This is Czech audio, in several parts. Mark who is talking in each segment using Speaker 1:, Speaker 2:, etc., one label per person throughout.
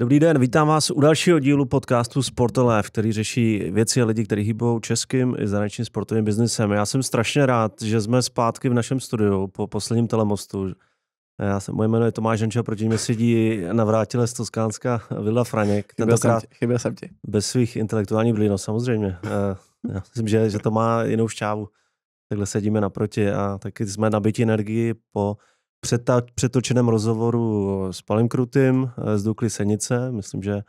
Speaker 1: Dobrý den, vítám vás u dalšího dílu podcastu Sportolife, který řeší věci a lidi, kteří hýbou českým i zahraničním sportovním biznesem. Já jsem strašně rád, že jsme zpátky v našem studiu po posledním telemostu. Já jsem, moje jméno je Tomáš Ženča, proti mě sedí navrátil z Toskánska Vila Franěk. Chyběl jsem, chyběl jsem ti. Bez svých intelektuálních blíno, samozřejmě. Eh, já myslím, že, že to má jinou šťávu. Takhle sedíme naproti a taky jsme nabití energii po přeta, přetočeném rozhovoru s Palem Krutým eh, z Dukly Senice. Myslím, že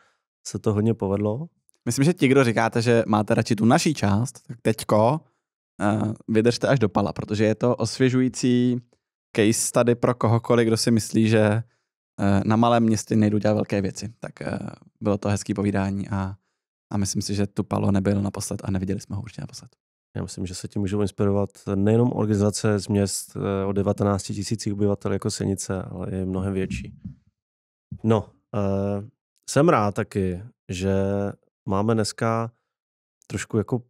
Speaker 1: se to hodně povedlo. Myslím,
Speaker 2: že ti, kdo říkáte, že máte radši tu naší část, tak teďko uh, vydržte až do pala, protože je to osvěžující case tady pro kohokoliv, kdo si myslí, že uh, na malém městě nejdu dělat velké věci. Tak uh, bylo to hezký povídání a, a myslím si, že tu palo nebyl naposled a neviděli jsme ho určitě naposled. Já myslím, že se tím můžou inspirovat nejenom
Speaker 1: organizace z měst eh, o 19 tisících obyvatel jako Senice, ale i mnohem větší. No, eh, jsem rád taky, že máme dneska trošku jako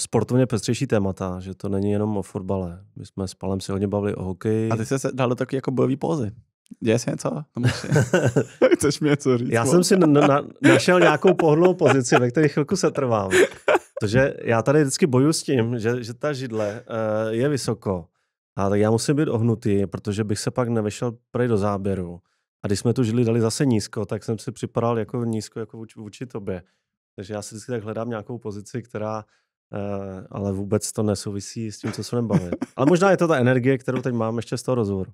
Speaker 1: sportovně pestřejší témata, že to není jenom o fotbale. My jsme s Palem si hodně bavili o hokeji. A
Speaker 2: ty jsi se dal do jako bojový pózy.
Speaker 1: Děje se něco? Chceš mi něco říct? Já jsem si na, na, našel nějakou pohodlnou pozici, ve které chvilku se trvám. Protože já tady vždycky boju s tím, že, že ta židle uh, je vysoko. A tak já musím být ohnutý, protože bych se pak nevešel prej do záběru. A když jsme tu žili dali zase nízko, tak jsem si připadal jako nízko, jako vůči, vůči tobě. Takže já si vždycky tak hledám nějakou pozici, která Uh, ale vůbec to nesouvisí s tím, co se budeme bavit. Ale možná je to ta energie, kterou teď mám ještě z toho rozhovoru.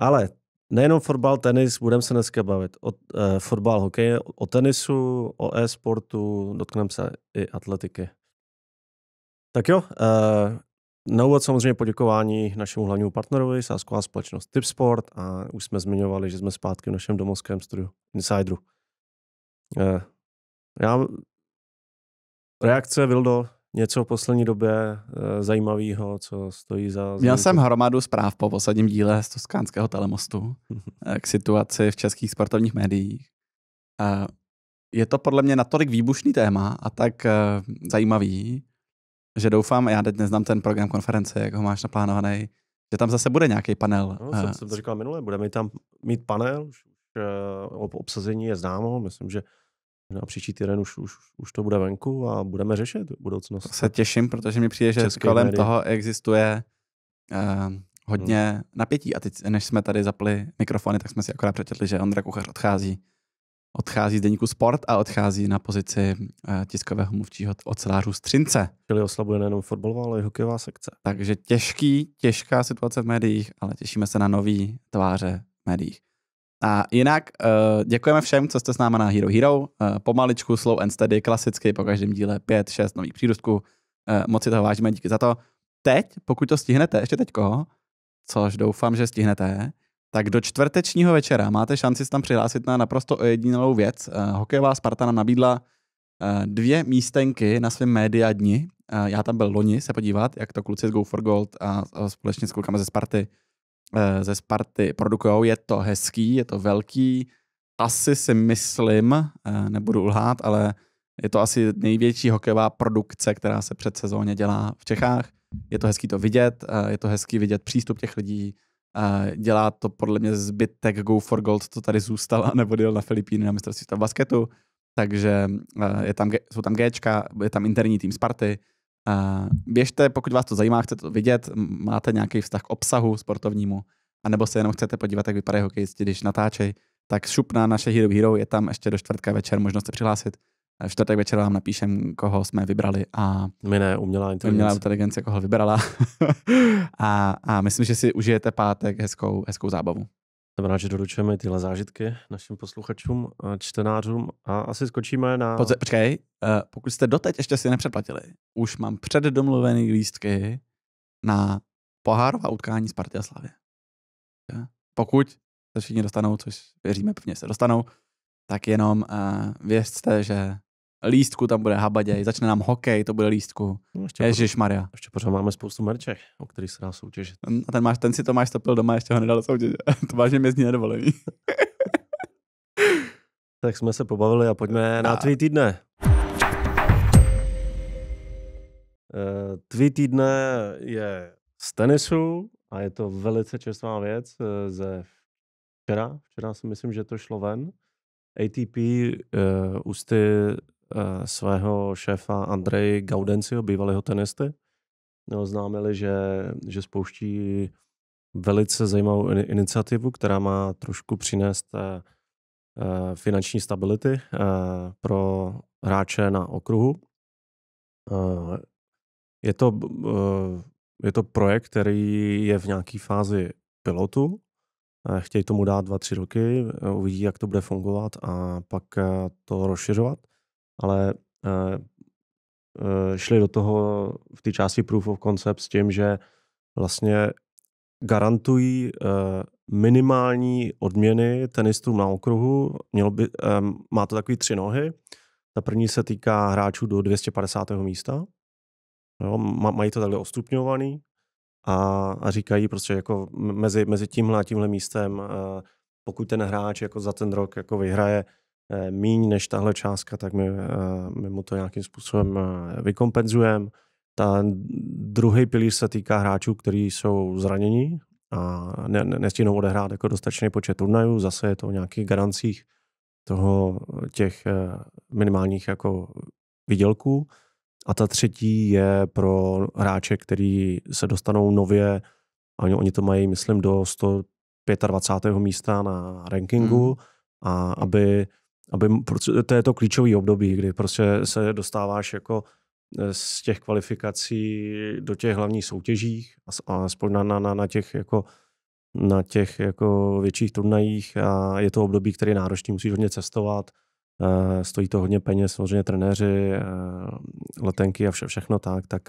Speaker 1: Ale nejenom fotbal, tenis, budeme se dneska bavit o e, fotbal, hokej, o tenisu, o e-sportu, dotkneme se i atletiky. Tak jo, e, na úvod samozřejmě poděkování našemu hlavnímu partnerovi, sásková společnost Tipsport a už jsme zmiňovali, že jsme zpátky v našem domovském studiu Insideru. E, já reakce Vildo něco v poslední době eh, zajímavého, co stojí za... Měl jsem
Speaker 2: hromadu zpráv po posledním díle z toskánského telemostu mhm. eh, k situaci v českých sportovních médiích. Eh, je to podle mě natolik výbušný téma a tak zajímavý, že doufám, já teď neznám ten program konference, jak ho máš naplánovaný, že tam zase bude nějaký panel. No, jsem, jsem
Speaker 1: to říkal minule, budeme tam mít panel, už obsazení je známo, myslím, že na no příští týden už, už, už to
Speaker 2: bude venku a budeme řešit budoucnost. Se těším, protože mi přijde, že Český kolem médii. toho existuje uh, hodně hmm. napětí. A teď, než jsme tady zapli mikrofony, tak jsme si akorát přečetli, že Ondra Kuchař odchází odchází z deníku Sport a odchází na pozici eh, tiskového mluvčího ocelářů Střince. Čili oslabuje nejenom fotbalová, ale i hokejová sekce. Takže těžký, těžká situace v médiích, ale těšíme se na nový tváře v médiích. A jinak uh, děkujeme všem, co jste s náma na Hero Hero. Uh, pomaličku, slow and steady, klasicky, po každém díle 5, 6 nových přírůstků. Uh, eh, moc si toho vážíme, díky za to. Teď, pokud to stihnete, ještě teďko, což doufám, že stihnete, tak do čtvrtečního večera máte šanci se tam přihlásit na naprosto ojedinělou věc. Uh, hokejová Sparta nám nabídla uh, dvě místenky na svém média dni. Uh, já tam byl loni se podívat, jak to kluci z Go for Gold a společně s klukama ze Sparty Eh, ze Sparty produkujou. Je to hezký, je to velký. Asi si myslím, eh, nebudu lhát, ale je to asi největší hokejová produkce, která se před sezóně dělá v Čechách. Je to hezký to vidět, eh, je to hezký vidět přístup těch lidí. Dělá to podle mě zbytek Go for Gold, to tady zůstala, nebo odjel na Filipíny na mistrovství v basketu. Takže je tam, jsou tam Gčka, je tam interní tým Sparty, Běžte, pokud vás to zajímá, chcete to vidět, máte nějaký vztah k obsahu sportovnímu, anebo se jenom chcete podívat, jak vypadají hokejisti, když natáčej, tak šup na naše Hero Hero, je tam ještě do čtvrtka večer možnost se přihlásit. V čtvrtek večer vám napíšem, koho jsme vybrali a... My ne, umělá inteligence. Umělá inteligence, koho vybrala. a, a myslím, že si užijete pátek hezkou, hezkou zábavu. Jsem rád, že doručujeme tyhle zážitky našim posluchačům eh, čtenářům a asi skočíme na... Podze, počkej, uh, pokud jste doteď ještě si nepřeplatili, už mám předdomluvené lístky na pohárová utkání Sparty a Slavě. Pokud se všichni dostanou, což věříme, pevně se dostanou, tak jenom uh, věřte, že lístku tam bude habaděj, začne nám hokej, to bude lístku. No, Ježíš Maria. Ještě pořád máme spoustu merček, o kterých se dá soutěžit. Mm, a ten, máš, ten si to máš topil doma, ještě ho nedal soutěžit. to vážně mě zní nedovolení. tak jsme se pobavili a pojďme a... na tvý týdne.
Speaker 1: Uh, tvý týdne je z tenisu a je to velice čerstvá věc eh, ze včera. Včera si myslím, že to šlo ven. ATP uh, eh, ústy Eh, svého šéfa Andrej Gaudencio, bývalého tenisty. Oznámili, že, že spouští velice zajímavou iniciativu, která má trošku přinést eh, eh, finanční stability pro hráče na okruhu. Je to, je to projekt, který je v nějaké fázi pilotu. Chtějí tomu dát 2-3 roky, uvidí, jak to bude fungovat a pak to rozšiřovat ale eh, eh, šli do toho v té části Proof of Concept s tím, že vlastně garantují eh, minimální odměny tenistům na okruhu. Mělo by, má to takový tři nohy. Ta první se týká hráčů do 250. místa. Jo, mají to takhle ostupňovaný a, a říkají prostě jako mezi, mezi tímhle a tímhle místem, pokud ten hráč jako za ten rok jako vyhraje Eh, míň než tahle částka, tak my, eh, my mu to nějakým způsobem eh, vykompenzujeme. Ta druhý pilíř se týká hráčů, kteří jsou zranění a ne, ne, nestínou odehrát jako dostatečný počet turnajů. Zase je to o nějakých garancích toho těch minimálních jako vydělků. A ta třetí je pro hráče, který se dostanou nově, oni, oni to mají, myslím, do 125. místa na rankingu, hmm. a aby aby, to je to klíčové období, kdy prostě se dostáváš jako eh, z těch kvalifikací do těch hlavních soutěžích, aspoň na, na, na těch jako na těch jako větších turnajích a je to období, který je náročný, musíš hodně cestovat, eh, stojí to hodně peněz, samozřejmě trenéři, eh, letenky a vše, všechno tak, tak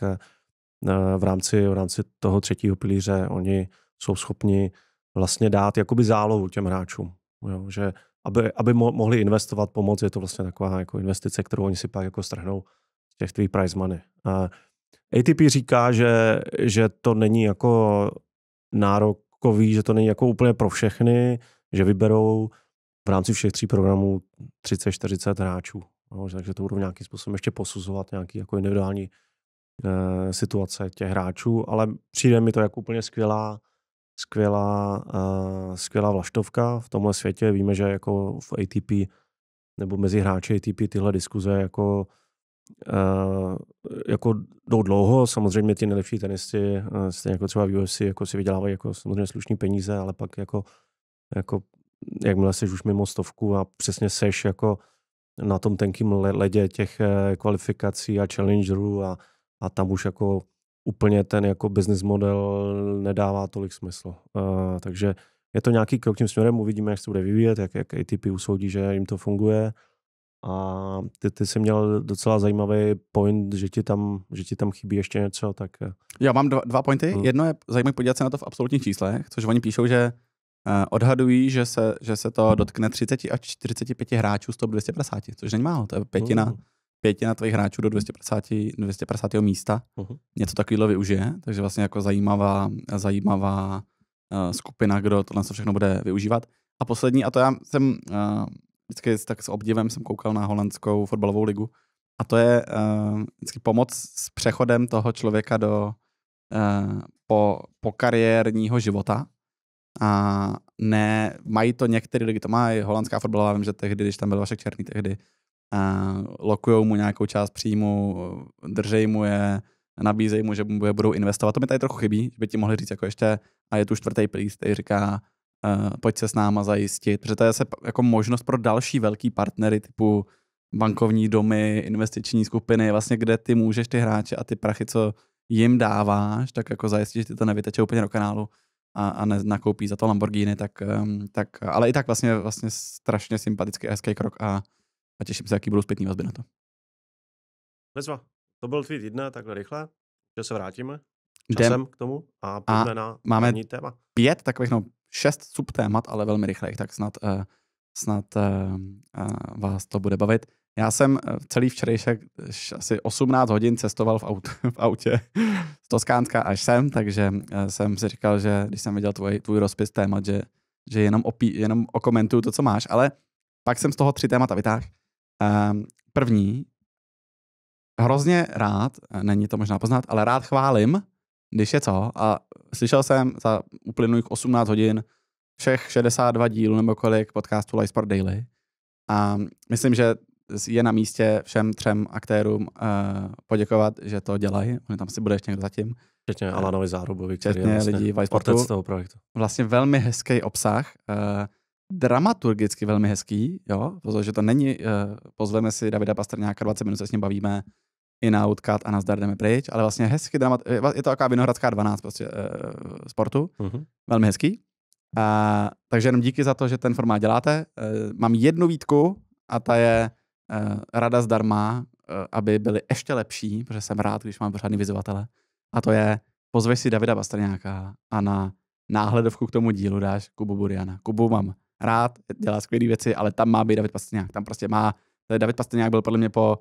Speaker 1: v rámci, v rámci toho třetího pilíře oni jsou schopni vlastně dát jakoby zálohu těm hráčům. Jo? Že aby, aby mo- mohli investovat pomoc. Je to vlastně taková jako investice, kterou oni si pak jako strhnou z těch tvých prize money. A ATP říká, že, že to není jako nárokový, že to není jako úplně pro všechny, že vyberou v rámci všech tří programů 30-40 hráčů. No, takže to budou nějakým způsobem ještě posuzovat nějaký jako individuální e, situace těch hráčů, ale přijde mi to jako úplně skvělá skvělá, uh, skvělá vlaštovka v tomhle světě. Víme, že jako v ATP nebo mezi hráči ATP tyhle diskuze jako, uh, jako jdou dlouho. Samozřejmě ty nejlepší tenisti, uh, stejně jako třeba v UFC, jako si vydělávají jako samozřejmě slušní peníze, ale pak jako, jako jakmile jsi už mimo stovku a přesně seš jako na tom tenkým ledě těch kvalifikací a challengerů a, a tam už jako úplně ten jako business model nedává tolik smysl. Uh, eh, takže je to nějaký krok tím směrem, uvidíme, jak se bude vyvíjet, jak, jak ATP usoudí, že jim to funguje. A ty, ty jsi měl docela zajímavý point, že ti tam, že ti tam chybí ještě něco. Tak... Eh,
Speaker 2: Já mám dva, dva pointy. Hmm. Jedno je zajímavé podívat se na to v absolutních číslech, což oni píšou, že uh, odhadují, že se, že se to dotkne 30 až 45 hráčů z top 250, což není málo, to je pětina. Hmm pětina tvých hráčů do 250, 250. místa uh-huh. něco takového využije, takže vlastně jako zajímavá, zajímavá uh, skupina, kdo tohle všechno bude využívat. A poslední, a to já jsem uh, vždycky tak s obdivem jsem koukal na holandskou fotbalovou ligu, a to je uh, vždycky pomoc s přechodem toho člověka do uh, po, po kariérního života. A ne, mají to některé lidi, to má i holandská fotbalová, vím, že tehdy, když tam byl Vašek Černý, tehdy a lokujou mu nějakou část příjmu, držej mu je, nabízejí mu, že mu je budou investovat. To mi tady trochu chybí, že by ti mohli říct jako ještě, a je tu čtvrtý plíst, který říká, uh, pojď se s náma zajistit, protože to je se jako možnost pro další velký partnery typu bankovní domy, investiční skupiny, vlastně kde ty můžeš ty hráče a ty prachy, co jim dáváš, tak jako zajistit, že ty to nevyteče úplně do kanálu a, a nakoupí za to Lamborghini, tak, um, tak, ale i tak vlastně, vlastně strašně sympatický hezký krok a a těším se, jaký budou zpětní vazby na to.
Speaker 1: Bezva. To byl tweet jedna, takhle rychle, že se vrátíme časem Jdem. k tomu a půjdeme na máme téma.
Speaker 2: pět takových, no šest subtémat, ale velmi rychle, tak snad, uh, snad uh, uh, vás to bude bavit. Já jsem celý včerejšek asi 18 hodin cestoval v, aut, v autě z Toskánska až sem, takže jsem si říkal, že když jsem viděl tvoj, tvůj rozpis témat, že, že jenom, opí, jenom okomentuju to, co máš, ale pak jsem z toho tři témata vytáhl Ehm, první, hrozně rád, eh, není to možná poznat, ale rád chválím, když je co. A slyšel jsem za uplynulých 18 hodin všech 62 dílů nebo kolik podcastu Life Sport Daily. A myslím, že je na místě všem třem aktérům uh, poděkovat, že to dělají. Oni tam si bude ještě někdo zatím. Včetně eh, Alanovi Zárubovi, který je vlastně lidí Viceportu. otec toho projektu. Vlastně velmi hezký obsah. Uh, dramaturgicky velmi hezký, jo, pozor, že to není, uh, pozveme si Davida Pastrňáka, 20 minut se s ním bavíme, i na utkat a nazdar jdeme pryč, ale vlastně hezky dramat, je to taková Vinohradská 12 prostě, uh, sportu, uh-huh. velmi hezký. A, takže jenom díky za to, že ten formát děláte. Uh, mám jednu výtku a ta je uh, rada zdarma, uh, aby byly ještě lepší, protože jsem rád, když mám pořádný vizovatele. A to je, pozveš si Davida Bastrňáka a na náhledovku k tomu dílu dáš Kubu Buriana. Kubu mám rád, dělá skvělé věci, ale tam má být David Pastrňák. Tam prostě má, David Pastrňák byl podle mě po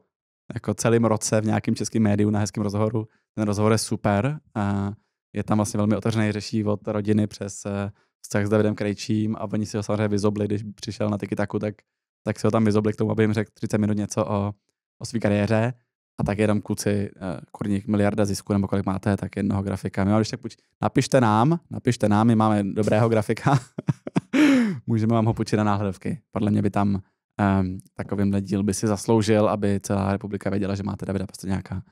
Speaker 2: jako celém roce v nějakém českém médiu na hezkém rozhovoru. Ten rozhovor je super. A je tam vlastně velmi otevřený, řeší od rodiny přes eh, vztah s Davidem Krejčím a oni si ho samozřejmě vyzobli, když přišel na Tikitaku, tak, tak si ho tam vyzobli k tomu, aby jim řekl 30 minut něco o, o své kariéře a tak jenom kluci, eh, kurník miliarda zisku nebo kolik máte, tak jednoho grafika. My máme, když tak půjč, napište nám, napište nám, my máme dobrého grafika můžeme vám ho počítat na náhledovky. Podle mě by tam um, takovýmhle díl by si zasloužil, aby celá republika věděla, že máte Davida nějaká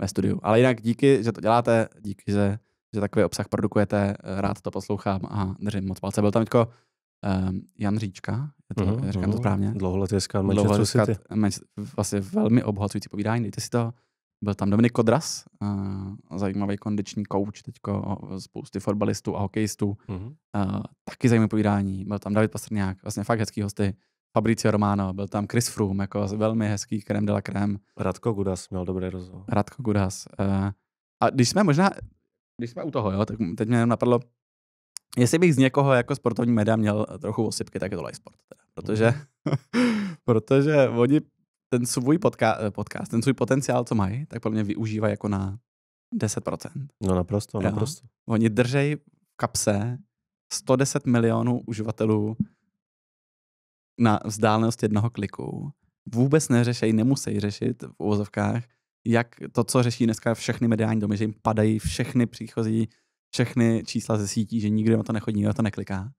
Speaker 2: ve studiu. Ale jinak díky, že to děláte, díky, že, že takový obsah produkujete, rád to poslouchám a držím moc palce. Byl tam teďko um, Jan Říčka, to, uh-huh, říkám uh-huh. to mhm. správně. Dlouholetý skan Manchester City. Vlastně velmi obohacující povídání, dejte si to. Byl tam Dominik Kodras, eh, zajímavý kondiční kouč teď spousty fotbalistů a hokejistů. Mm-hmm. taky zajímavé povídání. Byl tam David Pastrňák, vlastně fakt hezký hosty. Fabricio Romano, byl tam Chris Froome, jako velmi hezký krem de la krem. Radko Gudas měl dobrý rozhovor. Radko Gudas. A eh, a když jsme možná, když jsme u toho, jo, tak teď mě napadlo, jestli bych z někoho jako sportovní média měl trochu osypky, tak je to sport. Teda. Protože, mm. protože oni ten svůj podka- eh, podcast, ten svůj potenciál, co mají, tak pro mě využívají jako na 10%. No naprosto, jo? naprosto. Oni držej v kapse 110 milionů uživatelů na vzdálenost jednoho kliku. Vůbec neřešejí, nemusí řešit v uvozovkách, jak to, co řeší dneska všechny mediální domy, že jim padají všechny příchozí, všechny čísla ze sítí, že nikdo na to nechodí, nikdo na to nekliká.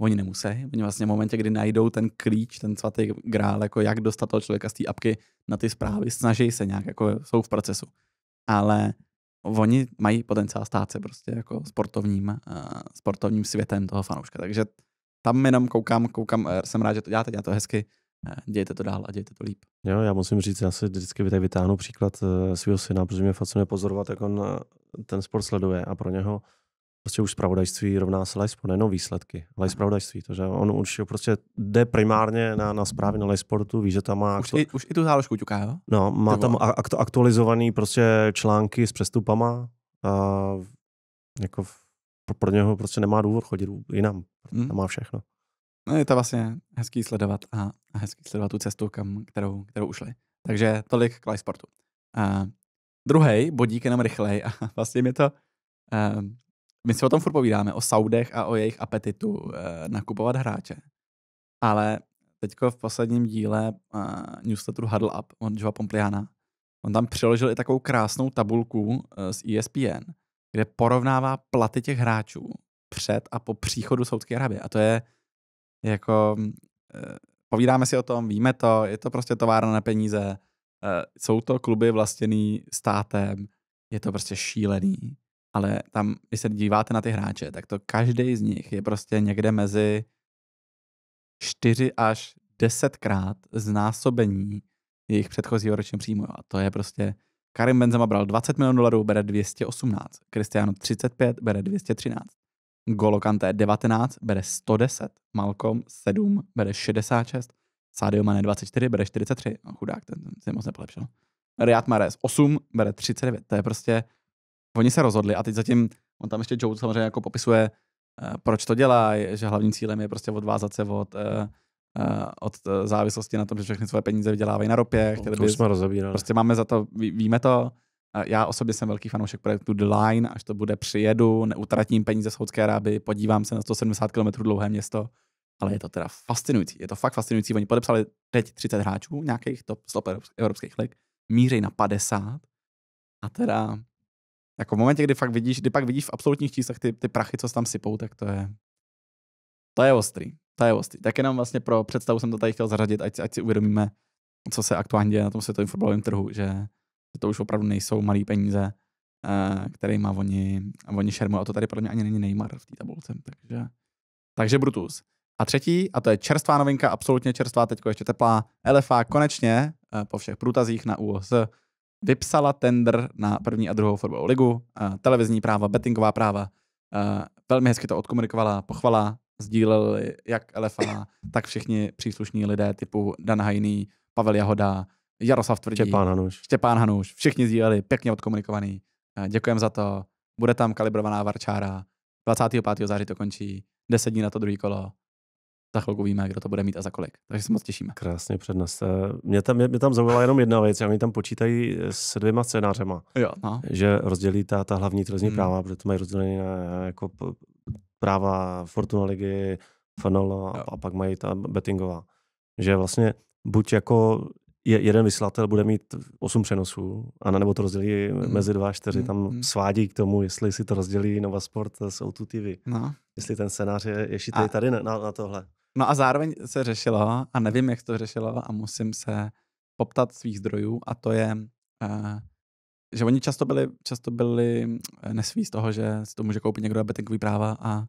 Speaker 2: Oni nemusí, oni vlastně v momentě, kdy najdou ten klíč, ten svatý grál, jako jak dostat toho člověka z té apky na ty zprávy, snaží se nějak, jako jsou v procesu. Ale oni mají potenciál stát se prostě jako sportovním, uh, sportovním světem toho fanouška. Takže tam jenom koukám, koukám, eh, jsem rád, že to děláte, děláte to hezky, eh, dějte to dál a dějte to líp.
Speaker 1: Jo, já musím říct, já si vždycky tady vytáhnu příklad svého syna, protože mě fascinuje pozorovat, jak on ten sport sleduje a pro něho prostě už zpravodajství rovná se lajsport, nejenom výsledky, ale i zpravodajství. To, že on už prostě jde primárně na, na zprávy na lajsportu, ví, že tam má... Aktu... Už, i, už i tu záložku ťuká, jo? No, má tam aktu, aktualizovaný prostě články s přestupama a jako v, pro něho prostě nemá důvod chodit jinam. Hmm. Tam má všechno.
Speaker 2: No je to vlastně hezký sledovat a, a hezký sledovat tu cestu, kam, kterou, kterou ušli. Takže tolik k lajsportu. Uh, druhý bodík jenom rychlej a vlastně mi to eh, my si o tom furt povídáme, o saudech a o jejich apetitu uh, nakupovat hráče. Ale teďko v posledním díle uh, newsletteru Huddle Up od Joa Pompliana, on tam přiložil i takovou krásnou tabulku uh, z ESPN, kde porovnává platy těch hráčů před a po příchodu Saudské Arabie. A to je jako, uh, povídáme si o tom, víme to, je to prostě továrna na peníze, jsou to kluby vlastněný státem, je to prostě šílený ale tam, když se díváte na ty hráče, tak to každý z nich je prostě někde mezi 4 až 10 krát znásobení jejich předchozího ročního příjmu. A to je prostě Karim Benzema bral 20 milionů dolarů, bere 218. Cristiano 35, bere 213. Golo Kanté 19, bere 110. Malcolm 7, bere 66. Sadio Mane 24, bere 43. No, chudák, ten, ten si moc nepolepšil. Riyad Mahrez 8, bere 39. To je prostě oni se rozhodli a teď zatím, on tam ještě Joe samozřejmě jako popisuje, eh, proč to dělá, že hlavním cílem je prostě odvázat se od, eh, eh, od závislosti na tom, že všechny své peníze vydělávají na ropě. No, to by, jsme rozebírali. Prostě máme za to, ví, víme to. Já osobně jsem velký fanoušek projektu The Line, až to bude přijedu, neutratím peníze v Saudské Aráby, podívám se na 170 km dlouhé město, ale je to teda fascinující. Je to fakt fascinující. Oni podepsali teď 30 hráčů nějakých top 100 evropských lig, mířej na 50 a teda jako v momentě, kdy fakt vidíš, kdy pak vidíš v absolutních číslech ty, ty prachy, co se tam sypou, tak to je, to je ostrý. To je ostrý. Tak jenom vlastně pro představu jsem to tady chtěl zařadit, ať, ať si uvědomíme, co se aktuálně děje na tom světovém fotbalovém trhu, že to už opravdu nejsou malé peníze, eh, který má oni, oni šermu a to tady pro mě ani není Neymar v té tabulce, takže, takže Brutus. A třetí, a to je čerstvá novinka, absolutně čerstvá, teďko ještě teplá, LFA konečně eh, po všech průtazích na UOS vypsala tender na první a druhou fotbalovou ligu, televizní práva, bettingová práva. Velmi hezky to odkomunikovala, pochvala, sdíleli jak LFA, tak všichni příslušní lidé typu Dan Hajný, Pavel Jahoda, Jaroslav Tvrdí, Štěpán Hanuš. Štěpán Hanuš. Všichni sdíleli, pěkně odkomunikovaný. Děkujeme za to. Bude tam kalibrovaná varčára. 25. září to končí. 10 dní na to druhý kolo za chvilku víme, kdo to bude mít a za kolik.
Speaker 1: Takže se moc těšíme. Krásně nás. Mě tam, mě tam zaujala jenom jedna věc, oni tam počítají s dvěma scénářema. Jo, no. Že rozdělí ta, ta hlavní trestní hmm. práva, protože to mají rozdělené jako práva Fortuna ligy, Fanola a, pak mají ta bettingová. Že vlastně buď jako je, jeden vysílatel bude mít osm přenosů, a nebo to rozdělí mm. mezi dva čtyři, mm. tam hmm. svádí k tomu, jestli si to rozdělí Nova Sport s
Speaker 2: O2 TV. No. Jestli ten scénář je, je šitej tady na, na tohle. No a zároveň se řešilo, a nevím, jak to řešilo, a musím se poptat svých zdrojů, a to je, eh, že oni často byli, často byli eh, nesví z toho, že si to může koupit někdo bettingový práva a,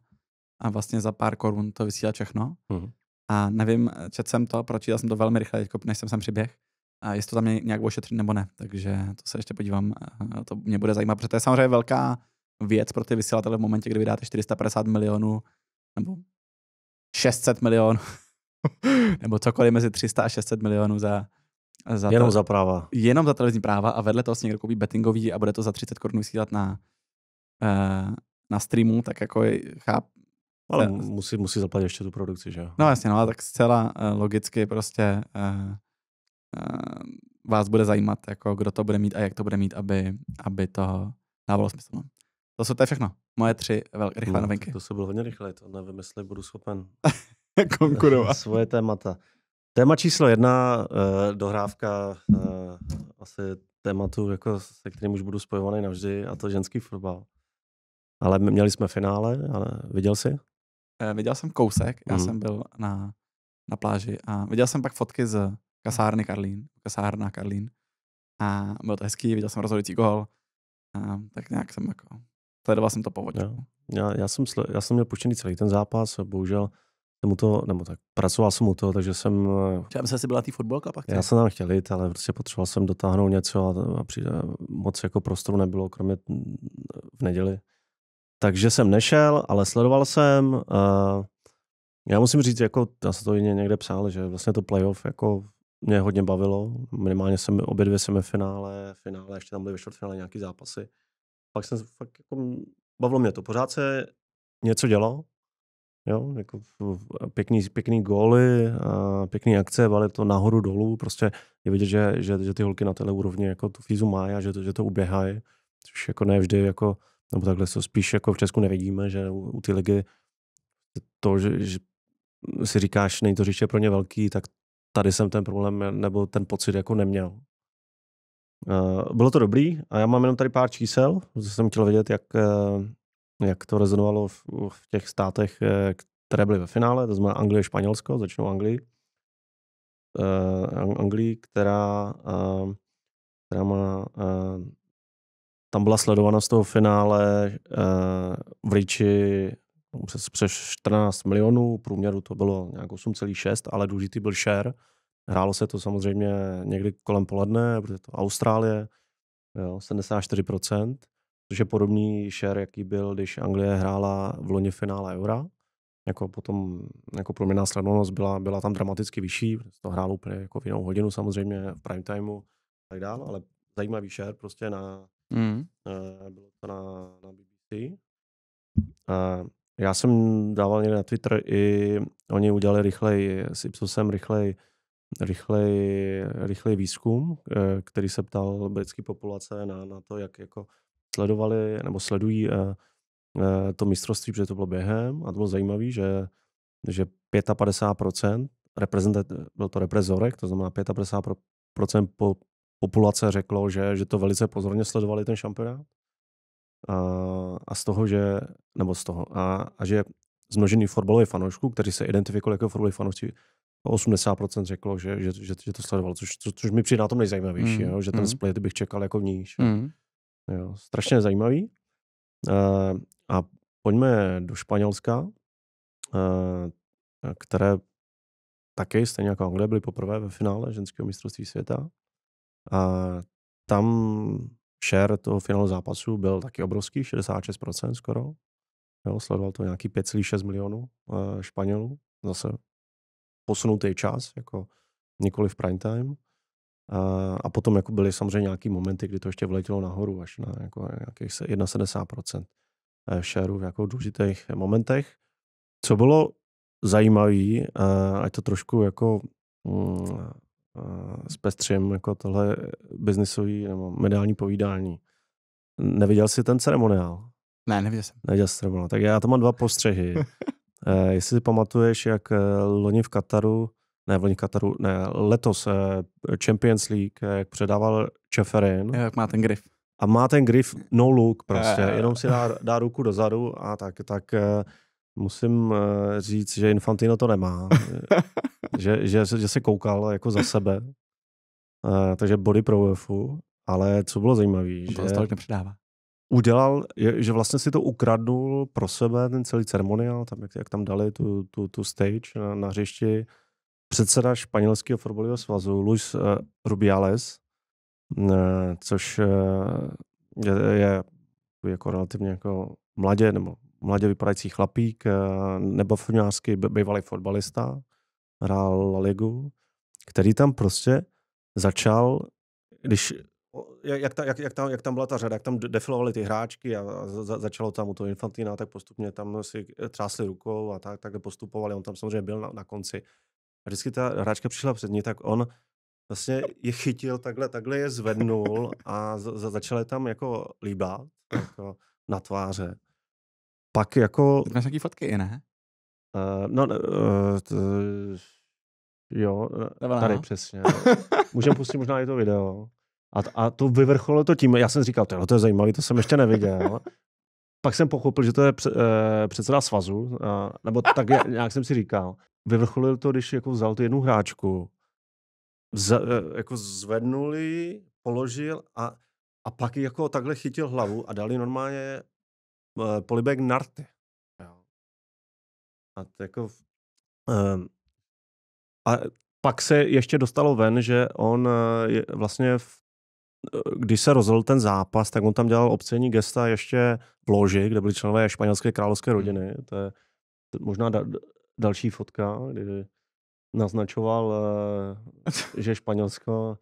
Speaker 2: a vlastně za pár korun to vysílá všechno. Mm. A nevím, četl jsem to, pročítal jsem to velmi rychle, než jsem sem přiběh a jestli to tam nějak ošetřit nebo ne. Takže to se ještě podívám, eh, to mě bude zajímat, protože to je samozřejmě velká věc pro ty vysílatele v momentě, kdy vydáte 450 milionů, nebo 600 milionů, nebo cokoliv mezi 300 a 600 milionů za, za jenom te- za práva. Jenom za televizní práva a vedle toho si někdo koupí bettingový a bude to za 30 korun vysílat na, uh, na streamu, tak jako cháp.
Speaker 1: Ale uh, musí, musí zaplatit ještě tu produkci, že jo?
Speaker 2: No jasně, no ale tak zcela uh, logicky prostě uh, uh, vás bude zajímat, jako kdo to bude mít a jak to bude mít, aby, aby to dávalo smysl. No. To, jsou, to je všechno moje tři velké, rychlé no, novinky. To,
Speaker 1: to se bylo hodně rychle, to nevím, jestli budu schopen konkurovat. Svoje témata. Téma číslo jedna, eh, dohrávka eh, asi tématu, jako, se kterým už budu spojovaný navždy, a to ženský fotbal. Ale měli jsme finále, ale viděl jsi?
Speaker 2: Eh, viděl jsem kousek, já hmm. jsem byl na, na pláži a viděl jsem pak fotky z kasárny Karlín, kasárna Karlín. A bylo to hezký, viděl jsem rozhodující gol. A tak nějak jsem jako Sledoval jsem to po Já,
Speaker 1: já, já, jsem, já jsem měl puštěný celý ten zápas, bohužel jsem mu to, nebo tak, pracoval jsem u toho, takže jsem... Eh,
Speaker 2: já se si byla tý fotbalka pak. Tě? Já jsem
Speaker 1: tam chtěl jít, ale prostě potřeboval jsem dotáhnout něco a, a přijde, eh, moc jako prostoru nebylo, kromě mm, v neděli. Takže jsem nešel, ale sledoval jsem. Eh, já musím říct, jako, já se to někde psal, že vlastně to playoff jako mě hodně bavilo. Minimálně jsem obě dvě semifinále, finále, ještě tam byly ve čtvrtfinále nějaký zápasy pak jsem fakt jako, bavilo mě to. Pořád se něco dělo, jo, jako pěkný, pěkný góly, a pěkný akce, ale to nahoru dolů, prostě je vidět, že, že, že ty holky na téhle úrovni jako tu fízu mají a že to, že to uběhají, což jako ne vždy jako, nebo takhle to spíš jako v Česku nevidíme, že u, u ty ligy to, že, že si říkáš, není to říče pro ně velký, tak tady jsem ten problém nebo ten pocit jako neměl. Eh, bylo to dobrý a já mám jenom tady pár čísel, protože jsem chtěl vědět, jak, eh, jak to rezonovalo v, v těch státech, eh, které byly ve finále, to znamená Anglie a Španělsko, začnou Anglii. Uh, Anglii, která, uh, která má, uh, tam byla sledována z toho finále uh, v Ríči přes, přes 14 milionů, průměru to bylo nějak 8,6, ale důležitý byl share, Hrálo se to samozřejmě někdy kolem poledne, protože to Austrálie, jo, 74%, což je podobný share, jaký byl, když Anglie hrála v loni finále Eura. Jako potom, jako proměná sledovnost byla, byla tam dramaticky vyšší, to hrálo úplně jako v jinou hodinu samozřejmě, v prime timeu tak dál, ale zajímavý share prostě na, mm. uh, bylo to na, na BBC. Uh, eh, já jsem dával někde na Twitter i oni udělali rychleji, s Ipsosem rychleji rychlej, rychlej výzkum, eh, který se ptal britské populace na, na to, jak jako sledovali nebo sledují eh, eh, to mistrovství, protože to bylo během a to bylo zajímavé, že, že 55% byl to reprezorek, to znamená 55% po, populace řeklo, že, že to velice pozorně sledovali ten šampionát a, a z toho, že, nebo z toho, a, a že zmnožený fotbalových fanoušků, kteří se identifikovali jako fotbalový fanoušci, 80% řeklo, že, že, že, že to sledovalo, což, co, což mi přijde na tom nejzajímavější, mm. jo? že ten mm. split bych čekal jako níž. Mm. Jo? Strašně zajímavý. E, a pojďme do Španělska, e, které taky, stejně jako Anglie, byly poprvé ve finále ženského mistrovství světa. A eh, tam share toho finálu zápasu byl taky obrovský, 66% skoro. Jo, sledoval to nějaký 5,6 milionů Španělů. Zase posunutý čas, jako nikoli v prime time. A, a potom jako byly samozřejmě nějaký momenty, kdy to ještě vletělo nahoru až na jako nějakých 71% shareů eh, v jako důležitých momentech. Co bylo zajímavé, ať to trošku jako mm, zpestřím jako tohle biznisový nebo mediální povídání. Neviděl jsi ten ceremoniál? Ne, neviděl jsem. Neviděl jsem ceremoniál. Tak já tam mám dva postřehy. Eh, jestli si pamatuješ, jak eh, loni v Kataru, ne v loni v Kataru, ne, letos eh, Champions League, jak předával Čeferin. Jak má ten grif. A má ten grif no look prostě, jenom si dá, dá ruku dozadu a tak, tak musím říct, že Infantino to nemá. že, že, že se koukal jako za sebe. Takže body pro UEFu, ale co bylo zajímavé, že... To tolik nepředává udělal, že vlastně si to ukradnul pro sebe, ten celý ceremoniál, tam, jak, jak tam dali tu, tu, tu stage na, na hřišti. Předseda španělského fotbalového svazu Luis eh, Rubiales, eh, což eh, je, je jako relativně jako mladě, nebo mladě vypadající chlapík, nebo nebafňářský bývalý fotbalista, hrál La Ligu, který tam prostě začal, když jak, ta, jak, jak, tam, jak tam byla ta řada, jak tam defilovali ty hráčky a, za, začalo tam u toho Infantina, tak postupně tam si eh, třásli rukou a tak, takhle postupovali. On tam samozřejmě byl na, na konci. A vždycky ta hráčka přišla před ní, tak on vlastně je chytil, takhle, takhle je zvednul a za, za, začal tam jako líbat jako na tváře. Pak jako... Máš nějaký fotky, ne? Uh, no, uh, t, jo, tady no. přesně. No. Můžeme pustit možná i to video. A, a to vyvrcholilo to tím, já jsem říkal, no, to je zajímavé, to jsem ještě neviděl. Pak jsem pochopil, že to je eh, předseda svazu, nebo tak nějak jsem si říkal. Vyvrcholil to, když jako vzal tu jednu hráčku, vz, eh, jako zvednul ji, položil a, a pak ji jako takhle chytil hlavu a dali normálně eh, polibek narty. A to jako... Ehm, a pak se ještě dostalo ven, že on je vlastně v když se rozhodl ten zápas, tak on tam dělal obcení gesta ještě v loži, kde byli členové španělské královské hmm. rodiny. To je možná da, další fotka, kdy naznačoval, eh, že Španělsko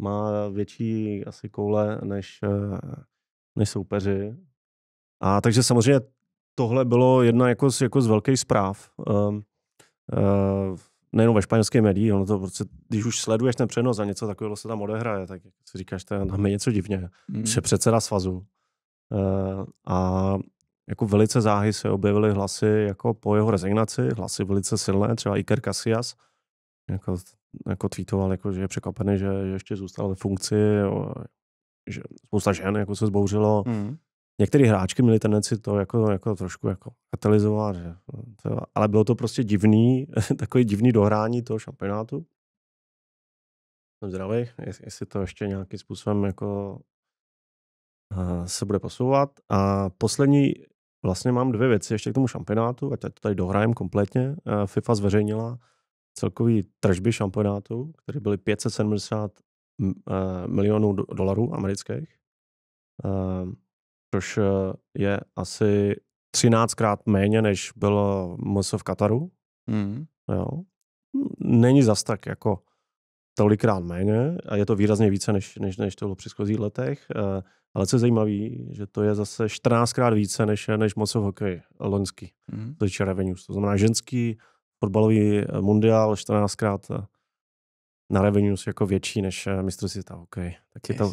Speaker 1: má větší asi koule než, eh, než soupeři. A takže samozřejmě tohle bylo jedna jako z, jako z velkých zpráv. uh, nejenom ve španělské médií, ono to prostě, když už sleduješ ten přenos a něco takového se tam odehraje, tak si říkáš, to je něco divně. Mm. Že předseda svazu eh, a jako velice záhy se objevily hlasy jako po jeho rezignaci, hlasy velice silné, třeba Iker Casillas, jako, jako tweetoval, jako, že je překvapený, že, že ještě zůstal ve funkci, jo, že spousta žen jako se zbouřilo, mm. Některé hráčky měli tendenci to jako, jako trošku jako katalizovat, že, ale bylo to prostě divný, takový divný dohrání toho šampionátu. Jsem zdravý, jestli to ještě nějakým způsobem jako eh, se bude posouvat. A poslední, vlastně mám dvě věci ještě k tomu šampionátu, ať to tady dohrajem kompletně. Eh, FIFA zveřejnila celkový tržby šampionátu, které byly 570 eh, milionů dolarů amerických což eh, je asi 13krát méně, než bylo MS v Kataru. Mm. Jo. Není zas tak jako tolikrát méně a je to výrazně více, než, než, než to bylo při předchozích letech. Eh, ale co je zajímavé, že to je zase 14krát více, než, než moc v hokeji loňský, mm. to je revenues. To znamená ženský fotbalový eh, mundial 14krát na revenues jako větší než mistrovství světa Okay. Tak je to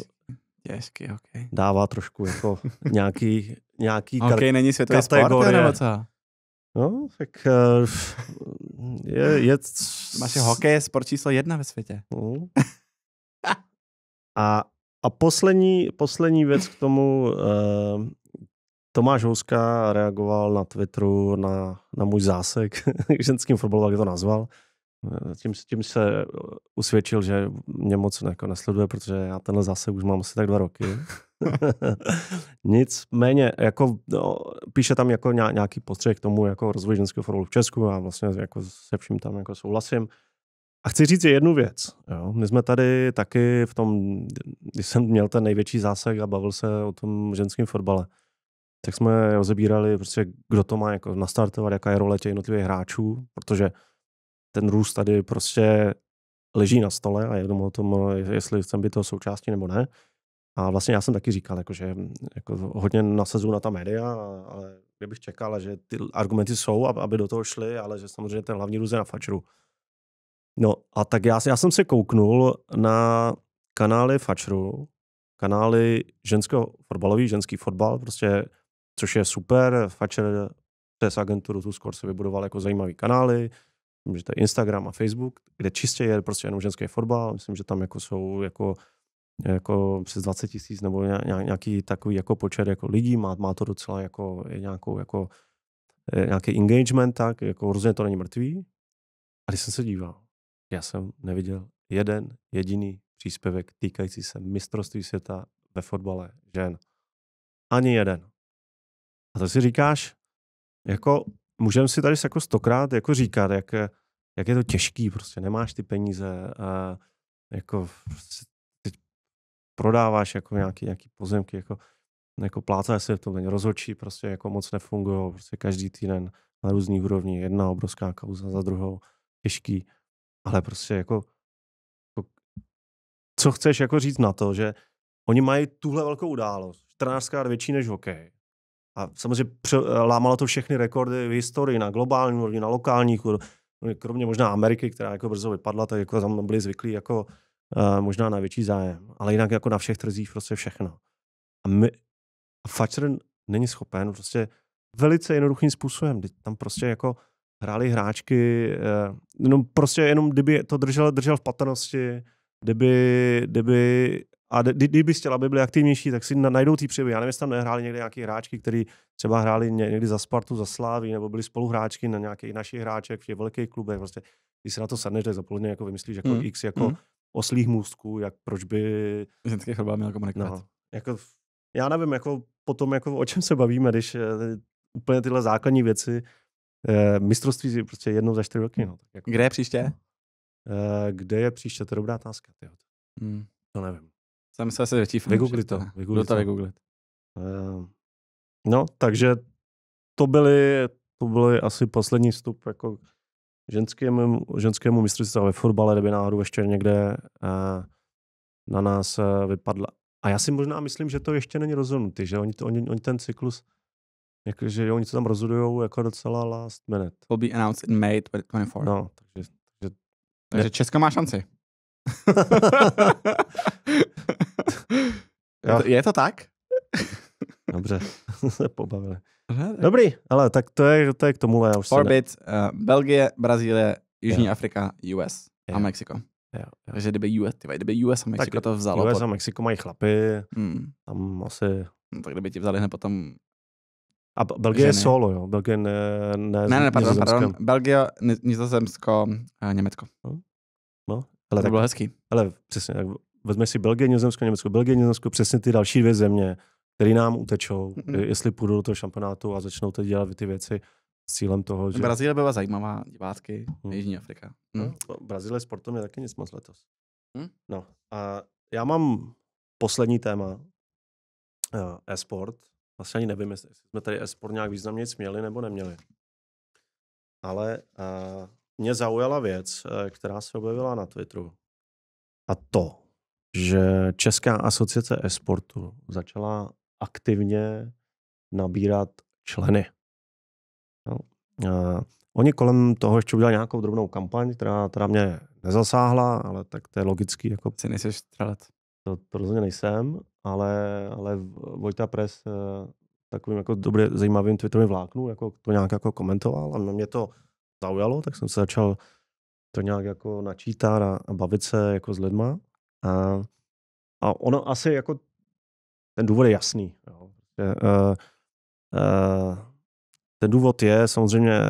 Speaker 1: je hezky, okay. Dává trošku jako nějaký, nějaký okay, není světový sport, nebo co?
Speaker 2: No, tak uh, je, je... Máš je hokej, je sport číslo jedna ve světě. No. a, a poslední,
Speaker 1: poslední věc k tomu, uh, Tomáš Houska reagoval na Twitteru na, na můj zásek, ženským fotbalu, jak to nazval tím, tím se eh, usvědčil, že mě moc jako nesleduje, protože já tenhle zase už mám asi tak dva roky. Nicméně, jako, no, píše tam jako nějaký postřeh k tomu jako rozvoji ženského fotbalu v Česku a vlastně jako se vším tam jako souhlasím. A chci říct jednu věc. Jo. My jsme tady taky v tom, když jsem měl ten největší zásah a bavil se o tom ženském fotbale, tak jsme rozebírali, prostě, kdo to má jako nastartovat, jaká je role těch jednotlivých hráčů, protože ten růst tady prostě leží na stole a jenom o tom, jestli chcem být toho součástí nebo ne. A vlastně já jsem taky říkal, jako, že mm, jako, hodně nasazuju na ta média, ale kdybych čekal, že ty argumenty jsou, aby do toho šly, ale že samozřejmě ten hlavní růz je na Fatcheru. No a tak já, já jsem se kouknul na kanály Fatcheru, kanály ženského fotbalový, ženský fotbal, prostě, což je super. Fatcher přes agenturu tu se vybudoval jako zajímavý kanály, že to je Instagram a Facebook, kde čistě je prostě jenom ženský fotbal, myslím, že tam jako jsou jako jako přes 20 tisíc nebo nějaký takový jako počet jako lidí, má, má to docela jako nějakou jako eh, nějaký engagement, tak jako rozhodně to není mrtvý. A když jsem se díval, já jsem neviděl jeden jediný příspěvek týkající se mistrovství světa ve fotbale žen. Ani jeden. A to si říkáš, jako můžeme si tady jako stokrát jako říkat, jak eh, jak je to těžký, prostě nemáš ty peníze, a jako ty prostě prodáváš jako nějaký, nějaký pozemky, jako, jako plácá se v tom, rozhodčí prostě jako moc nefungují, prostě každý týden na různý úrovni, jedna obrovská kauza za druhou, těžký, ale prostě jako, jako co chceš jako říct na to, že oni mají tuhle velkou událost, 14 větší než hokej, a samozřejmě lámalo to všechny rekordy v historii na globální úrovni, na lokálních úrovni. No, kromě možná Ameriky, která jako brzo vypadla, tak jako tam byli zvyklí jako uh, možná na větší zájem. Ale jinak jako na všech trzích prostě všechno. A, my, a Fatcher není schopen prostě velice jednoduchým způsobem. Tam prostě jako hráli hráčky, uh, no prostě jenom kdyby to držel, držel v patrnosti, kdyby, kdyby a kdyby chtěla, aby byli aktivnější, tak si najdou ty příběhy. Já nevím, jestli tam nehráli někde nějaký hráčky, který třeba hráli někdy za Spartu, za Slávy, nebo byli spoluhráčky na nějakých našich hráček v těch velkých klubech. Prostě, když se na to sadneš, tak zapoludně jako vymyslíš jako mm. X jako mm. oslých můstků, jak proč by... Ženský chleba měl komunikovat. No, jako, já nevím, jako potom, jako, o čem se bavíme, když eh, úplně tyhle základní věci, eh, mistrovství je prostě jednou za čtyři roky. No,
Speaker 2: tak jako, kde je příště?
Speaker 1: Eh, kde je příště, to je dobrá otázka. Mm. To nevím.
Speaker 2: Jsem se asi větší fanoušek. Vygoogli to. Vygoogli to. vygooglit.
Speaker 1: Eh, no, takže to byly, to byly asi poslední vstup jako ženskému, ženskému mistrovství ve fotbale, kdyby náhodou ještě někde eh, na nás eh, vypadla. A já si možná myslím, že to ještě není rozhodnutý, že oni, to, oni, oni ten cyklus, že oni to tam rozhodují
Speaker 2: jako docela last minute. Will be announced in May 24. No, takže, takže, takže Česka má šanci jo. Je to tak?
Speaker 1: Dobře, se pobavili.
Speaker 2: Dobrý, ale tak
Speaker 1: to je, to je k tomu. Já už Orbit,
Speaker 2: ne... uh, Belgie, Brazílie, Jižní jo. Afrika, US jo. a Mexiko. Jo, jo. Takže kdyby US, tyva, kdyby US a Mexiko tak to vzalo. US pod... a Mexiko mají chlapy, hmm. tam asi... No, tak kdyby ti vzali hned potom a Belgie ženy. je solo, jo? Belgie ne... Ne, ne, ne pardon, pardon. Belgie, Nizozemsko, eh, Německo. No, no ale to tak, bylo hezký.
Speaker 1: Ale přesně tak. vezme si Belgie, Nizozemsko, Německo, Belgie, Nizozemsko, přesně ty další dvě země, které nám utečou, mm-hmm. jestli půjdou do toho šampionátu a začnou teď dělat ty věci s cílem toho, že... Brazílie byla
Speaker 2: zajímavá, divácky, hmm. Jižní Afrika. Hmm. No, hm. Brazílie sportem je taky nic moc letos. Hmm? No a já mám poslední téma,
Speaker 1: eh, e-sport. Vlastně ani nevím, jestli jsme tady e-sport nějak významně měli nebo neměli. Ale eh, mě zaujala věc, eh, která se objevila na Twitteru. A to, že Česká asociace esportu začala aktivně nabírat členy. No. A oni kolem toho ještě udělali nějakou drobnou kampaň, která teda mě nezasáhla, ale tak to je logický. Jako... Ty nejsi střelec. To, to rozhodně nejsem, ale, ale Vojta Pres eh, takovým jako dobře zajímavým Twitterovým vláknu, jako to nějak jako komentoval a mě to zaujalo, tak jsem se začal to nějak jako načítat a, a bavit se jako s lidma. A, a ono asi jako, ten důvod je jasný. Jo. Že, uh, uh, ten důvod je samozřejmě,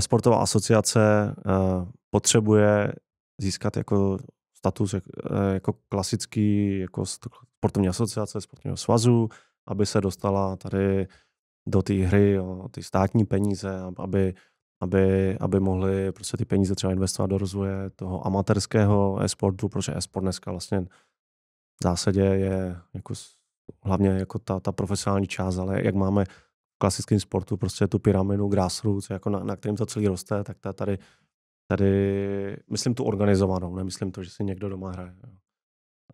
Speaker 1: sportová asociace uh, potřebuje získat jako status jak, eh, jako klasický jako sportovní asociace, sportovního svazu, aby se dostala tady do té hry o ty státní peníze, aby aby, aby mohli prostě ty peníze třeba investovat do rozvoje toho amatérského e-sportu, protože e-sport dneska vlastně v zásadě je jako hlavně jako ta, ta profesionální část, ale jak máme v klasickém sportu prostě tu pyramidu grassroots, jako na, na kterým to celý roste, tak ta tady, tady myslím tu organizovanou, nemyslím to, že si někdo doma hraje.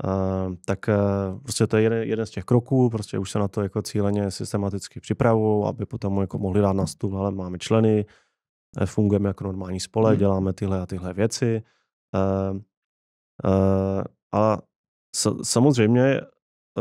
Speaker 1: Uh, tak uh, prostě to je jeden, jeden z těch kroků, prostě už se na to jako cíleně systematicky připravují, aby potom jako mohli dát na stůl, ale máme členy, fungujeme jako normální spole, hmm. děláme tyhle a tyhle věci. Uh, uh, a s- samozřejmě,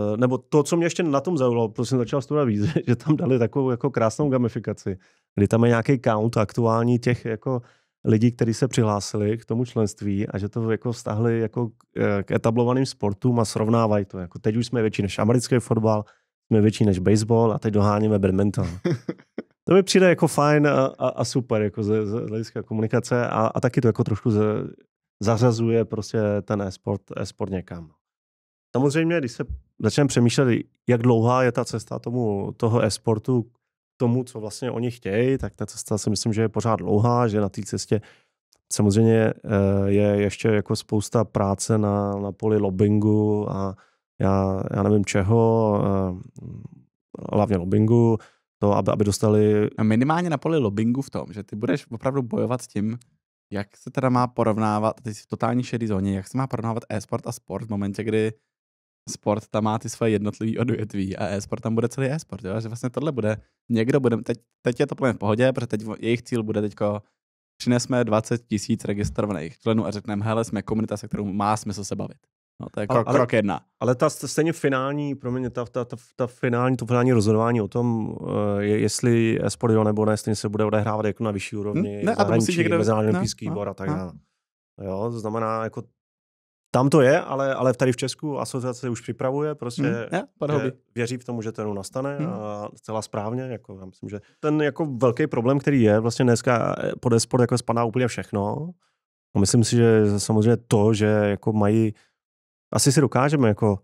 Speaker 1: uh, nebo to, co mě ještě na tom zaujalo, protože jsem začal studovat víc, že tam dali takovou jako krásnou gamifikaci, kdy tam je nějaký count aktuální těch jako lidí, kteří se přihlásili k tomu členství a že to jako stáhli jako eh, k etablovaným sportům a srovnávají to. Jako teď už jsme větší než americký fotbal, jsme větší než baseball a teď doháníme badminton. To mi přijde jako fajn a, a, a super jako ze, ze hlediska komunikace a, a taky to jako trošku ze, zařazuje prostě ten e-sport, e-sport někam. Samozřejmě, když se začneme přemýšlet, jak dlouhá je ta cesta tomu, toho e-sportu k tomu, co vlastně oni chtějí, tak ta cesta si myslím, že je pořád dlouhá, že na té cestě samozřejmě eh, je ještě jako spousta práce na, na poli lobbyingu a já, já nevím čeho, eh, hlavně lobbyingu, to, aby, aby dostali...
Speaker 2: A no minimálně na poli lobbingu v tom, že ty budeš opravdu bojovat s tím, jak se teda má porovnávat, ty jsi v totální šedý zóně, jak se má porovnávat e-sport a sport v momentě, kdy sport tam má ty svoje jednotlivý odvětví a e-sport tam bude celý e-sport, jo? že vlastně tohle bude, někdo bude, teď, teď je to plně v pohodě, protože teď jejich cíl bude teďko přinesme 20 tisíc registrovaných členů a řekneme, hele, jsme komunita, se kterou má smysl se bavit. No, to je krok, ale, krok jedna.
Speaker 1: Ale ta stejně finální, mě, ta, ta, ta, ta finální, to finální rozhodování o tom, eh, je, jestli esport jo nebo ne, stejně se bude odehrávat jako na vyšší úrovni, hmm, ne, zahraničí, někde... mezinárodní píský no, no a tak no. dále. Jo, to znamená, jako tam to je, ale, ale tady v Česku asociace už připravuje, prostě hmm, je, věří v tomu, že ten nastane hmm. a zcela správně. Jako, já myslím, že ten jako velký problém, který je, vlastně dneska eh, pod esport jako spadá úplně všechno. A myslím si, že samozřejmě to, že jako mají asi si dokážeme jako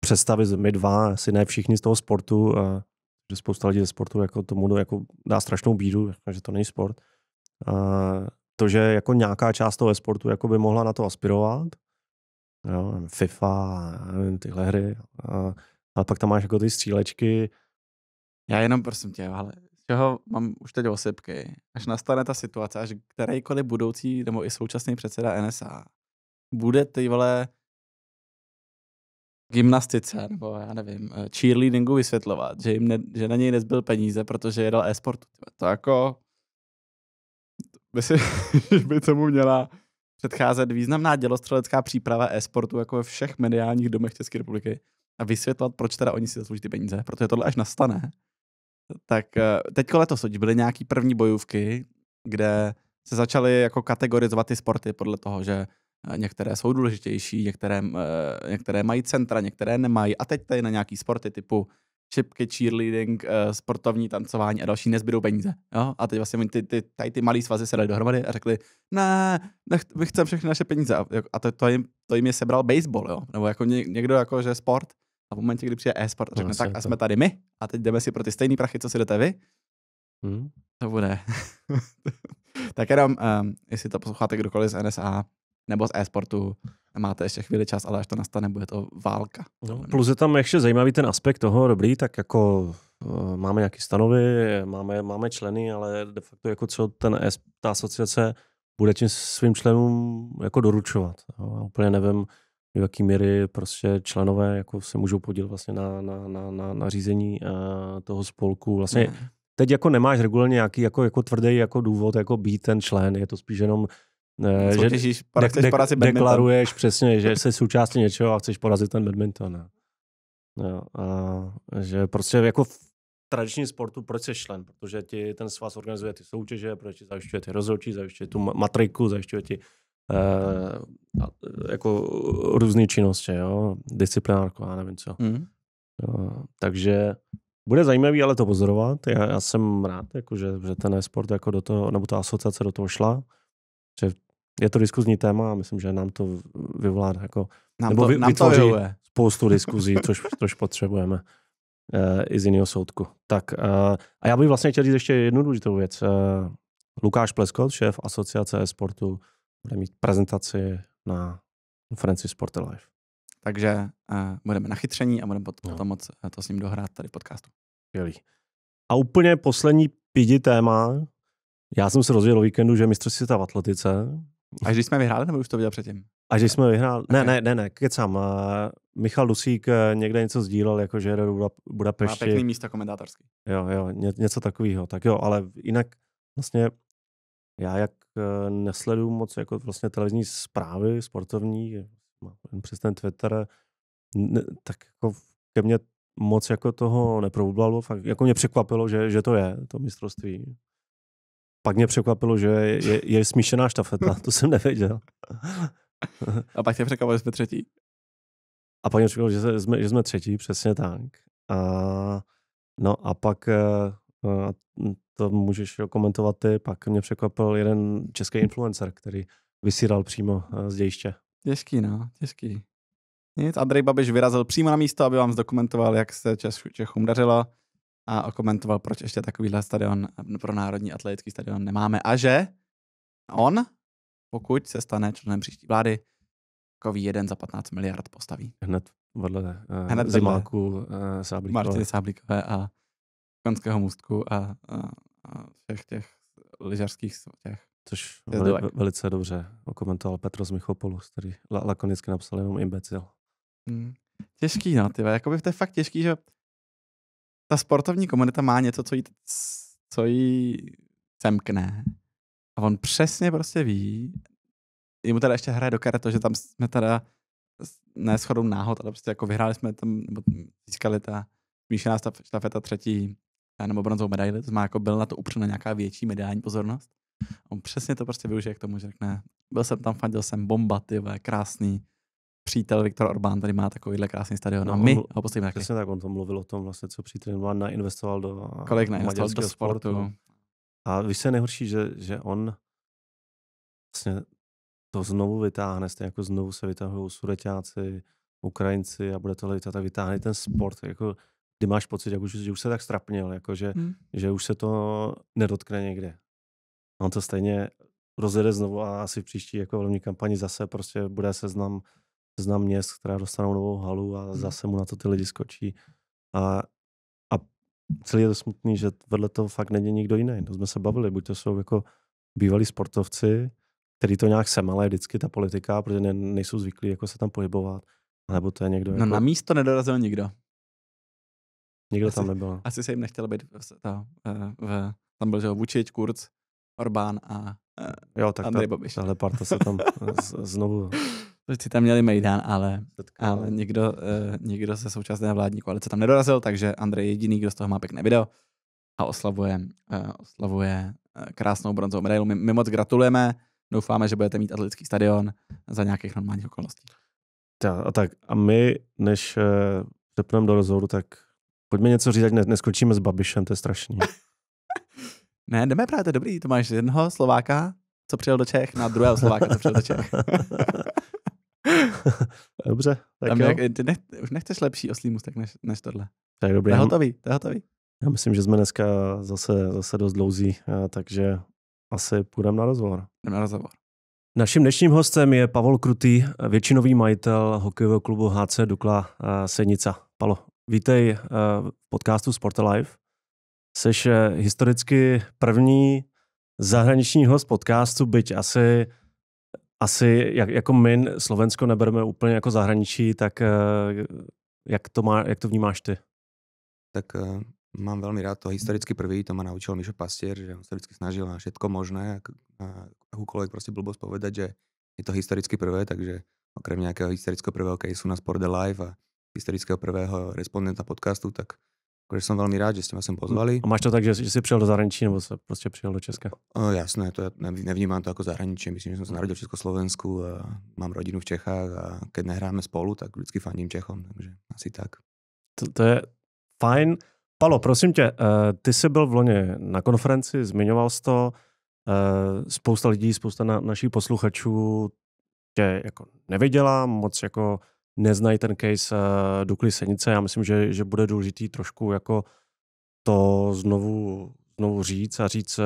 Speaker 1: představit, my dva, asi ne všichni z toho sportu, a, že spousta lidí ze sportu jako tomu jako dá strašnou bídu, že to není sport. A, to, že jako nějaká část toho sportu jako by mohla na to aspirovat, jo, FIFA, nevím, tyhle hry, a, ale pak tam máš jako ty střílečky.
Speaker 2: Já jenom prosím tě, ale čeho mám už teď osypky, až nastane ta situace, až kterýkoliv budoucí nebo i současný předseda NSA bude ty vole gymnastice nebo já nevím, eh, cheerleadingu vysvětlovat, že, jim ne, že na něj nezbyl peníze, protože jedal e-sportu. To jako, myslím, že by tomu měla předcházet významná dělostřelecká příprava e-sportu jako ve všech mediálních domech České republiky a vysvětlovat, proč teda oni si zaslouží ty peníze, protože tohle až nastane. Tak eh, teď letos byly nějaký první bojůvky, kde se začaly jako kategorizovat ty sporty podle toho, že Eh, některé jsou důležitější, některé, eh, některé mají centra, některé nemají. A teď tady na nějaký sporty typu šipky, cheerleading, eh, sportovní tancování a další nezbydou peníze. Jo? A teď vlastně ty, ty, tady ty malé svazy se dali dohromady a řekli, ne, nech, my chceme všechny naše peníze. A to, to, jim, to jim je sebral baseball, jo? nebo jako někdo jako, že sport. A v momentě, kdy přijde e-sport a řekne, vlastně tak a jsme tady my a teď jdeme si pro ty stejné prachy, co si jdete vy, hmm. to bude. tak jenom, um, jestli to posloucháte kdokoliv z NSA, nebo z e-sportu máte ještě chvíli čas, ale až to nastane, bude to válka. No, plus je tam ještě
Speaker 1: zajímavý ten aspekt toho, dobrý, tak jako uh, máme nějaké stanovy, máme, máme členy, ale de facto jako co ten, e ta asociace bude tím svým členům jako doručovat. Jo. Já úplně nevím, v jaké míry prostě členové jako se můžou podílet vlastně na, na, na, na, na řízení uh, toho spolku. Vlastně ne. Hmm. teď jako nemáš regulárně nějaký jako, jako tvrdý jako důvod jako být ten člen, je to spíš jenom Eh, že těžíš, de- de- porazit badminton. deklaruješ přesně, že jsi součástí něčeho a chceš porazit ten badminton. Jo, no, a že prostě jako v tradičním sportu proč jsi člen? Protože ti ten svaz organizuje ty soutěže, proč ti zajišťuje ty rozhodčí, zajišťuje tu matriku, zajišťuje ti uh, jako různé činnosti, jo? disciplinárku a nevím co. Mm. Uh, takže bude zajímavý ale to pozorovat. Já, já jsem rád, jako, že, že ten sport jako do toho, nebo ta asociace do toho šla že je to diskuzní téma a myslím, že nám to vyvolá jako, nám nebo to, vytvoří nám to spoustu diskuzí, což, což potřebujeme uh, i z jiného soudku. Tak uh, a já bych vlastně chtěl říct ještě jednu důležitou věc. Uh, Lukáš Pleskot, šéf asociace e-sportu, bude mít prezentaci
Speaker 2: na konferenci Sport Life. Takže uh, budeme nachytření a budeme no. potom no. moc to s ním dohrát tady podcastu. Skvělý. A úplně poslední pidi téma,
Speaker 1: já jsem se rozvěděl o víkendu, že mistrovství světa v atletice. A když jsme vyhráli, nebo už to viděl předtím? A když jsme vyhráli. Ne, okay. ne, ne, ne, kecám. Eh, Michal Dusík eh, někde něco sdílel, jako že jede do Budapešti. Má pěkný místa komentátorský. Jo, jo, ně, něco takového. Tak jo, ale jinak vlastně já jak eh, nesledu moc jako vlastně televizní zprávy sportovní, přes ten Twitter, ne, tak jako ke mně moc jako toho neprobublalo. Fakt, jako mě překvapilo, že, že to je to mistrovství. Pak mě překvapilo, že je, je smíšená štafeta, to jsem nevěděl.
Speaker 2: A pak tě překvapilo, že jsme třetí.
Speaker 1: A pak mě překvapilo, že jsme, že jsme třetí, přesně tak. A, no a pak eh, a hm, to můžeš komentovat ty, pak mě překvapil jeden český influencer, který vysíral přímo eh, z
Speaker 2: dějiště. Těžký, no, těžký. Nic, Andrej Babiš vyrazil přímo na místo, aby vám zdokumentoval, jak se Čechům dařilo a okomentoval, proč ještě takovýhle stadion eh, pro Národní atletický stadion nemáme. A že on, pokud se stane členem příští vlády, takový jeden za 15 miliard postaví. Hned vedle uh, Hned Zimáku uh, Sáblíkové. Martiny Sáblíkové a Konského můstku a, a, a všech těch lyžařských těch Což veli,
Speaker 1: velice dobře okomentoval Petro z Michopolus, který lakonicky napsal jenom imbecil.
Speaker 2: Hmm. Těžký, no, ty, jakoby to je fakt těžký, že ta sportovní komunita má něco, co jí, co jí semkne. A on přesně prostě ví, jemu teda ještě hraje do karet to, že tam jsme teda ne shodou náhod, ale prostě jako vyhráli jsme tam, nebo získali ta smíšená štafeta třetí nebo bronzovou medaili, to má jako byl na to upřena nějaká větší mediální pozornost. On přesně to prostě využije k tomu, že řekne, byl jsem tam, fandil jsem bomba, ty krásný, přítel Viktor Orbán tady má takovýhle krásný stadion no, a my ho postavíme taky. Přesně
Speaker 1: tak, on to mluvil o tom vlastně, co přítel Orbán nainvestoval do Kolik nainvestoval do sportu. sportu. A víš, se nejhorší, že, že on vlastně to znovu vytáhne, stejně jako znovu se vytahují sureťáci, Ukrajinci a bude to lidi, tak vytáhne ten sport, jako kdy máš pocit, jak už, že už se tak strapnil, jako že, hmm. že už se to nedotkne někde. A on to stejně rozjede znovu a asi v příští jako volební kampani zase prostě bude seznam seznam měst, která dostanou novou halu a hmm. zase mu na to ty lidi skočí. A, a celý je to smutný, že vedle toho fakt není nikdo jiný. To jsme se bavili, buď to jsou jako bývalí sportovci, který to nějak sem, je vždycky ta politika, protože ne, nejsou zvyklí jako se tam pohybovat, nebo to je někdo. No jako... na
Speaker 2: místo nedorazil nikdo. Nikdo asi, tam nebyl. Asi se jim nechtěl být ta, v, v, tam byl že Vučič, Kurz, Orbán a Eh, jo, tak Andrej ta, Babiš. tahle parta se tam z, znovu... Vždycky tam měli Mejdán, ale, ale někdo, uh, eh, někdo se současné vládní koalice tam nedorazil, takže Andrej je jediný, kdo z toho má pěkné video a oslavuje, uh, oslavuje krásnou bronzovou medailu. My, my moc gratulujeme, doufáme, že budete mít atletický stadion za nějakých normálních okolností.
Speaker 1: Ta, a tak a my, než eh, přepneme do rozhodu, tak pojďme něco říct, ať ne, neskočíme s Babišem, to je strašný.
Speaker 2: Ne, jdeme právě, to je dobrý. To máš jednoho Slováka, co přijel do Čech, na druhého Slováka, co přijel do Čech. Dobře, tak Tam jo. Jak, ty nech, už nechceš lepší oslý mustek než, než tohle. Tak dobrý. To je hotový, to je hotový.
Speaker 1: Já myslím, že jsme dneska zase, zase dost dlouzí, eh, takže asi půjdeme na rozhovor. Jdeme na rozhovor. Naším dnešním hostem je Pavel Krutý, většinový majitel hokejového klubu HC Dukla eh, Sednica. Palo, vítej eh, v podcastu Sport Live. Seš eh, historicky první zahraniční host podcastu, byť asi, asi jak, jako my Slovensko nebereme úplně jako zahraničí, tak eh, jak to, má, jak to vnímáš
Speaker 3: ty? Tak eh, mám velmi rád to historicky prvý, to ma naučil Mišo Pastěr, že on se vždycky snažil na všetko možné, jakoukoliv prostě blbost povedat, že je to historicky prvé, takže okrem nějakého historického prvého casu na Sport Live a historického prvého respondenta podcastu, tak takže jsem velmi rád, že jste mě sem mm. pozvali. A máš to
Speaker 1: tak, že, že jsi přijel do zahraničí nebo se prostě přijel do Česka?
Speaker 3: O, jasné, to já nevnímám to jako zahraničí. Myslím, že jsem se mm. narodil v Československu a mám rodinu v Čechách a když nehráme spolu, tak vždycky fandím Čechom, takže asi tak. To,
Speaker 1: to je fajn. Palo, prosím tě, eh, ty jsi byl v Loně na konferenci, zmiňoval jsi to, eh, spousta lidí, spousta na, našich posluchačů tě jako neviděla, moc jako neznají ten case uh, eh, Dukly Senice. Já myslím, že, že bude důležitý trošku jako to znovu, znovu říct a říct, eh,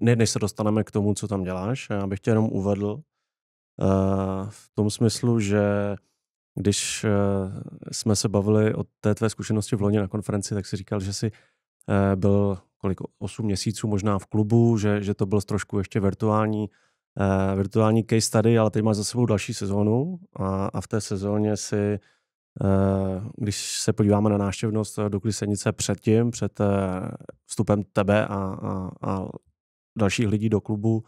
Speaker 1: ne, než se dostaneme k tomu, co tam děláš, já eh, bych tě jenom uvedl uh, v tom smyslu, že když uh, jsme se bavili o té tvé zkušenosti v loni na konferenci, tak si říkal, že jsi uh, byl kolik, 8 měsíců možná v klubu, že, že to byl trošku ještě virtuální Eh, virtuální case tady, ale teď máš za sebou další sezónu a, a v té sezóně si, eh, když se podíváme na náštěvnost eh, do Klisenice předtím, před vstupem tebe a, a, a dalších lidí do klubu,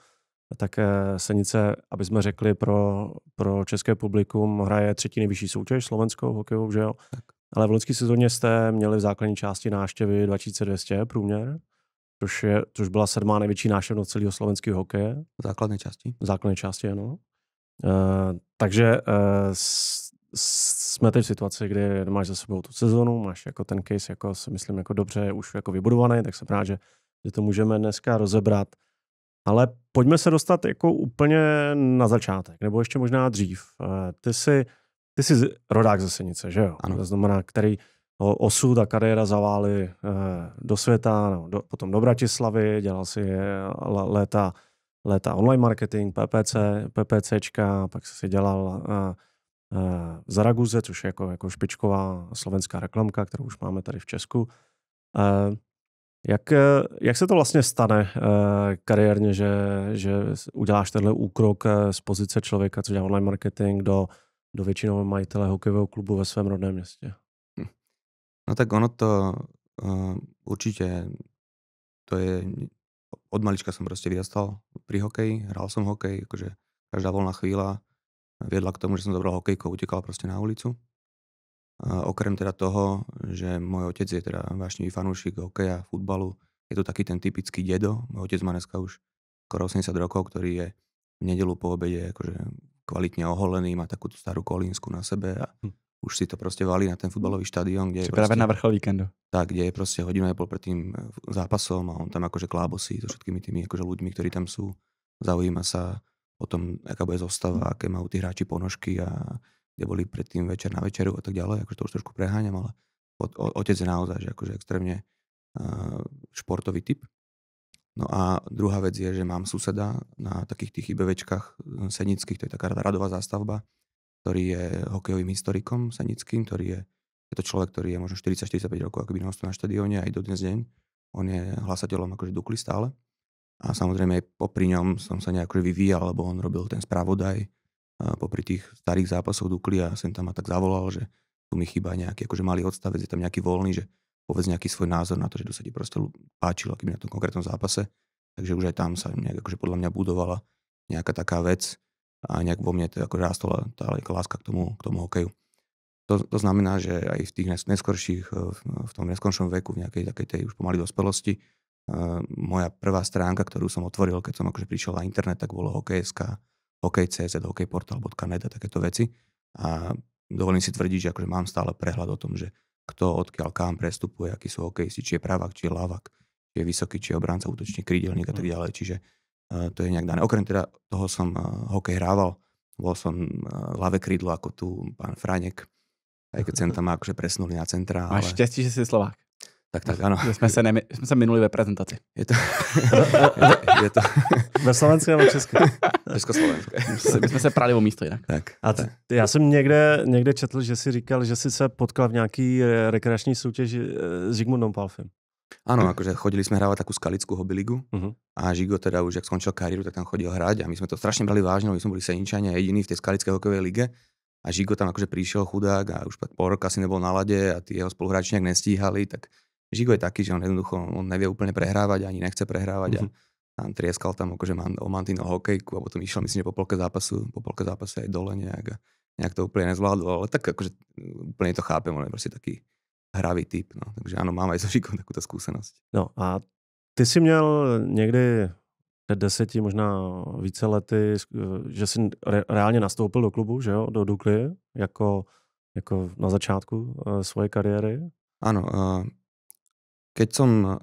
Speaker 1: tak Senice, aby jsme řekli pro, pro české publikum, hraje třetí nejvyšší soutěž slovenskou hokejovou, že jo? Tak. Ale v loňské sezóně jste měli v základní části náštěvy 2200 průměr což, je, což byla sedmá největší náševnost celého slovenského hokeje. V základné části. V základné části, ano. Uh, takže uh, s, jsme teď v situaci, kdy máš za sebou tu sezonu, máš jako ten case, jako si myslím, jako dobře už jako vybudovaný, tak jsem rád, že, že to můžeme dneska rozebrat. Ale pojďme se dostat jako úplně na začátek, nebo ještě možná dřív. Eh, ty jsi, ty jsi rodák ze Senice, že jo? Ano. To znamená, který osud a kariéra zavály eh, do světa, no, do, potom do Bratislavy, dělal si eh, léta, léta online marketing, PPC, PPCčka, pak si dělal v eh, Zaraguze, což je jako, jako špičková slovenská reklamka, kterou už máme tady v Česku. Jak, jak se to vlastně stane kariérně, že, že uděláš tenhle úkrok z pozice člověka, co dělá online marketing, do, do většinou majitele hokejového klubu ve svém rodném městě?
Speaker 3: No tak ono to uh, eh, určite, to je, od malička som proste vyrastal pri hokeji, hral som hokej, akože každá voľná chvíľa viedla k tomu, že som dobral hokejku a utekal proste na ulicu. Uh, okrem teda toho, že môj otec je teda vášnivý fanúšik hokeja, futbalu, je to taký ten typický dedo. Môj otec má dneska už skoro 80 rokov, ktorý je v nedelu po obede akože kvalitne oholený, má tu starú kolínsku na sebe a hm už si to prostě valí na ten fotbalový štadion, kde je prostě, na vrchol víkendu. Tak, kde je prostě hodinu a pol pred tým eh, zápasom a on tam akože klábosí so všetkými tými akože ľuďmi, ktorí tam sú. Zaujíma sa o tom, aká bude zostava, aké majú tí hráči ponožky a kde boli předtím večer na večeru a tak ďalej. Akože to už trošku preháňam, ale otec je naozaj že akože extrémne eh, športový typ. No a druhá vec je, že mám suseda na takých tých IBVčkách eh, senických, to je taká radová zástavba, ktorý je hokejovým historikom sanickým, ktorý je, je to človek, ktorý je možno 40-45 rokov akoby na štadióne aj do dnes deň. On je hlasateľom akože dukli stále. A samozrejme aj popri ňom som sa nejako vyvíjal, lebo on robil ten správodaj popri tých starých zápasoch dukli a sem tam ma tak zavolal, že tu mi chýba nejaký akože malý odstavec, je tam nejaký voľný, že povedz nejaký svoj názor na to, že to sa ti proste páčilo, keby na tom konkrétnom zápase. Takže už aj tam sa nejak akože podľa mňa budovala nejaká taká vec, a nejak vo mne teda ako rástla tá jako láska k tomu, k tomu hokeju. To, to znamená, že aj v tých neskorších, eh, v tom neskončnom veku, v nejakej takej tej už pomaly dospelosti, eh, moja prvá stránka, ktorú som otvoril, keď som akože prišiel na internet, tak bolo hokejská, hokej.cz, hokejportal.net a takéto veci. A dovolím si tvrdiť, že akože mám stále prehľad o tom, že kto odkiaľ kam prestupuje, jaký sú hokejisti, či je pravák, či je lavák, či je vysoký, či je obránca, útočník, krídelník a tak ďalej. Mm. Čiže uh, Eh, to je nejak dané. Okrem teda toho som eh, hokej hrával. Bol som eh, ľavé krídlo ako tu pán Franek. Aj keď sem tam akože presnuli na centra. Máš ale...
Speaker 2: štěstí, že jsi Slovák.
Speaker 3: Tak, tak, ano. jsme
Speaker 2: se, nemi, jsme se minuli ve prezentaci. Je to... je, je to... Ve Slovenské nebo České? Československé. My jsme se prali o místo jinak.
Speaker 1: Tak. A t- já jsem někde, někde četl, že si říkal, že jsi se potkal v nějaký rekreační soutěži s Zigmundem Palfem.
Speaker 3: Áno, mm. Hm. akože chodili sme hrávať takú skalickú hobiligu mm-hmm. a Žigo teda už, jak skončil kariéru, tak tam chodil hrať a my sme to strašne brali vážne, my sme boli Seničania jediní v tej skalickej hokejovej lige a Žigo tam akože prišiel chudák a už po roka asi nebol na lade a tí jeho spoluhráči nejak nestíhali, tak Žigo je taký, že on jednoducho on nevie úplne prehrávať ani nechce prehrávať mm-hmm. a mhm. tam trieskal tam akože man, o mantino hokejku a potom išiel myslím, že po polke zápasu, po polke zápasu aj dole nejak a nejak to úplne nezvládol, ale tak akože úplne to chápem, on je proste taký hravý typ. No. Takže ano, mám aj so Žikom takovou zkušenost.
Speaker 1: No a ty jsi měl někdy před deseti, možná více lety, eh, že jsi re- reálně nastoupil do klubu, že jo, do Dukly, jako, jako na začátku e, svoje kariéry?
Speaker 3: Ano, e, keď jsem,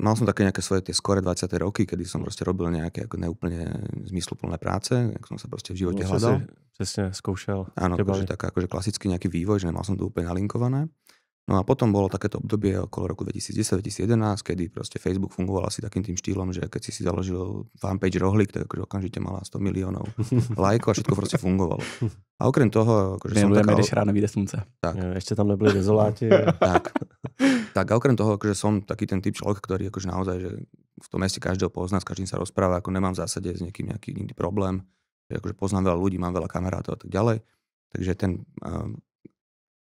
Speaker 3: mal som také nejaké svoje tie skore 20. roky, kedy som prostě robil nejaké jako neúplne zmysluplné práce, jak som sa prostě v živote no, hledal. Přesně, zkoušel. Ano, takže tak akože klasicky nejaký vývoj, že nemal som to úplne nalinkované. No a potom bolo takéto obdobie okolo roku 2010-2011, kedy proste Facebook fungoval asi takým tým štýlom, že keď si si založil fanpage Rohlik, tak akože okamžite mala 100 miliónov lajkov a všetko proste fungovalo. A okrem toho... Akože Mělujeme, som taká... když ráno vyjde slunce. Tak. Ja, ešte tam nebyli dezoláti. tak. tak a okrem toho, akože som taký ten typ človek, ktorý akože naozaj, že v tom meste každého pozná, s každým sa rozpráva, ako nemám v zásade s niekým nejaký, nikdy problém, že akože poznám veľa ľudí, mám veľa kamarátov a tak ďalej. Takže ten ehm,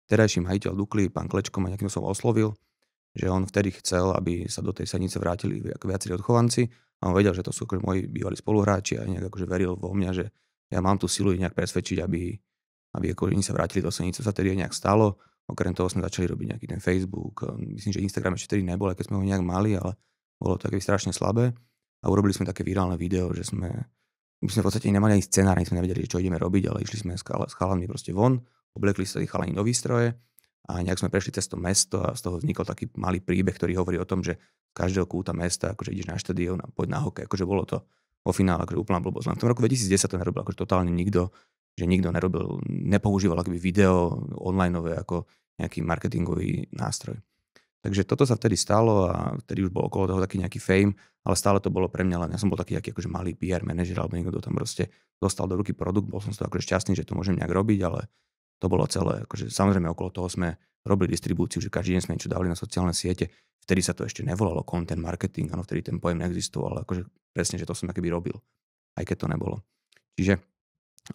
Speaker 3: terajší majiteľ Dukly, pán Klečko, ma nejakým som oslovil, že on vtedy chcel, aby sa do tej sadnice vrátili viacerí odchovanci a on vedel, že to sú akože moji bývalí spoluhráči a nejak akože veril vo mňa, že ja mám tú silu ich nejak presvedčiť, aby, aby akože oni sa vrátili do sadnice. sa tedy nejak stalo. Okrem toho sme začali robiť nejaký ten Facebook. Myslím, že Instagram ešte tedy nebol, keď sme ho nejak mali, ale bolo to také strašne slabé. A urobili sme také virálne video, že sme my sme v podstate nemali ani scenár, ani sme nevedeli, čo ideme robiť, ale išli sme s chalami proste von oblekli sa ich chalani nový stroje a nejak sme prešli cez to mesto a z toho vznikol taký malý príbeh, ktorý hovorí o tom, že každého kúta mesta, akože ideš na štadión a poď na hokej, akože bolo to vo finále akože úplná blbosť. No v tom roku 2010 to nerobil akože totálne nikto, že nikto nerobil, nepoužíval akoby video onlineové ako nejaký marketingový nástroj. Takže toto sa vtedy stalo a vtedy už bol okolo toho taký nejaký fame, ale stále to bolo pre mňa len, ja som bol taký nejaký akože malý PR manažer alebo niekto tam proste dostal do ruky produkt, bol som z toho akože šťastný, že to môžem nejak robiť, ale to bolo celé. Akože, samozrejme, okolo toho sme robili distribúciu, že každý deň sme niečo dávali na sociálne siete. Vtedy sa to ešte nevolalo content marketing, ano, vtedy ten pojem neexistoval, ale akože presne, že to som akoby robil, aj keď to nebolo. Čiže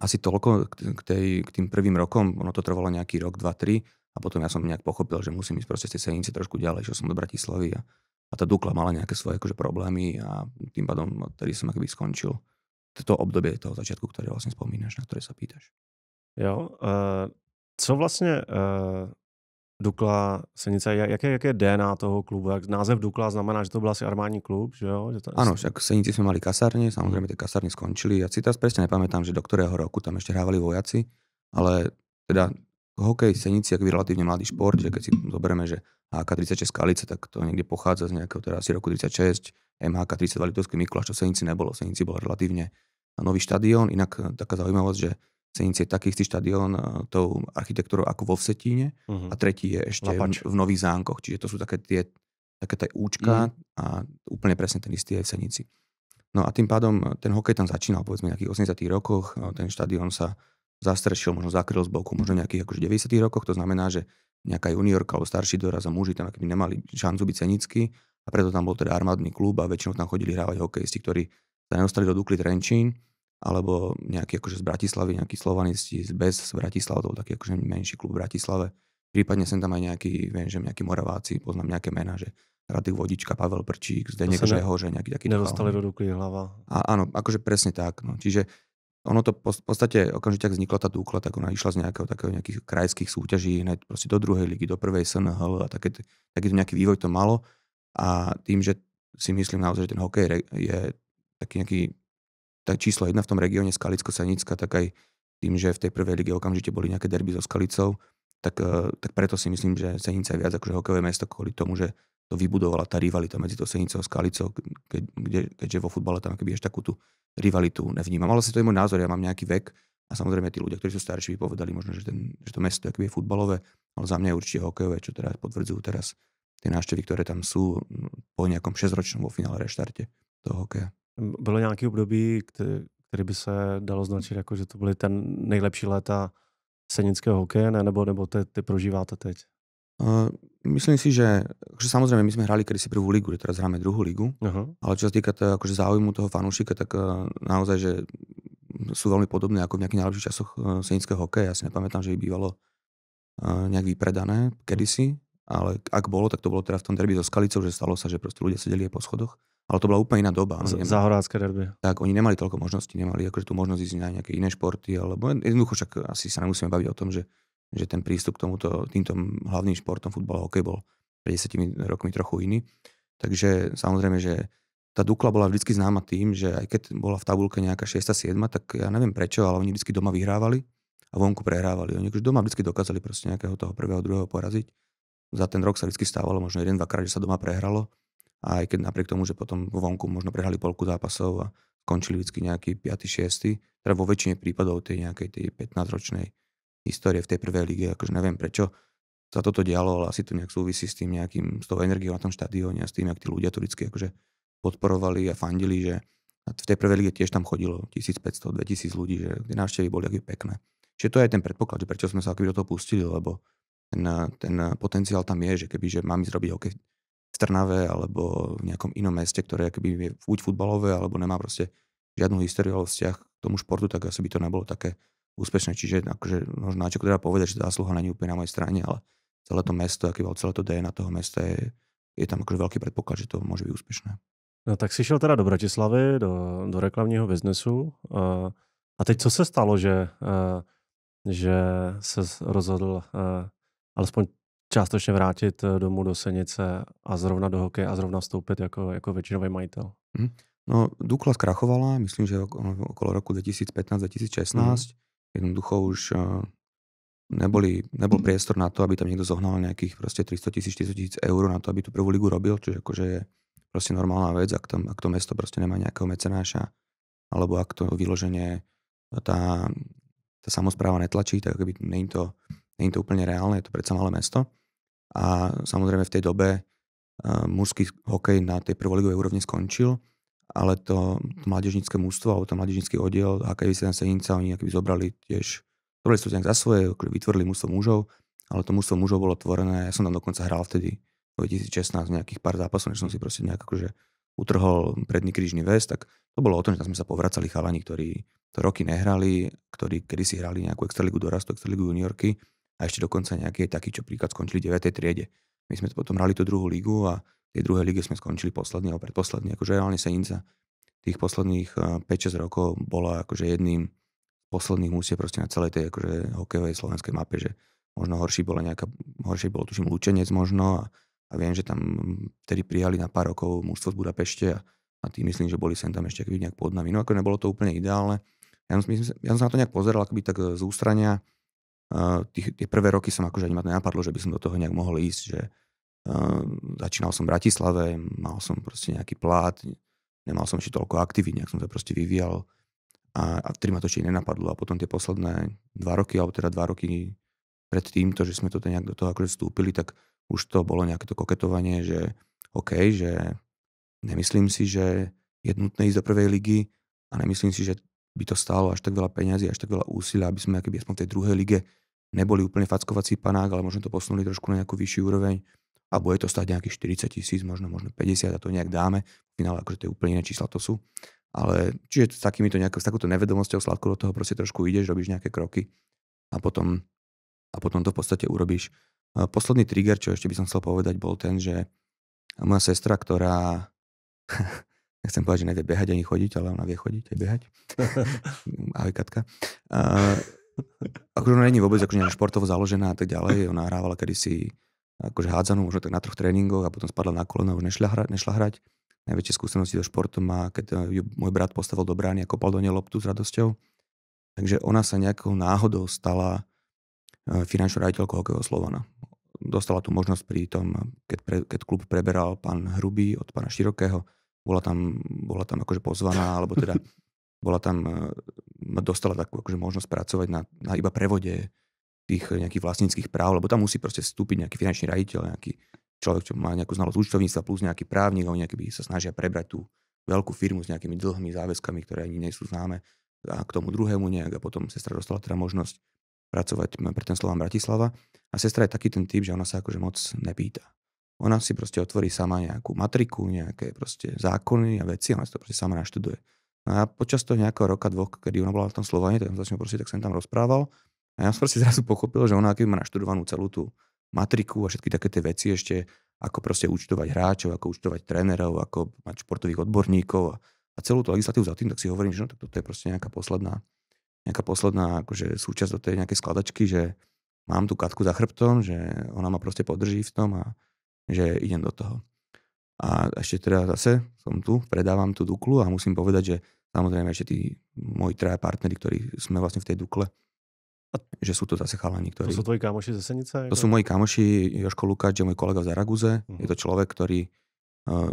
Speaker 3: asi toľko k, tej, k tým prvým rokom, ono to trvalo nejaký rok, dva, tri a potom ja som nejak pochopil, že musím ísť proste z tej trošku ďalej, že som do Bratislavy a, a tá Dukla mala nejaké svoje akože, problémy a tým pádom tedy som akoby skončil to obdobie toho začiatku, ktoré vlastne spomínaš, na ktoré sa pýtaš.
Speaker 1: Jo, uh, co vlastně uh, Dukla Senice, jaké, jaké je DNA toho klubu? Jak název Dukla znamená, že to byl asi armádní klub, že jo? Že to... Ano,
Speaker 3: však Senici jsme mali kasárně, samozřejmě ty kasárny skončily. Já si to přesně nepamětám, že do kterého roku tam ještě hrávali vojaci, ale teda hokej Senici, jak relativně mladý sport, že když si zobereme, že ak 36 Kalice, tak to někdy pochází z nějakého teda asi roku 36, MHK32 Litovský Mikuláš, to Senici nebylo, Senici byl relativně nový štadion. inak eh, taká zaujímavosť, že Senice eh, jako mhm. je taký istý štadión tou architektúrou ako vo Vsetíne uh-huh. a tretí je ešte Lapač. v, Nových Zánkoch. Čiže to sú také tie také tie účka uh-huh. a úplne presne ten istý je v Senici. No a tým pádom eh, ten hokej tam začínal povedzme v nejakých 80 rokoch, eh, ten štadión sa zastrešil, možno zakryl z boku, možno nejakých akože 90 rokoch, to znamená, že nejaká juniorka alebo starší doraz a muži tam akým nemali šancu byť cenický a preto tam bol teda armádny klub a väčšinou tam chodili hrávať hokejisti, ktorí sa nedostali do Dukly Trenčín, alebo nejaký akože z Bratislavy, nejaký Slovanisti z Bez z Bratislava, to bol taký akože menší klub v Bratislave. Prípadne sem tam aj nejaký, viem, že nějaký Moraváci, poznám nejaké mená, že Radek Vodička, Pavel Prčík, Zdeněk Žehoře, nějaký taký. Nedostali do Dukly hlava. A ano, akože presne tak. No. Čiže ono to v podstate okamžite, ak vznikla tá Dukla, tak ona išla z nejakého takého nejakých krajských súťaží hned prostě do druhej ligy, do prvej SNHL a také, to nejaký vývoj to malo. A tým, že si myslím naozaj, že ten hokej je taký nejaký tak číslo jedna v tom regióne Skalicko-Sanicka, tak aj tým, že v tej prvej lige okamžite boli nejaké derby so Skalicou, tak, e, tak preto si myslím, že Senica je viac akože hokejové mesto kvôli tomu, že to vybudovala tá rivalita medzi to Senicou a Skalicou, keď, kde, keďže vo futbale tam keby ešte takú tú rivalitu nevnímam. Ale si to je môj názor, ja mám nejaký vek a samozrejme tí ľudia, ktorí sú starší, by povedali možno, že, ten, že to mesto je futbalové, ale za mňa je určite hokejové, čo teraz potvrdzujú teraz tie návštevy, ktoré tam sú no, po nejakom 6-ročnom vo finále reštarte toho hokeja.
Speaker 1: Bylo nějaké období, který, který by se dalo značit, jako, že to byly ten nejlepší léta senického hokeje, ne? nebo, nebo ty, ty prožíváte teď?
Speaker 3: Uh, myslím si, že že samozřejmě, my jsme hráli kedysi první ligu, teraz hráme druhou ligu, uh-huh. ale čo se týká záujmu toho fanúšika, tak uh, naozaj, že jsou velmi podobné jako v nějakých nejlepších časoch uh, senického hokeje. Já si nepamätám, že by bývalo uh, nějak vypredané hm. kedysi, ale ak bylo, tak to bylo teda v tom derby so Skalicou, že stalo se, že prostě lidé seděli po schodoch ale to byla úplně jiná doba. Z, nemali, derby. Tak, oni nemali tolik možností, nemali akože tu možnost jít na nějaké jiné športy, alebo jednoducho však asi se nemusíme bavit o tom, že, že ten přístup k tomuto, týmto hlavním športom futbal a hokej byl pred 10 rokmi trochu jiný. Takže samozřejmě, že ta Dukla byla vždycky známa tým, že i keď byla v tabulce nějaká 6. 7., tak ja nevím proč, ale oni vždycky doma vyhrávali a vonku prehrávali. Oni už doma vždycky dokázali prostě nějakého toho prvého, druhého porazit. Za ten rok se vždycky stávalo možno jeden, dvakrát, že se doma prehralo a aj keď napriek tomu, že potom vonku možno prehrali polku zápasov a končili vždycky nejaký 5. 6. Teda vo väčšine prípadov tej nejakej tej 15-ročnej histórie v tej prvej lige, akože neviem prečo sa toto dialo, ale asi to nejak súvisí s tým nejakým, s tou energiou na tom štadióne a s tým, jak tí ľudia to vždycky akože podporovali a fandili, že v tej prvej lige tiež tam chodilo 1500-2000 ľudí, že tie návštevy boli aké pekné. Čiže to je aj ten predpoklad, že prečo sme sa akoby do toho pustili, lebo ten, ten potenciál tam je, že keby, že mám zrobiť okay, v Trnave alebo v nejakom inom meste, ktoré akoby je buď futbalové, alebo nemá prostě žiadnu históriu alebo vzťah k tomu športu, tak asi by to nebolo také úspešné. Čiže akože, možná čo treba povedať, že zásluha není úplne na mojej strane, ale celé to mesto, aký bol celé to DNA toho mesta je, je tam akože veľký predpoklad, že to môže byť úspešné.
Speaker 1: No tak si šel teda do Bratislavy, do, do reklamního biznesu. A, eh, a teď co se stalo, že, a, eh, že se rozhodl a, eh, alespoň částečně vrátit eh, domů do Senice a zrovna do hokeje a zrovna vstoupit jako, jako většinový majitel?
Speaker 3: Hmm. No, Dukla zkrachovala, myslím, že okolo roku 2015-2016. Hmm. Jednoducho už eh, neboli, nebol mhm. priestor na to, aby tam niekto zohnal nejakých prostě 300 tisíc, 400 tisíc eur na to, aby tu prvú ligu robil, což akože je proste normálna vec, ak, tam, ak to mesto proste nemá nejakého mecenáša, alebo ak to vyloženie tá, tá samozpráva netlačí, tak aby není to, není to úplne reálne, je to predsa malé mesto a samozrejme v tej dobe eh, mužský hokej na tej prvoligovej úrovni skončil, ale to, to mládežnícke mužstvo, alebo to mládežnícky oddiel HKV 7 Senica, oni akoby zobrali tiež, zobrali to za svoje, vytvorili mužstvo mužov, ale to mužstvo mužov bolo tvorené, ja som tam dokonca hral vtedy, 2016 nejakých pár zápasov, než som si proste nejak akože utrhol predný krížny väz, tak to bolo o tom, že tam sme sa povracali chalani, ktorí to roky nehrali, ktorí kedysi hrali nejakú extraligu dorastu, extraligu juniorky a ešte dokonca nejaký taký, čo príklad skončili 9. triede. My sme potom hrali tú druhú ligu a tej druhej lige sme skončili poslední alebo predposlední. Akože reálne Senica tých posledných 5-6 eh, rokov bola akože jedným z posledných musie proste na celej tej akože hokejovej slovenskej mape, že možno horší bola nejaká, horšie bolo tuším Lučenec možno a, a viem, že tam vtedy prijali na pár rokov mužstvo z Budapešte a, a tí myslím, že boli sem tam ešte nejak pod nami. No ako nebolo to úplne ideálne. Ja, myslím, ja som sa na to nejak pozeral akoby tak eh, z ústrania uh, tých, tie prvé roky som akože ani ma nenapadlo, že by som do toho nejak mohol ísť, že uh, začínal som v Bratislave, mal som proste nejaký plát, nemal som ešte toľko aktivít, nejak som sa proste vyvíjal a, a tri ma to ešte nenapadlo a potom tie posledné dva roky, alebo teda dva roky pred týmto, že sme to nejak do toho akože vstúpili, tak už to bolo nejaké to koketovanie, že OK, že nemyslím si, že je nutné ísť do prvej ligy a nemyslím si, že by to stálo až tak veľa peňazí, až tak veľa úsilia, aby sme akéby aspoň v tej druhej lige neboli úplne fackovací panák, ale možno to posunuli trošku na nejakú vyšší úroveň a bude to stať nejakých 40 tisíc, možno, možno 50 a to nejak dáme. V finále akože to je úplne iné čísla, to sú. Ale čiže s, takýmito nejako, s takouto nevedomosťou sladko do toho proste trošku ideš, robíš nejaké kroky a potom, a potom to v podstate urobíš. Posledný trigger, čo ešte by som chcel povedať, bol ten, že moja sestra, ktorá nechcem povedať, že nevie behať ani chodiť, ale ona vie chodiť aj behať. Ahoj Katka. Uh, akože ona není vôbec akože športovo založená a tak ďalej. Ona hrávala kedysi akože hádzanú, možno tak na troch tréningoch a potom spadla na kolena, už nešla, hra, nešla hrať. Najväčšie skúsenosti do športu má, keď ju môj brat postavil do brány a kopal do nej loptu s radosťou. Takže ona sa nejakou náhodou stala e, finančnou raditeľkou hokejového Slovana. Dostala tu možnosť pri tom, keď, pre, keď klub preberal pán Hrubý od pána Širokého, bola tam, bola tam akože pozvaná, alebo teda bola tam, eh, dostala takú akože možnosť pracovať na, na iba prevode tých nejakých vlastníckých práv, lebo tam musí proste vstúpiť nejaký finančný raditeľ, nejaký človek, čo má nejakú znalosť účtovníctva plus nejaký právnik, oni by sa snažia prebrať tú veľkú firmu s nejakými dlhmi, záväzkami, ktoré ani nie sú známe a k tomu druhému nejak a potom sestra dostala teda možnosť pracovať pre ten Slován Bratislava a sestra je taký ten typ, že ona sa akože moc nepýta. Ona si proste otvorí sama nejakú matriku, nejaké proste zákony a veci ona si to proste sama naštuduje. No a počas toho nějakého roka, dvoch, kdy ona byla v tom Slovani, tak jsem začal prosit, tak jsem tam rozprával. A já jsem prostě zrazu pochopil, že ona aký má naštudovanú celú tú matriku a všetky také ty veci ešte, ako prostě účtovať hráčov, ako účtovať trénerov, ako mať športových odborníkov a, a celou tu legislativu za tým, tak si hovorím, že no, tak to je prostě nějaká posledná, nějaká posledná akože súčasť do té nějaké skladačky, že mám tu katku za chrbtom, že ona ma prostě podrží v tom a že idem do toho. A ešte teda zase som tu, predávam tú Duklu a musím povedať, že samozrejme ešte tí moji traja partneri, ktorí sme vlastne v tej Dukle, a že sú to zase chalani, ktorí... To sú tvoji kámoši ze Senice? To sú moji kámoši, Joško Lukáč je môj kolega v Zaraguze, uh-huh. je to človek, ktorý uh,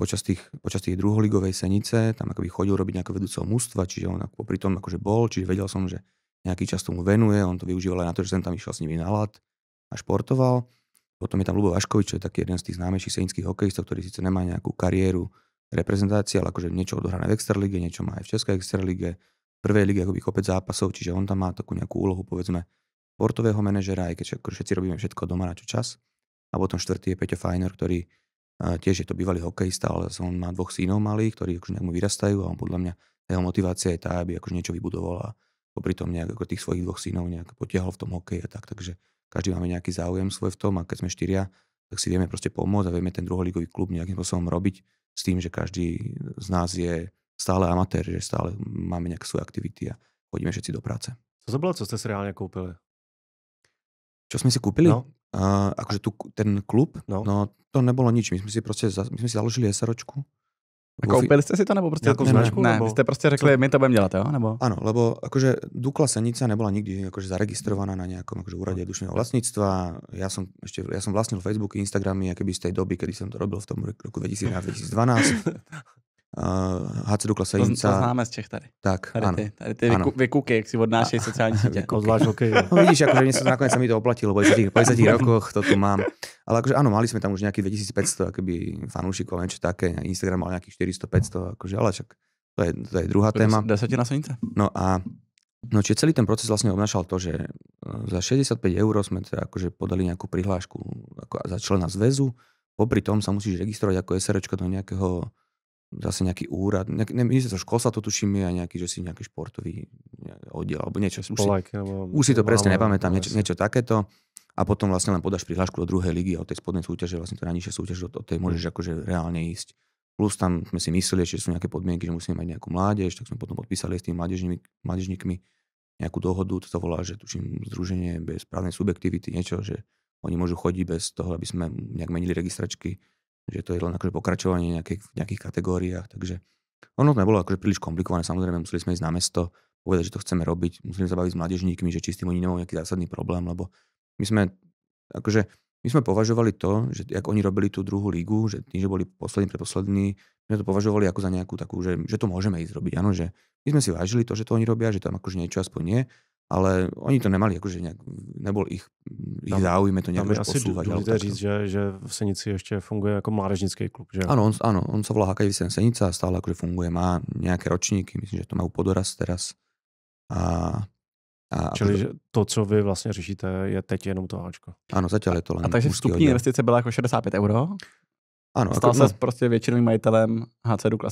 Speaker 3: počas, tých, počas tých druholigovej Senice tam akoby chodil robiť nejakého vedúceho mústva, čiže on ako, pri tom akože bol, čiže vedel som, že nejaký čas tomu venuje, on to využíval aj na to, že som tam išiel s nimi na lad a športoval. Potom je tam Lubo Vaškovič, čo je taký jeden z tých známejších senických hokejistov, ktorý síce nemá nejakú kariéru reprezentácie, ale akože niečo odohrané v extralíge, niečo má aj v Českej extralíge, v prvej lige akoby kopec zápasov, čiže on tam má takú nejakú úlohu, povedzme, portového manažera, aj keď všetci robíme všetko doma na čo čas. A potom štvrtý je Peťo Fajner, ktorý eh, tiež je to bývalý hokejista, ale on má dvoch synov malých, ktorí akože nejak mu vyrastajú a on podľa mňa, jeho motivácia je tá, aby akože niečo vybudoval a popri tom nejak ako tých svojich dvoch synov nejak potiahol v tom hokeji a tak, takže každý máme nějaký záujem svoj v tom a keď sme štyria, tak si vieme proste pomôcť a vieme ten druholigový klub nejakým spôsobom robiť s tým, že každý z nás je stále amatér, že stále máme nějaké svoje aktivity a chodíme všetci do práce.
Speaker 1: Co to bylo, co jste si reálně koupili?
Speaker 3: Čo jsme si koupili? No. Uh, akože tu, ten klub? No. no. to nebylo nič. My jsme si prostě, za, my jsme si založili SROčku. A jako koupili jste si to nebo prostě? Jako značku, ne, nebo... jste prostě řekli, co? my to budeme dělat, jo? Nebo? Ano, lebo jakože Dukla Senica nebyla nikdy jakože zaregistrovaná na nějakém jakože úradě duševného vlastnictva. Já jsem ještě, já jsem vlastnil Facebooky, Instagramy, jakoby z té doby, kdy jsem to robil v tom roku 2011-2012. uh, HC Dukla To, to, známe z Čech tady. Tak, tady ano. Ty, tady ty ano.
Speaker 2: vykuky, jak si odnášejí sociální sítě. Jako
Speaker 3: zvlášť hokej. no vidíš, jakože mě se to nakonec sami to oplatilo, po 10, po rokoch to tu mám. Ale jakože ano, mali jsme tam už nějaký 2500 akoby fanúšikov, niečo také. Eh, Instagram mal nějakých 400-500, jakože, ale však to je, to je druhá to téma. Desetina sonice. No a No čiže celý ten proces vlastně obnášal to, že eh, za 65 eur jsme teda akože podali nějakou prihlášku jako za člena zväzu, popri tom sa musíš registrovať ako SRčko do nejakého zase nejaký úrad, nejak, ne, to školstva to tuším a nejaký, že si nejaký športový oddiel alebo niečo. Už, Polak, si, alebo, už si to presne alebo, nepamätám, niečo, niečo takéto. A potom vlastne len podáš prihlášku do druhej ligy a od tej spodnej súťaže, vlastne to najnižšia súťaž, od tej môžeš hm. akože reálne ísť. Plus tam sme si mysleli, že sú nejaké podmienky, že musíme mať nejakú mládež, tak sme potom podpísali s tými mládežníkmi nejakú dohodu, to sa volá, že tuším združenie bez právnej subjektivity, niečo, že oni môžu chodiť bez toho, aby sme nejak menili registračky že to je len akože pokračovanie nejakých, v nejakých kategóriách, takže ono to nebolo akože príliš komplikované, samozrejme museli sme ísť na mesto, povedať, že to chceme robiť, sme sa baviť s mládežníkmi, že či s tým oni nemajú nejaký zásadný problém, lebo my sme, akože, my sme považovali to, že jak oni robili tú druhú lígu, že tým, že boli poslední, predposlední, my sme to považovali ako za nejakú takú, že, že to môžeme ísť robiť, ano, že my sme si vážili to, že to oni robia, že tam akože niečo aspoň nie, ale oni to nemali, jakože nějak, nebyl jich, jich záujme to nějak tam je asi posouvat. Důležité
Speaker 1: říct, že, že v Senici ještě funguje jako mládežnický klub, že? Ano, on,
Speaker 3: ano, on se volá HKIV Senica a stále jakože funguje, má nějaké ročníky, myslím, že to u podoraz teraz. A, a Čili a to,
Speaker 2: to, co vy vlastně řešíte, je teď jenom to Ačko.
Speaker 3: Ano, zatím je to len A takže vstupní
Speaker 2: investice byla jako 65 euro? Ano, Stal jako, se no. prostě většinovým majitelem HC Dukla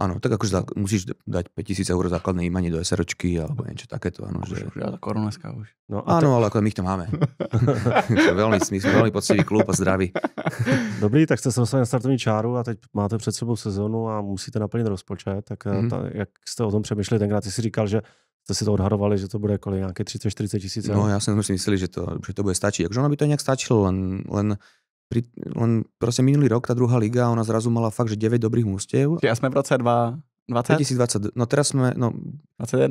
Speaker 3: Ano, tak jakože musíš dát 5000 euro základné jméně do SROčky alebo něco také to, ano. že... už za korunu dneska už. No, ano, tak... ale jako my to máme. velmi, smysl, velmi poctivý klub a zdraví.
Speaker 1: Dobrý, tak jste se dostali na startovní čáru a teď máte před sebou sezonu a musíte naplnit rozpočet. Tak mm-hmm. ta, jak jste o tom přemýšleli, tenkrát jsi říkal, že jste si to odhadovali, že to bude kolik nějaké 30-40
Speaker 3: tisíc. No, já jsem si myslel, že to, že to bude stačit. Jakože ono by to nějak stačilo, len, len pri, len proste minulý rok tá druhá liga, ona zrazu mala fakt, že 9 dobrých mústiev. Ja sme v roce 2020? 2020, no teraz sme, no... 21.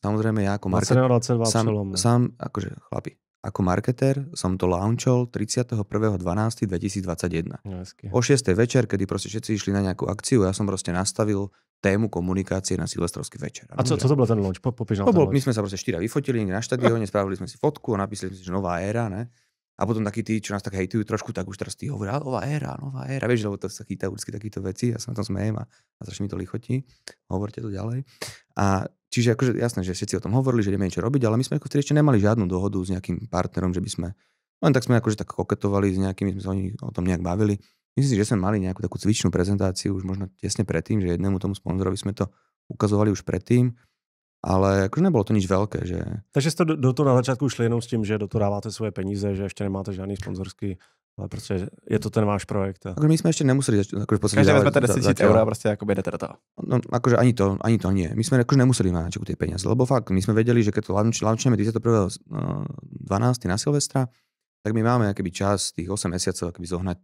Speaker 3: Samozrejme, ja ako marketer... 21, 22, sám, celom, sám, akože, chlapi, ako marketer som to launchol 31.12.2021. No, o 6. večer, kedy proste všetci išli na nejakú akciu, ja som proste nastavil tému komunikácie na silvestrovský večer. A co, co to byl ten launch? Po, popiš no, ten bol, my jsme se prostě štyra vyfotili na štadióne, spravili jsme si fotku a napísali jsme si, že nová éra, ne? A potom takí tí, čo nás tak hejtujú trošku, tak už teraz ty hovoria, nová éra, nová éra, vieš, lebo to sa chýta vždy takýto veci, ja sa na tom smejem a, a strašne mi to lichotí, hovorte to ďalej. A čiže akože jasné, že všetci o tom hovorili, že ideme niečo robiť, ale my sme ako vtedy ešte nemali žiadnu dohodu s nejakým partnerom, že by sme, len tak sme akože tak koketovali s nejakými, sme sa o tom nejak bavili. Myslím si, že sme mali nejakú takú cvičnú prezentáciu už možno tesne predtým, že jednému tomu sponzorovi sme to ukazovali už predtým ale jakože nebylo to nic velké, že? Takže jste do, do
Speaker 1: toho na začátku šli jenom s tím, že do toho dáváte svoje peníze, že ještě nemáte žádný sponzorský ale prostě je to ten váš projekt. A... Akože
Speaker 3: my jsme ještě nemuseli začít. Akože v Každý vezmete 10 000 eur a prostě
Speaker 1: jako jdete do toho.
Speaker 3: No, akože ani to, ani to nie. My jsme jakože nemuseli mít ty peníze, lebo fakt, my jsme věděli, že když to launčneme 12. No, na Silvestra, tak my máme jakoby čas tých 8 měsíců, akoby zohnat,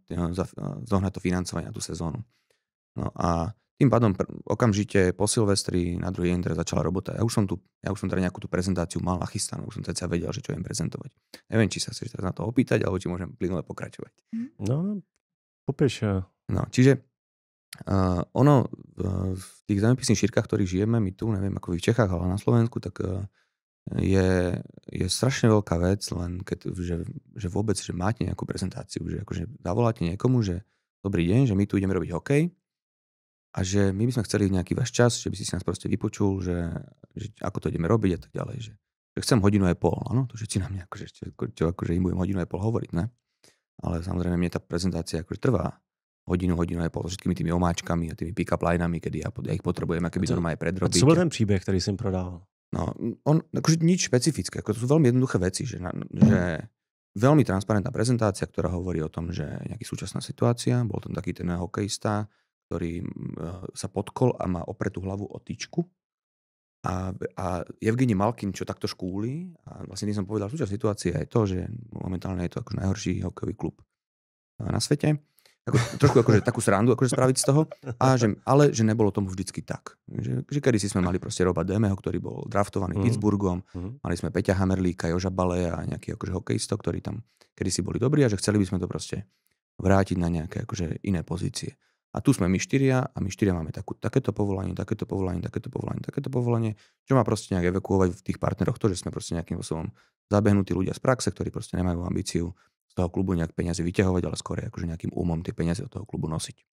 Speaker 3: zohnat to financování na tu sezónu. No a Tým pádom okamžite po Silvestri na druhý deň teda začala robota. Ja už som tu, ja už som teda nejakú tú prezentáciu mal nachystanú, už som teda vedel, že čo im prezentovať. Neviem, či sa chceš teraz na to opýtať, alebo či môžem plynule pokračovať. Mhm. No, no, popieš. Eh. No, čiže uh, ono uh, v tých zemepisných šírkach, ktorých žijeme, my tu, neviem, ako v Čechách, ale na Slovensku, tak uh, je, je strašne veľká vec, len keď, že, že vôbec, že máte nejakú prezentáciu, že akože zavoláte niekomu, že dobrý deň, že my tu ideme robiť hokej, a že my by sme chceli nejaký váš čas, že by si si nás proste vypočul, že, že ako to ideme robiť a tak ďalej, že, že chcem hodinu a pol, áno, to všetci na mňa, akože, čo, že im budem hodinu a pol hovoriť, ne? Ale samozrejme mne tá prezentácia akože trvá hodinu, hodinu a pol, všetkými tými omáčkami a tými pick-up linami, kedy ja, ja ich potrebujem, aké by normálne predrobiť. A co byl ten príbeh, ktorý som prodával? No, on, akože nič špecifické, ako to sú veľmi jednoduché veci, že, na, že mhm. veľmi transparentná prezentácia, ktorá hovorí o tom, že nejaký súčasná situácia, bol tam taký ten hokejista, ktorý eh, sa podkol a má opretú hlavu o tyčku. A, a Evgeni Malkin, čo takto škúli, a vlastne som povedal, súčasť situácie je to, že momentálne je to akože najhorší hokejový klub eh, na svete. Ako, trošku akože takú srandu akože spraviť z toho, a že, ale že nebolo tomu vždycky tak. Že, že kedy si sme mali proste Roba Demeho, ktorý bol draftovaný mm. Pittsburghom, mm. mali sme Peťa Hamerlíka, Joža Bale a nejaký akože hokejisto, ktorí tam kedy si boli dobrí a že chceli by sme to proste vrátiť na nejaké akože iné pozície. A tu sme my štyria a my štyria máme takú, takéto povolanie, takéto povolanie, takéto povolanie, takéto povolanie, čo má proste nejak evakuovať v tých partneroch to, že sme proste nejakým spôsobom zabehnutí ľudia z praxe, ktorí proste nemajú ambíciu z toho klubu nejak peniaze vyťahovať, ale skôr akože nejakým umom tie peniaze od toho klubu nosiť.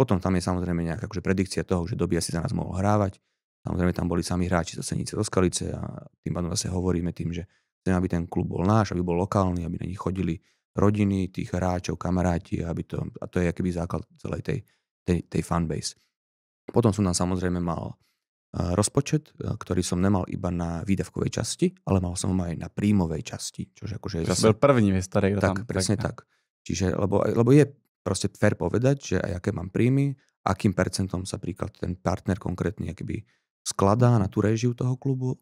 Speaker 3: Potom tam je samozrejme nejaká akože predikcia toho, že Dobia si za nás mohol hrávať. Samozrejme tam boli sami hráči za Senice do Skalice a tým pádom zase hovoríme tým, že chceme, aby ten klub bol náš, aby bol lokálny, aby na nich chodili rodiny tých hráčov, kamaráti, aby to, a to je jakoby základ celej tej, tej, tej fanbase. Potom som tam samozrejme mal eh, rozpočet, eh, ktorý som nemal iba na výdavkovej časti, ale mal som ho aj na príjmovej časti. Čože akože je zase... Byl
Speaker 2: první starý. tak, tam. Presne
Speaker 3: tak. tak. Čiže, lebo, lebo je proste fair povedať, že aj aké mám príjmy, akým percentom sa príklad ten partner konkrétny skladá na tú režiu toho klubu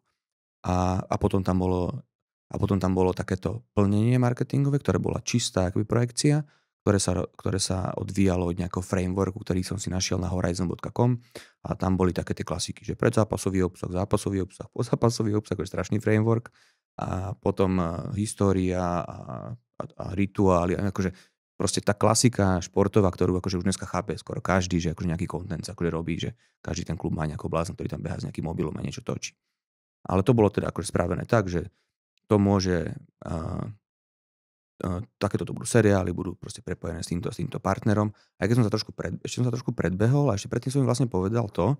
Speaker 3: a, a potom tam bolo a potom tam bolo takéto plnenie marketingové, ktoré bola čistá akoby projekcia, ktoré sa, ktoré sa odvíjalo od nejakého frameworku, ktorý som si našiel na horizon.com a tam boli také tie klasiky, že predzápasový obsah, zápasový obsah, pozápasový obsah, to je strašný framework a potom uh, história a, a, a rituály, akože proste tá klasika športová, ktorú akože už dneska chápe skoro každý, že akože nejaký content sa akože robí, že každý ten klub má nejakého blázna, ktorý tam beha s nejakým mobilom a niečo točí. Ale to bolo teda akože spravené tak, že to môže a, a, takéto to budú seriály, budú proste prepojené s týmto, s týmto partnerom. A keď som sa trošku, pred, ešte som sa trošku predbehol a ešte predtým som im vlastne povedal to,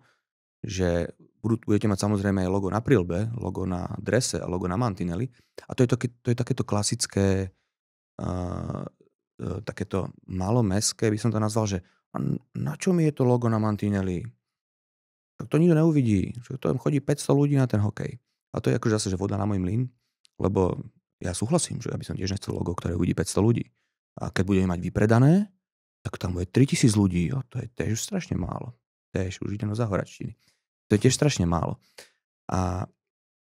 Speaker 3: že budú, budete mať samozrejme aj logo na prilbe, logo na drese a logo na mantinely. A to je, to, to je takéto klasické, uh, uh, e, takéto malomeské, by som to nazval, že na mi je to logo na mantineli? To nikto neuvidí, že to chodí 500 ľudí na ten hokej. A to je akože zase, že voda na môj mlyn lebo ja súhlasím, že ja by som tiež nechcel logo, ktoré uvidí 500 ľudí. A keď budeme mať vypredané, tak tam bude 3000 ľudí, jo, to je tiež strašne málo. Tiež už idem za zahoračtiny. To je tiež strašne málo. A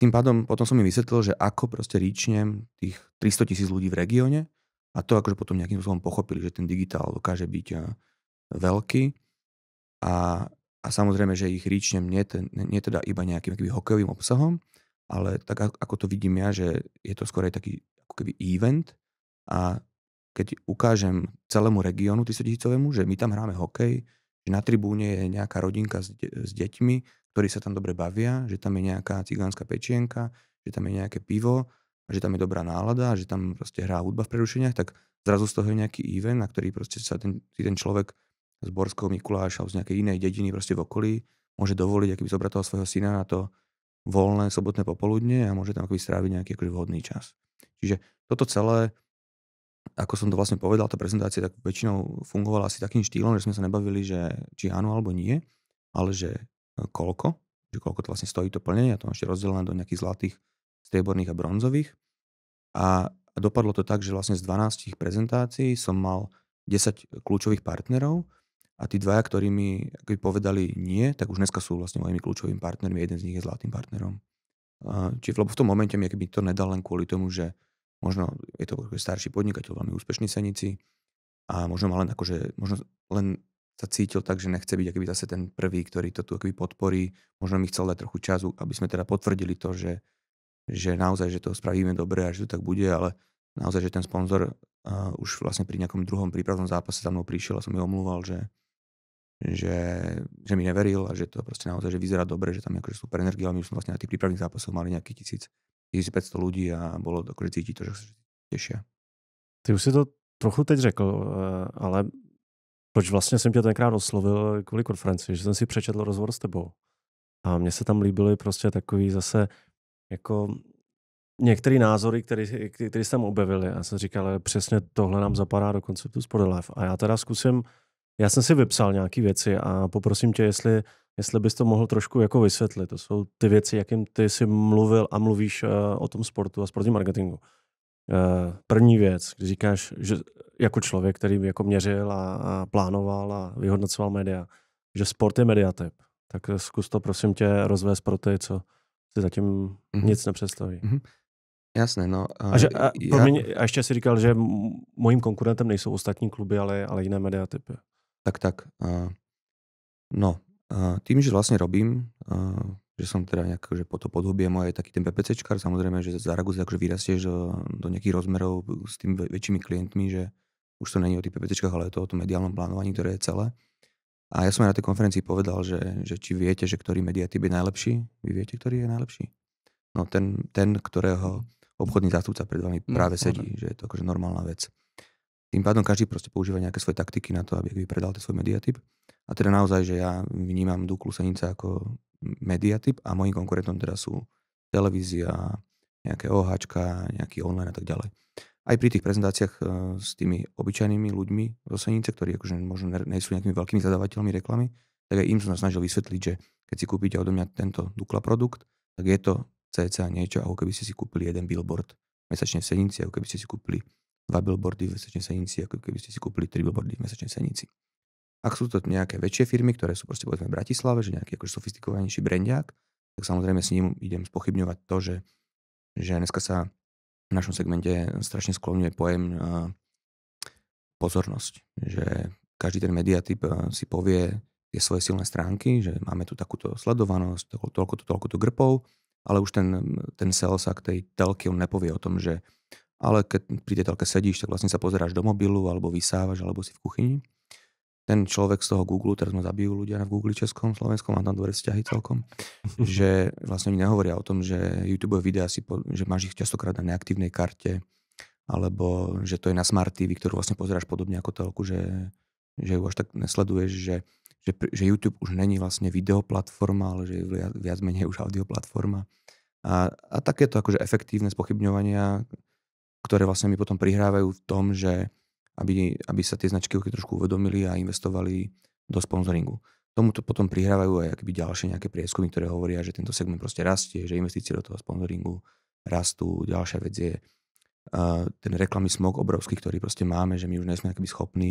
Speaker 3: tým pádom potom som mi vysvetlil, že ako proste ríčnem tých 300 tisíc ľudí v regióne a to akože potom nejakým spôsobom pochopili, že ten digitál dokáže byť e, veľký a, a samozrejme, že ich ríčnem nie, nie teda iba nejakým hokejovým obsahom, ale tak ako to vidím ja, že je to skorej taký ako keby event a keď ukážem celému regionu tisícovému, že my tam hráme hokej, že na tribúne je nejaká rodinka s, de- s deťmi, ktorí sa tam dobre bavia, že tam je nejaká cigánska pečienka, že tam je nejaké pivo, a že tam je dobrá nálada, a že tam prostě hrá hudba v prerušeniach, tak zrazu z toho je nejaký event, na ktorý prostě sa ten, ten človek z Borského Mikuláša alebo z nejakej inej dediny prostě v okolí môže dovoliť, aký by zobral toho svojho syna na to, voľné sobotné popoludne a môže tam akoby stráviť nejaký akože vhodný čas. Čiže toto celé, ako som to vlastne povedal, tá prezentácia tak väčšinou fungovala asi takým štýlom, že sme sa nebavili, že či áno alebo nie, ale že eh, koľko, že koľko to vlastne stojí to plnenie, a to ešte rozdelené do nejakých zlatých, strieborných a bronzových. A dopadlo to tak, že vlastne z 12 prezentácií som mal 10 kľúčových partnerov, a tí dvaja, ktorí mi akoby povedali nie, tak už dneska sú vlastne mojimi kľúčovými partnermi. Jeden z nich je zlatým partnerom. Čiže lebo v tom momente mi by to nedal len kvôli tomu, že možno je to starší podnikateľ, veľmi úspešný senici a možno ma len akože, možno len sa cítil tak, že nechce byť akoby zase ten prvý, ktorý to tu akoby podporí. Možno mi chcel dať trochu času, aby sme teda potvrdili to, že, že naozaj, že to spravíme dobre a že to tak bude, ale naozaj, že ten sponzor uh, už vlastne pri nejakom druhom prípravnom zápase za mnou prišiel a som mi omluval, že, že, že mi neveril a že to prostě naozaj že vyzerá dobre, že tam je akože super energia, ale my sme vlastne na tých prípravných zápasoch mali nejakých 1500 ľudí a bolo to akože cítiť to, že sa
Speaker 1: tešia. Ty už si to trochu teď řekl, eh, ale proč vlastně jsem tě tenkrát oslovil kvůli konferenci, že jsem si přečetl rozhovor s tebou. A mně se tam líbily prostě takový zase jako některé názory, které, které jsem objevil. Já jsem říkal, ale přesně tohle nám zapadá do konceptu Spodelife. A já teda zkusím já jsem si vypsal nějaké věci a poprosím tě, jestli, jestli bys to mohl trošku jako vysvětlit. To jsou ty věci, jakým ty jsi mluvil a mluvíš eh, o tom sportu a sportovním marketingu. Eh, první věc, když říkáš, že jako člověk, který jako měřil a, plánoval a vyhodnocoval média, že sport je mediatyp. Tak zkus to prosím tě rozvést pro ty, co si zatím mm-hmm. nic nepředstaví. Mm-hmm. Jasné,
Speaker 3: no. A, že, a, já... mě,
Speaker 1: a ještě si říkal, že mojím konkurentem nejsou ostatní kluby, ale, ale jiné mediatypy
Speaker 3: tak, tak. No, tým, že vlastne robím, že som teda nejak, že po to podobie moje taký ten PPCčkar, samozrejme, že za Ragus akože vyrastieš do nejakých rozmerov s tým väčšími klientmi, že už to není o tých PPCčkách, ale je to o tom mediálnom plánovaní, ktoré je celé. A ja som aj na tej konferencii povedal, že, že či viete, že ktorý mediatyp je najlepší? Vy viete, ktorý je najlepší? No ten, ten ktorého obchodný zástupca pred vami práve no, sedí, že je to akože normálna vec. Tým pádom každý proste používa nejaké svoje taktiky na to, aby vypredal ten svoj mediatyp. A teda naozaj, že ja vnímam Duklu Senica ako mediatyp a mojim konkurentom teda sú televízia, nejaké OHčka, nejaký online a tak ďalej. Aj pri tých prezentáciách e, s tými obyčajnými ľuďmi zo Senice, ktorí akože možno nejsú nejakými veľkými zadavateľmi reklamy, tak aj im som sa snažil vysvetliť, že keď si kúpite odo mňa tento Dukla produkt, tak je to cca niečo, ako keby ste si kúpili jeden billboard mesačne v Senici, ako keby ste si kúpili dva billboardy v mesečnej senici, ako keby ste si kúpili tri billboardy v mesečnej senici. Ak sú to nejaké väčšie firmy, ktoré sú proste povedzme v Bratislave, že nejaký akože sofistikovanejší brandiak, tak samozrejme s ním idem spochybňovať to, že, že dneska sa v našom segmente strašne sklonuje pojem pozornosť, že každý ten mediatyp si povie tie svoje silné stránky, že máme tu takúto sledovanosť, toľko, toľko, to grpov, ale už ten, ten sales k tej telky on nepovie o tom, že ale keď pri tej telke sedíš, tak vlastne sa pozeráš do mobilu, alebo vysávaš, alebo si v kuchyni. Ten človek z toho Google, teraz ma zabijú ľudia v Google českom, slovenskom, mám tam dobré vzťahy celkom, že vlastne oni nehovoria o tom, že YouTube videa si, po, že máš ich častokrát na neaktívnej karte, alebo že to je na Smart TV, ktorú vlastne pozeráš podobne ako telku, že, že ju až tak nesleduješ, že, že, že YouTube už není vlastne videoplatforma, ale že je viac menej už audioplatforma. A, a takéto akože efektívne spochybňovania ktoré vlastne mi potom prihrávajú v tom, že aby, aby sa tie značky trošku uvedomili a investovali do sponzoringu. to potom prihrávajú aj akoby ďalšie nejaké prieskumy, ktoré hovoria, že tento segment proste rastie, že investície do toho sponzoringu rastú. Ďalšia vec je uh, ten reklamný smog obrovský, ktorý proste máme, že my už nesme jakoby schopní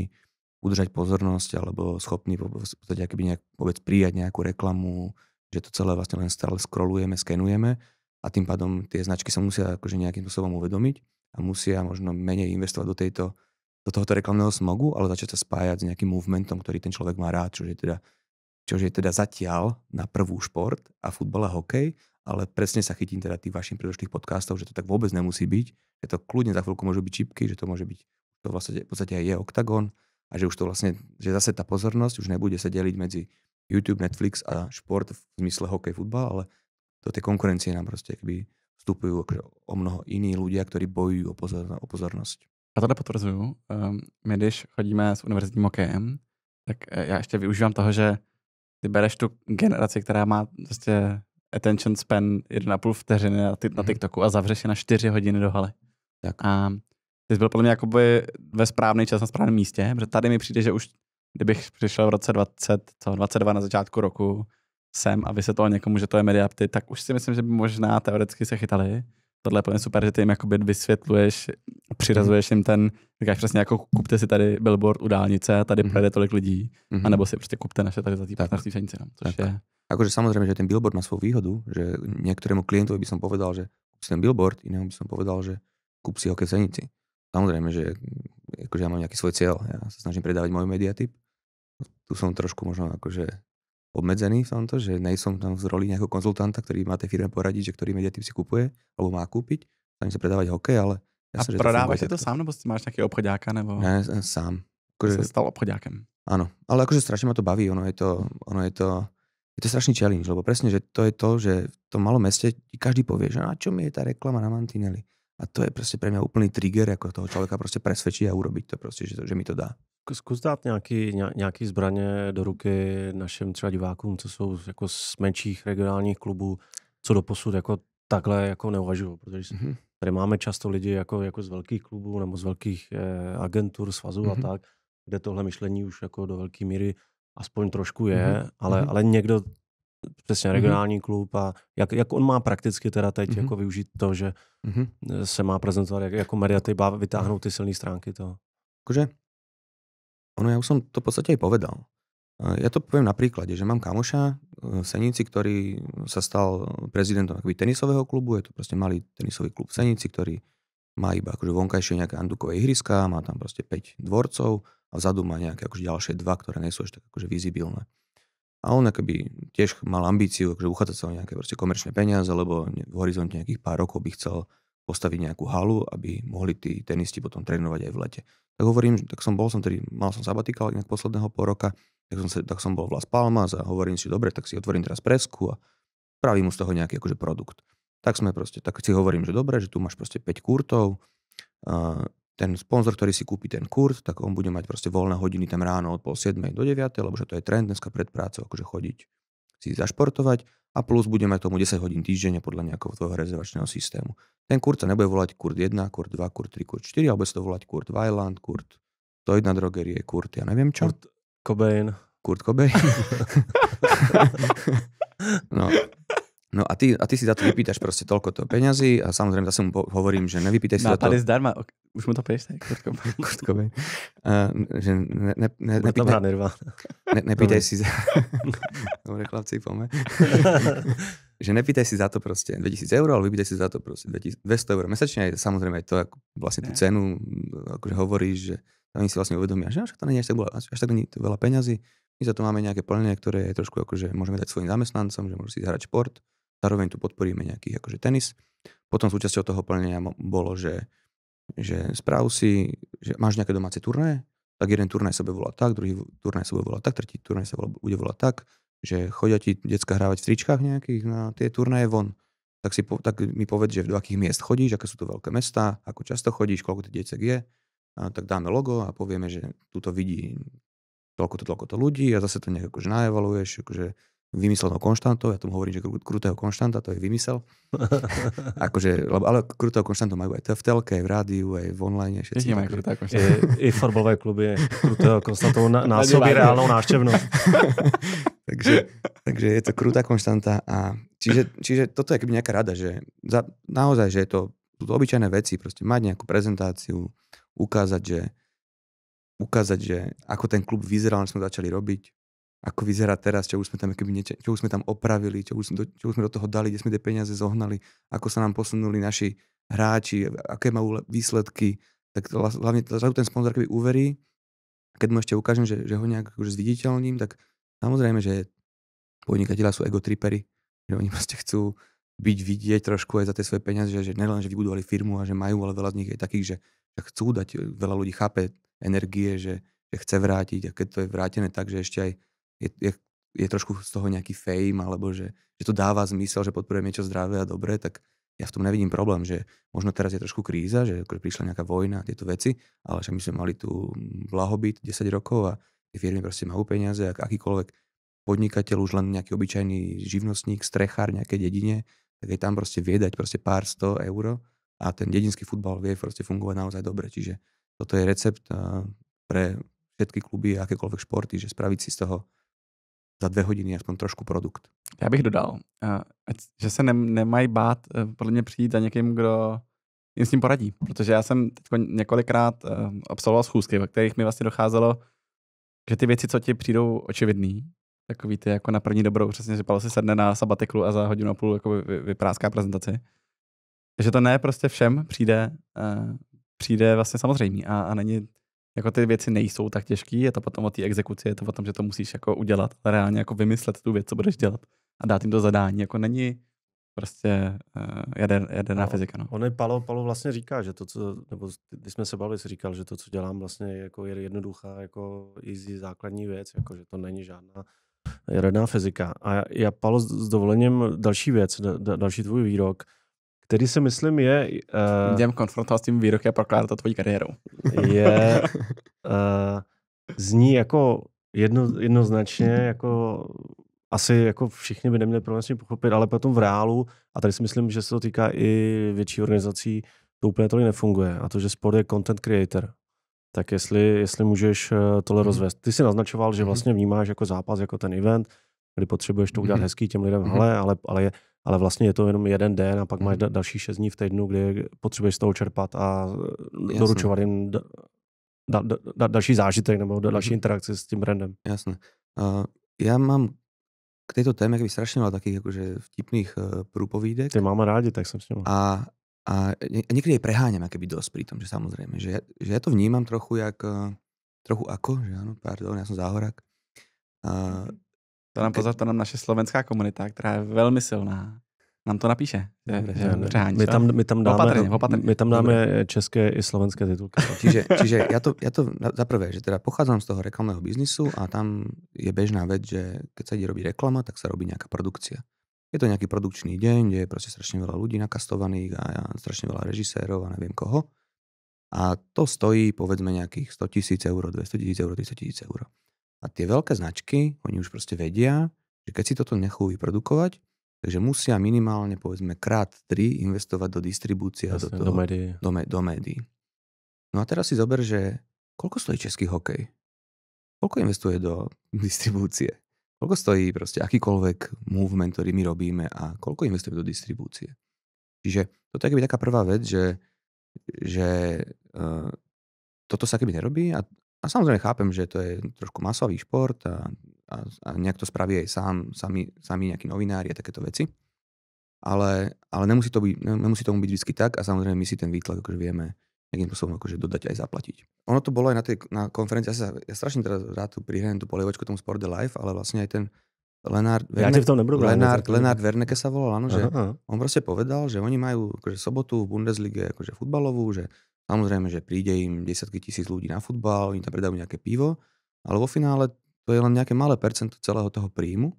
Speaker 3: udržať pozornosť alebo schopní v podstate akoby nejak, vôbec prijať nejakú reklamu, že to celé vlastne len stále scrollujeme, skenujeme a tým pádom tie značky sa musia akože nejakým spôsobom uvedomiť a musia možno menej investovať do tejto do tohoto reklamného smogu, ale začať sa spájať s nejakým movementom, ktorý ten človek má rád, čo je teda, čože je teda zatiaľ na prvú šport a futbal a hokej, ale presne sa chytím teda tých vašich predošlých podcastov, že to tak vôbec nemusí byť, že to kľudne za chvíľku môžu byť čipky, že to môže byť, to vlastne, v podstate aj je oktagon a že už to vlastne, že zase tá pozornosť už nebude sa deliť medzi YouTube, Netflix a šport v zmysle hokej, futbal, ale do té konkurencie nám prostě jakby vstupujú o mnoho iní ľudia, ktorí bojujú o, pozor, o pozornosť.
Speaker 2: Já tohle potvrzuju.
Speaker 3: Ehm, my, když chodíme s univerzitním
Speaker 2: okem. tak eh, já ještě využívám toho, že ty bereš tu generaci, která má prostě attention span 1,5 vteřiny na, ty, na mhm. TikToku a zavřeš je na 4 hodiny do haly. Tak. A ty jsi byl podle mě jakoby ve správný čas na správném místě, protože tady mi přijde, že už kdybych přišel v roce 20, co, 22 na začátku roku, sem a vysvětlo někomu, že to je mediapty, tak už si myslím, že by možná teoreticky se chytali. Tohle je plně super, že ty jim jakoby vysvětluješ, přirazuješ jim ten, říkáš přesně jako kupte si tady billboard u dálnice, tady mm-hmm. tolik lidí, mm-hmm. anebo si prostě kupte naše tady za tý partnerství Šenici, no, což tak. je...
Speaker 3: Akože samozřejmě, že ten billboard má svou výhodu, že některému klientovi by som povedal, že kup si ten billboard, jinému by som povedal, že kup si ho ke cenici. Samozřejmě, že akože já mám nějaký svoj cíl já se snažím predávat můj mediatyp. Tu jsem trošku možná akože obmedzený v tomto, že nejsem tam v roli nějakého konzultanta, který má té firmy poradit, že který media si kupuje, nebo má koupit. Tam se prodávat hokej, ale... Já a prodáváš to, to
Speaker 2: sám, nebo máš nějaký obchodáka, nebo... Ne,
Speaker 3: eh, sám. Akože... Se stal obchodákem. Ano, ale jakože strašně mě to baví, ono je to, ono je to, je to strašný challenge, lebo přesně, že to je to, že v tom malom městě každý poví, že na čo mi je ta reklama na mantinely. A to je prostě pro mě úplný trigger, jako toho člověka prostě presvedčiť a urobit to prostě, že, to, že mi to dá
Speaker 1: zkus dát nějaký, nějaký zbraně do ruky našim třeba divákům, co jsou jako z menších regionálních klubů, co do posud jako takhle jako neuvažují, protože mm-hmm. tady máme často lidi jako, jako z velkých klubů nebo z velkých eh, agentur, svazů mm-hmm. a mhm. tak, kde tohle myšlení už jako do velké míry aspoň trošku je, mm-hmm. ale, mhm. ale někdo přesně mhm. regionální mm-hmm. klub a jak, jak on má prakticky teda teď mm-hmm. jako využít to, že mm-hmm. se má prezentovat jako mediatyba, vytáhnout ty silné stránky toho.
Speaker 3: Jakože ono ja už som to v podstate aj povedal. E, ja to poviem na príklade, že mám kamoša v e, Senici, ktorý sa stal prezidentom akoby tenisového klubu, je to proste malý tenisový klub v Senici, ktorý má iba akože vonkajšie nejaké andukové ihriska, má tam proste 5 dvorcov a vzadu má nejaké akože ďalšie dva, ktoré nie sú ešte tak akože vizibilné. A on akoby tiež mal ambíciu akože uchádzať sa o nejaké proste komerčné peniaze, lebo v horizonte nejakých pár rokov by chcel postaviť nejakú halu, aby mohli tí tenisti potom trénovať aj v lete. Tak hovorím, tak som bol, som tedy, mal som sabatikál inak posledného pol roka, tak som, sa, tak som bol v Las Palmas a hovorím si, dobre, tak si otvorím teraz presku a spravím mu z toho nejaký akože produkt. Tak sme proste, tak si hovorím, že dobre, že tu máš proste 5 kurtov, a ten sponzor, ktorý si kúpi ten kurt, tak on bude mať proste voľné hodiny tam ráno od pol 7 do 9, lebo že to je trend dneska pred prácou, akože chodiť si zašportovať a plus budeme k tomu 10 hodín týždenne podľa nejakého tvojho rezervačného systému. Ten kurt sa nebude volať kurt 1, kurt 2, kurt 3, kurt 4, alebo sa to volať kurt Vajland, kurt to jedna drogerie, kurt ja neviem čo. Kurt Cobain. Kurt Cobain. no, No a ty, a ty si za to vypýtaš proste toľko to peňazí a samozrejme zase mu hovorím, že nevypýtaj si no, za to... zdarma,
Speaker 2: už mu to píš, tak? Kurt Kurtko,
Speaker 3: Uh, že ne, ne, ne, nepýtaj, ne, nepýtaj si za... Dobre, chlapci, pome. že nepýtaj si za to proste 2000 eur, ale vypýtaj si za to proste 200 eur mesačne. Samozrejme aj to, ako vlastne tú cenu, akože hovoríš, že oni si vlastne uvedomia, že až to není až tak, bolo, až tak nie to veľa peňazí. My za to máme nejaké plnenie, ktoré je trošku akože môžeme dať svojim zamestnancom, že môžu si zahrať šport, Zároveň tu podporíme nejaký akože tenis. Potom súčasťou toho plnenia bolo, že, že správ si, že máš nejaké domáce turné, tak jeden turnaj sa bude volať tak, druhý turnaj sa bude volať tak, tretí turnaj sa bude volať tak, že chodia ti detská hrávať v tričkách nejakých na tie turnaje von. Tak, si, po, tak mi povedz, že do akých miest chodíš, aké sú to veľké mesta, ako často chodíš, koľko tých decek je, a tak dáme logo a povieme, že tu to vidí toľko to, toľko to ľudí a zase to nejak akože najevaluješ, akože vymyslenou konštantou, ja tomu hovorím, že krutého konštanta, to je vymysel. akože, ale krutého konštantu majú aj v telke, aj v rádiu, aj v online. Všetci, Ježi, majú krutého konštanta. I, I fotbalové kluby je krutého konštantou na, násobí reálnou návštevnosť. takže, takže je to krutá konštanta. A čiže, čiže toto je keby nejaká rada, že za, naozaj, že je to, to obyčajné veci, proste mať nejakú prezentáciu, ukázať, že ukázať, že ako ten klub vyzeral, než sme začali robiť, ako vyzerá teraz, čo už sme tam, keby niečo, čo už sme tam opravili, čo už, do, čo už sme do toho dali, kde sme tie peniaze zohnali, ako sa nám posunuli naši hráči, aké majú výsledky, tak hlavne ten sponzor keby uverí, keď mu ešte ukážem, že, že ho nejak akože zviditeľním, tak samozrejme, že podnikateľa sú tripery, že oni proste chcú byť vidieť trošku aj za tie svoje peniaze, že, že nelen, že vybudovali firmu a že majú, ale veľa z nich je takých, že, že chcú dať, veľa ľudí chápe energie, že, že chce vrátiť a keď to je vrátené tak, že ešte aj je, je, je trošku z toho nějaký fame, alebo že, že to dává zmysel, že podporuje něco zdravé a dobré, tak já v tom nevidím problém, že možno teraz je trošku kríza, že prišla nějaká vojna a tyto věci, ale že my jsme mali tu blahobyt 10 rokov a ty firmy prostě mají peníze jak akýkoliv podnikatel, už len nějaký obyčajný živnostník, strechár nějaké dědině, tak je tam prostě vědať prostě pár sto euro a ten dědinský futbal vie prostě fungovat naozaj dobre. Čiže toto je recept eh, pre všetky kluby a akékoľvek športy, že spraviť si z toho za dvě hodiny aspoň trošku produkt. Já bych dodal,
Speaker 2: eh, ať, že se ne, nemají bát eh, podle mě přijít za někým, kdo jim s ním poradí. Protože já jsem teď několikrát eh, absolvoval schůzky, ve kterých mi vlastně docházelo, že ty věci, co ti přijdou očividný, jako ty jako na první dobrou, přesně, že Palo si sedne na sabatiklu a za hodinu a půl jako vypráská prezentaci. Že to ne prostě všem přijde, přijde vlastně samozřejmě, a, a není, jako ty věci nejsou tak těžké, je to potom o té exekuci, je to potom, že to musíš jako udělat, reálně jako vymyslet tu věc, co budeš dělat a dát jim to zadání. Jako není prostě uh, jader, jaderná no, fyzika. No.
Speaker 1: On je Palo, Palo vlastně říká, že to, co, nebo když jsme se bavili, si říkal, že to, co dělám vlastně jako je jednoduchá, jako easy základní věc, jako že to není žádná jaderná fyzika. A já, já Palo, s dovolením další věc, da, da, další tvůj výrok, který si myslím je... Uh, eh, Jdem konfrontovat s tím
Speaker 2: výroky a prokládat to tvojí kariérou.
Speaker 1: je, uh, zní jako jedno, jednoznačně, jako asi jako všichni by neměli problém s tím pochopit, ale potom v reálu, a tady si myslím, že se to týká i větší organizací, to úplně tolik nefunguje. A to, že sport je content creator, tak jestli, jestli můžeš eh, tohle mm. rozvést. Ty jsi naznačoval, že mhm. vlastně vnímáš jako zápas, jako ten event, kdy potřebuješ to udělat mm-hmm. hezký těm lidem, mhm. hele, ale, ale, je, ale vlastně je to jenom jeden den a pak mm-hmm. máš mhm. da- další šest dní v týdnu, kdy potřebuješ z toho čerpat a Jasne. doručovat jim da- da- da- da- další zážitek nebo da- další mhm.
Speaker 3: interakci s tím brandem. Jasné. Uh, já mám k této téme jak strašně mal takých jakože vtipných uh, průpovídek. Ty máme rádi, tak jsem s ním. A, a někdy je preháňam jakoby dost pri tom, že samozřejmě, že, že já to vnímám trochu jak, eh, trochu ako, že ano, pardon, já jsem záhorák. Uh, to nám pozor, to nám naše slovenská komunita, která je
Speaker 2: velmi silná, nám to napíše. Dobře, že, ne, my, tam, my tam dáme, opatrně, opatrně. My tam dáme
Speaker 3: Dobre. české i slovenské titulky. čiže, čiže ja to, ja to za prvé, že teda pochádzam z toho reklamného biznisu a tam je bežná vec, že keď sa ide robiť reklama, tak sa robí nejaká produkcia. Je to nejaký produkčný deň, kde je proste strašne veľa ľudí nakastovaných a ja, strašne veľa režisérov a neviem koho. A to stojí povedzme nejakých 100 tisíc eur, 200 tisíc eur, 300 tisíc eur. A tie veľké značky, oni už prostě vedia, že keď si toto nechú vyprodukovať, takže musia minimálne povedzme krát 3 investovať do distribuce a do, toho, do, médií. Do, do médií. No a teraz si zober, že koľko stojí český hokej? Koľko investuje do distribúcie? Koľko stojí prostě akýkoľvek movement, ktorý my robíme a koľko investuje do distribúcie? Čiže to je taká prvá vec, že, že uh, toto sa keby nerobí a a samozrejme chápem, že to je trošku masový šport a, a, a nejak to spraví aj sám, sami, sami nejakí novinári a takéto veci. Ale, ale nemusí, to byť, nemusí tomu byť vždy tak a samozrejme my si ten výtlak akože vieme nejakým spôsobom akože dodať aj zaplatiť. Ono to bolo aj na tej na konferencii, ja, sa, ja strašne teraz rád tu prihrajem tú polievočku tomu Sport the Life, ale vlastne aj ten Lenard, Verne, ja tom nebudu Lenard, Lenard Verneke sa volal, ano, že aha, aha. on proste povedal, že oni majú akože sobotu v Bundesliga akože futbalovú, že Samozrejme, že príde im desiatky tisíc ľudí na futbal, oni tam predajú nejaké pivo, ale vo finále to je len nejaké malé percento celého toho príjmu.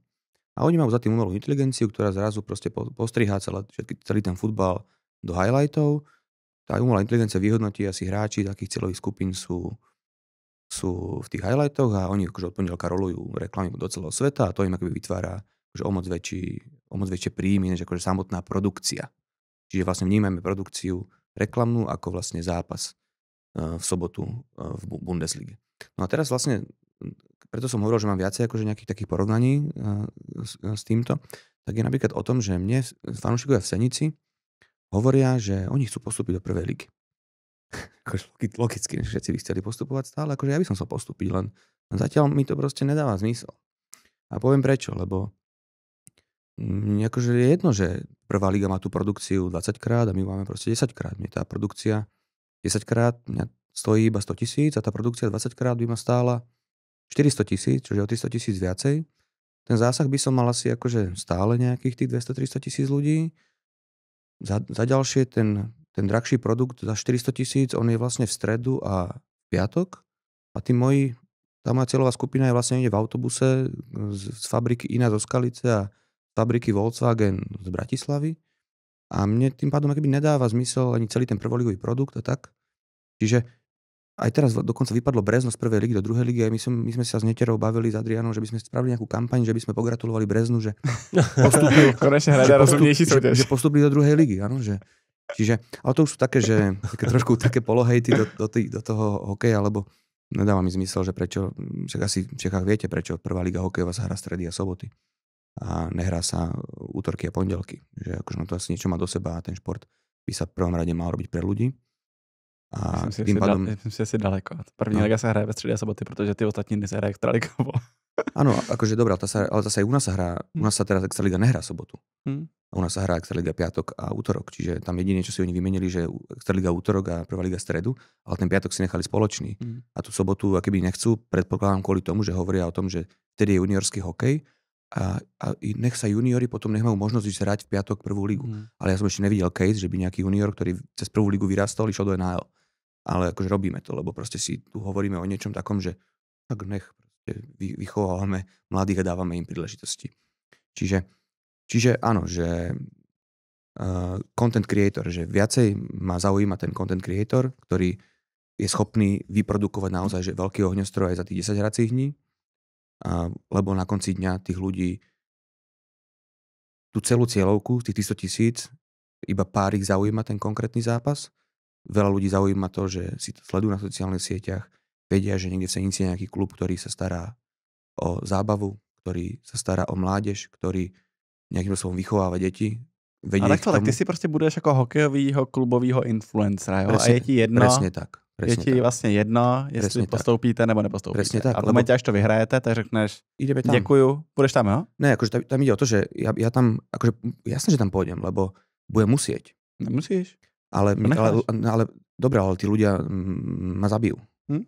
Speaker 3: A oni majú za tým umelú inteligenciu, ktorá zrazu proste postrihá celé, celý ten futbal do highlightov. Tá umelá inteligencia vyhodnotí asi hráči, takých cieľových skupín sú, sú v tých highlightoch a oni akože od pondelka rolujú reklamy do celého sveta a to im akoby vytvára akože o, moc väčší, o moc väčšie príjmy, než akože samotná produkcia. Čiže vlastne vnímame produkciu reklamnú, ako vlastne zápas eh, v sobotu eh, v Bundeslige. No a teraz vlastne, preto som hovoril, že mám viacej akože nejakých takých porovnaní eh, s, s týmto, tak je napríklad o tom, že mne fanúšikovia v Senici hovoria, že oni chcú postúpiť do prvej ligy. logicky, že všetci by chceli postupovať stále, akože ja by som sa postúpiť, len zatiaľ mi to proste nedáva zmysel. A poviem prečo, lebo akože je jedno, že prvá liga má tú produkciu 20 krát a my máme proste 10 krát. Mne tá produkcia 10 krát stojí iba 100 tisíc a tá produkcia 20 krát by ma stála 400 tisíc, čiže o 300 tisíc viacej. Ten zásah by som mal asi akože stále nejakých tých 200-300 tisíc ľudí. Za, za ďalšie ten, ten drahší produkt za 400 tisíc, on je vlastne v stredu a piatok a tí moji, tá moja cieľová skupina je vlastne v autobuse z, z fabriky Ina zo Skalice a fabriky Volkswagen z Bratislavy a mne tým pádom akoby nedáva zmysel ani celý ten prvoligový produkt a tak. Čiže aj teraz dokonca vypadlo Brezno z prvej ligy do druhej ligy a my, som, my sme sa s Neterou bavili s Adrianou, že by sme spravili nejakú kampaň, že by sme pogratulovali Breznu, že postupili, Konečne že, postup, že, že postupili do druhej ligy. Áno, že, čiže, ale to už sú také, že také trošku také polohejty do, do, tý, do toho hokeja, alebo nedáva mi zmysel, že prečo, však asi v Čechách viete, prečo prvá liga hokejová sa hrá stredy a soboty a nehrá sa útorky a pondelky. Že akože no to asi niečo má do seba a ten šport by sa v prvom rade mal robiť pre ľudí. A myslím, tým si pádom... Dal,
Speaker 2: myslím si asi daleko. První no. liga sa hraje ve středy a soboty, protože ty ostatní dnes se hraje extraligovo.
Speaker 3: ano, akože dobrá, tá sa, ale zase u nás sa hrá, u hm. nás sa teraz liga nehrá sobotu. Hmm. A u nás sa hrá liga piatok a útorok, čiže tam jediné, čo si oni vymenili, že liga útorok a prvá liga stredu, ale ten piatok si nechali spoločný. Hmm. A tu sobotu, by nechcú, predpokladám kvôli tomu, že hovoria o tom, že vtedy je juniorský hokej, a, a nech sa juniori potom nech majú možnosť ísť hrať v piatok prvú ligu. Mm. Ale ja som ešte nevidel case, že by nejaký junior, ktorý cez prvú ligu vyrastal, išiel do NHL. Ale akože robíme to, lebo proste si tu hovoríme o niečom takom, že tak nech proste vychovávame mladých a dávame im príležitosti. Čiže, čiže áno, že uh, content creator, že viacej ma zaujíma ten content creator, ktorý je schopný vyprodukovať naozaj že veľký ohňostroj aj za tých 10 hracích dní, lebo na konci dňa tých ľudí tú celú cieľovku, tých 300 tisíc, iba pár ich zaujíma ten konkrétny zápas. Veľa ľudí zaujíma to, že si to sledujú na sociálnych sieťach, vedia, že niekde v Senici je nejaký klub, ktorý sa stará o zábavu, ktorý sa stará o mládež, ktorý nejakým spôsobom vychováva deti. A takhle, tak ty si prostě budeš jako
Speaker 2: hokejovýho klubového influencera, jo? Presne, a je ti jedno. Presne tak je ti tak. vlastně jedno, jestli Presne postoupíte tak. nebo nepostoupíte. Presne tak, a v momentě, až to vyhrajete, tak řekneš, ideme tam. děkuju, půjdeš tam, jo?
Speaker 3: Ne, jakože tam jde o to, že já já tam, jakože jasně, že tam půjdem, lebo bude muset. Nemusíš. Ale, ale, ale, dobré, ale ty lidi mm, ma zabijou. Hm?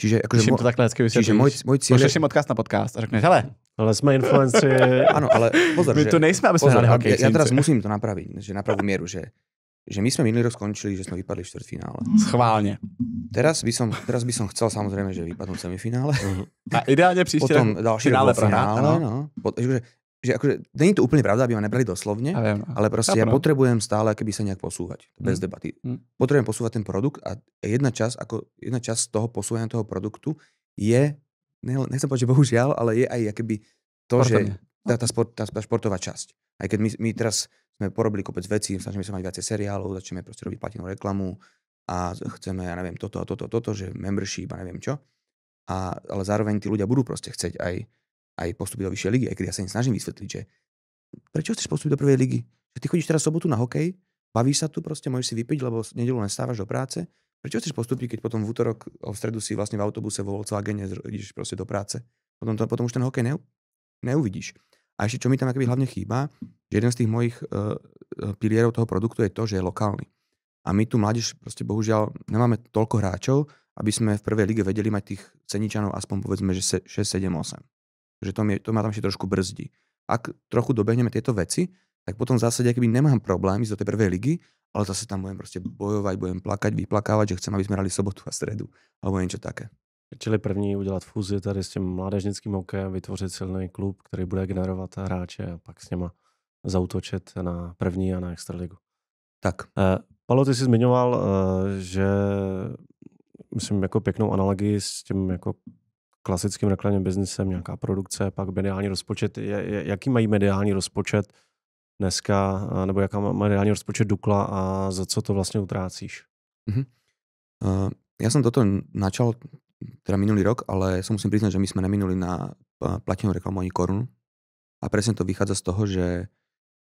Speaker 3: Čiže, jakože, Čím to takhle hezky vysvětlíš. Čiže můj, můj cíl je...
Speaker 2: odkaz na podcast a
Speaker 3: řekneš, hele, ale jsme influenci. ano, ale pozor, My že, tu nejsme, aby jsme pozor, já, já, teraz musím to napravit, že napravu míru, že že my sme minulý rok skončili, že sme vypadli v štvrtfinále. Schválne. Teraz by som, teraz by som chcel samozrejme, že vypadnúť semifinále. A ideálne príšte Potom další finále rok finále, no. no. že, že akože, není to úplne pravda, aby ma nebrali doslovne, viem, no. ale proste ja, ja no. potrebujem stále keby sa nejak posúvať, hmm. bez debaty. Hmm. Potrebujem posúvať ten produkt a jedna čas, ako, jedna časť toho posúvania toho produktu je, nechcem povedať, že bohužiaľ, ale je aj keby to, Sportovne. že tá, tá, sport, tá, tá športová časť. Aj keď my, my teraz sme porobili kopec vecí, snažíme sa mať viacej seriálov, začneme proste robiť platenú reklamu a chceme, ja neviem, toto a toto a toto, že membership a neviem čo. A, ale zároveň tí ľudia budú proste chceť aj, aj postúpiť do vyššej ligy, aj keď ja sa im snažím vysvetliť, že prečo chceš postupiť do prvej ligy? Že ty chodíš teraz sobotu na hokej, bavíš sa tu proste, môžeš si vypiť, lebo nedelu len stávaš do práce. Prečo chceš postupiť, keď potom v útorok, v stredu si vlastne v autobuse vo Volkswagene ideš proste do práce? Potom, to, potom už ten hokej ne, neuvidíš. A ešte čo mi tam akoby hlavne chýba, že jeden z tých mojich uh, eh, eh, pilierov toho produktu je to, že je lokálny. A my tu mládež proste bohužiaľ nemáme toľko hráčov, aby sme v prvej lige vedeli mať tých ceničanov aspoň povedzme, že 6, 7, 8. Že to, mi, to ma tam ešte trošku brzdí. Ak trochu dobehneme tieto veci, tak potom v zásade akoby nemám problém ísť do tej prvej ligy, ale zase tam budem proste bojovať, budem plakať, vyplakávať, že chcem, aby sme hrali sobotu a stredu, alebo niečo také.
Speaker 1: Čili první udělat fuzi tady s tím mládežnickým hokejem, vytvořit silný klub, který bude generovat hráče a pak s něma zautočit na první a na extraligu. Tak. Eh, Palo, ty jsi zmiňoval, eh, že myslím jako pěknou analogii s tím jako klasickým reklamním biznesem, nějaká produkce, pak mediální rozpočet. Jaký mají mediální rozpočet dneska, eh, nebo jaká má mediální rozpočet Dukla a za co to vlastně utrácíš?
Speaker 2: Uh-huh.
Speaker 3: Uh, já jsem toto načal teda minulý rok, ale som musím priznať, že my sme neminuli na e, platenú reklamu ani korunu. A presne to vychádza z toho, že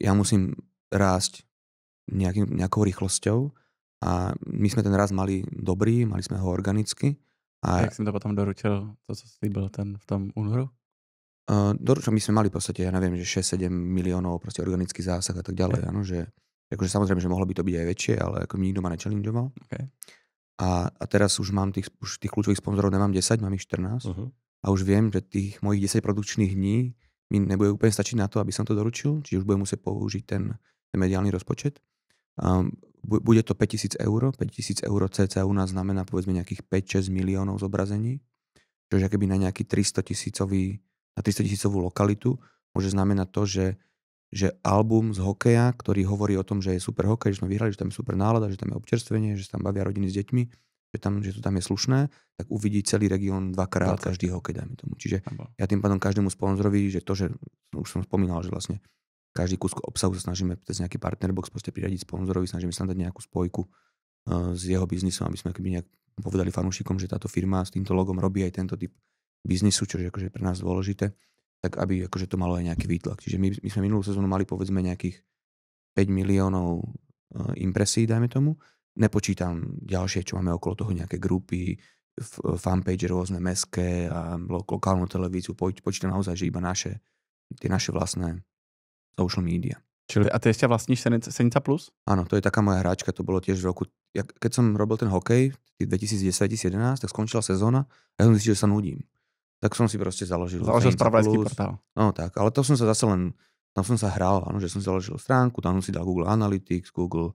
Speaker 3: ja musím rásť nejakým, nejakou rýchlosťou a my sme ten raz mali dobrý, mali sme ho organicky. A, a jak
Speaker 2: jsem to potom doručil, to, co byl ten v tom únoru?
Speaker 3: Uh, doručil, my jsme mali v podstate, já nevím, že 6-7 milionů prostě organický zásah a tak dále, okay. ano, že akože samozřejmě, že mohlo by to byť aj väčšie, ale ako nikto ma nechallengeoval. Okay. A, a teraz už mám tých, už tých kľúčových sponzorov, nemám 10, mám ich 14. Uh-huh. Mhm. A už viem, že tých mojich 10 produkčných dní mi nebude úplne stačiť na to, aby som to doručil, čiže už budem musieť použiť ten, ten mediálny rozpočet. Um, bude to 5000 eur, 5000 eur cca u nás znamená povedzme nejakých 5-6 miliónov zobrazení, čože keby na nejaký 300 tisícový, na 300 tisícovú lokalitu môže znamenať to, že že album z hokeja, ktorý hovorí o tom, že je super hokej, že sme vyhrali, že tam je super nálada, že tam je občerstvenie, že sa tam bavia rodiny s deťmi, že, tam, že to tam je slušné, tak uvidí celý región dvakrát tak, každý hokej, dajme tomu. Čiže ja tým pádom každému sponzorovi, že to, že už som spomínal, že vlastne každý kus obsahu sa snažíme cez nejaký partnerbox proste priradiť sponzorovi, snažíme sa dať nejakú spojku uh, s jeho biznisom, aby sme nejak povedali fanúšikom, že táto firma s týmto logom robí aj tento typ biznisu, čo je akože pre nás dôležité tak aby akože to malo aj nejaký výtlak. Čiže my, my sme minulú sezónu mali povedzme nejakých 5 miliónov uh, eh, impresí, dajme tomu. Nepočítam ďalšie, čo máme okolo toho, nejaké grupy, eh, fanpage rôzne meské a lokálnu televíziu. Počítam naozaj, že iba naše, ty naše vlastné social media. Čili a ty ještě vlastníš Senica Plus? Ano, to je taká moja hráčka, to bylo tiež v roku, jak, keď jsem robil ten hokej, 2010-2011, tak skončila sezóna a já jsem zjistil, že se nudím tak som si prostě založil. Založil spravodajský portál. No tak, ale to som sa zase len, tam som sa hral, ano, že som založil stránku, tam si dal Google Analytics, Google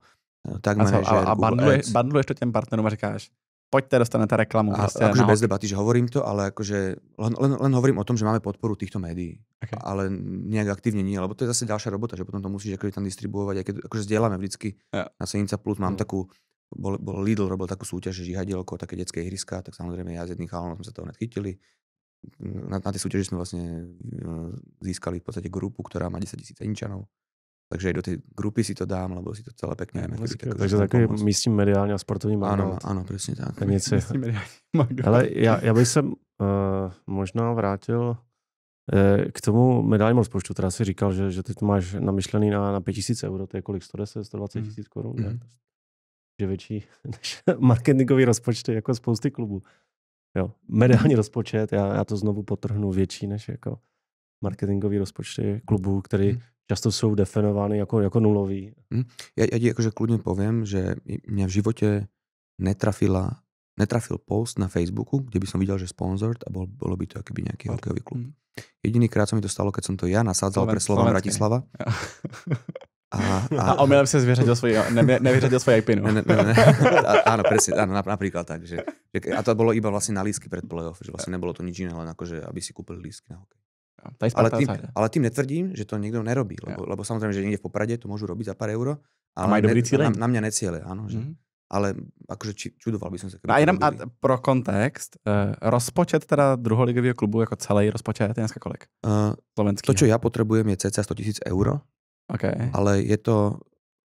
Speaker 3: eh, tak a, a, a bandluje,
Speaker 2: bandluješ to těm partnerům a říkáš, pojďte, dostanete reklamu. A, prostě akože bez debaty,
Speaker 3: že hovorím to, ale akože len, len, len hovorím o tom, že máme podporu týchto médií. Okay. Ale nějak aktivně nie, lebo to je zase další robota, že potom to musíš akože tam distribuovat, keď, akože sděláme vždycky yeah. na Senica Plus, mám mm. takú bol, bol Lidl robil takú súťaž, že žihadielko, také detské ihriska, tak samozrejme ja z jedných chalanom sme sa toho chytili na, na ty soutěži jsme vlastně eh, získali v podstatě grupu, která má 10 000 Inčanů. Takže do té grupy si to dám, lebo si to celé pěkně jem. No, tak, takže takový
Speaker 1: místní mediální a sportovní magnát. Ano, ano, přesně tak. místní, Ale já, já bych se uh, možná vrátil uh, k tomu mediálnímu rozpočtu, teda si říkal, že, že teď máš namyšlený na, na 5000 euro, to je kolik, 110, 120 mhm. tisíc korun, mm. že větší než marketingový rozpočty jako spousty klubů. Jo. Mediální rozpočet, já, já to znovu potrhnu, větší než jako marketingový rozpočty klubů, které hmm. často jsou
Speaker 3: definovány jako, jako nulový. Hmm. Já, já ti jakože kludně povím, že mě v životě netrafila, netrafil post na Facebooku, kde by som viděl, že sponsored a bol, bylo by to jakoby nějaký hokejový klub. Hmm. Jediný krát mi to stalo, keď jsem to já nasádzal Sloven, pre Slovan Bratislava. A, a, a omylem si vyřadil svoji, ne, nevyřadil svoji IP, no. Ne, ne, ne. A, áno, presne, áno, napríklad tak. Že, a to bolo iba vlastne na lísky pred playoff, že vlastne nebolo to nič iné, len akože, aby si kúpil lísky na hokej. ale, tým, ale tým netvrdím, že to nikdo nerobí, lebo, ja. lebo samozrejme, že niekde v Poprade to môžu robiť za pár euro. a mají dobrý cíle? Na, na mňa necíle, áno. Že, mm-hmm. Ale akože či, čudoval by som sa.
Speaker 2: A jenom a pro kontext, uh, rozpočet teda druholigového klubu jako celý rozpočet je dneska kolik?
Speaker 3: Uh, To, čo ja potrebujem je cca 100 tisíc euro Okay. Ale je to um,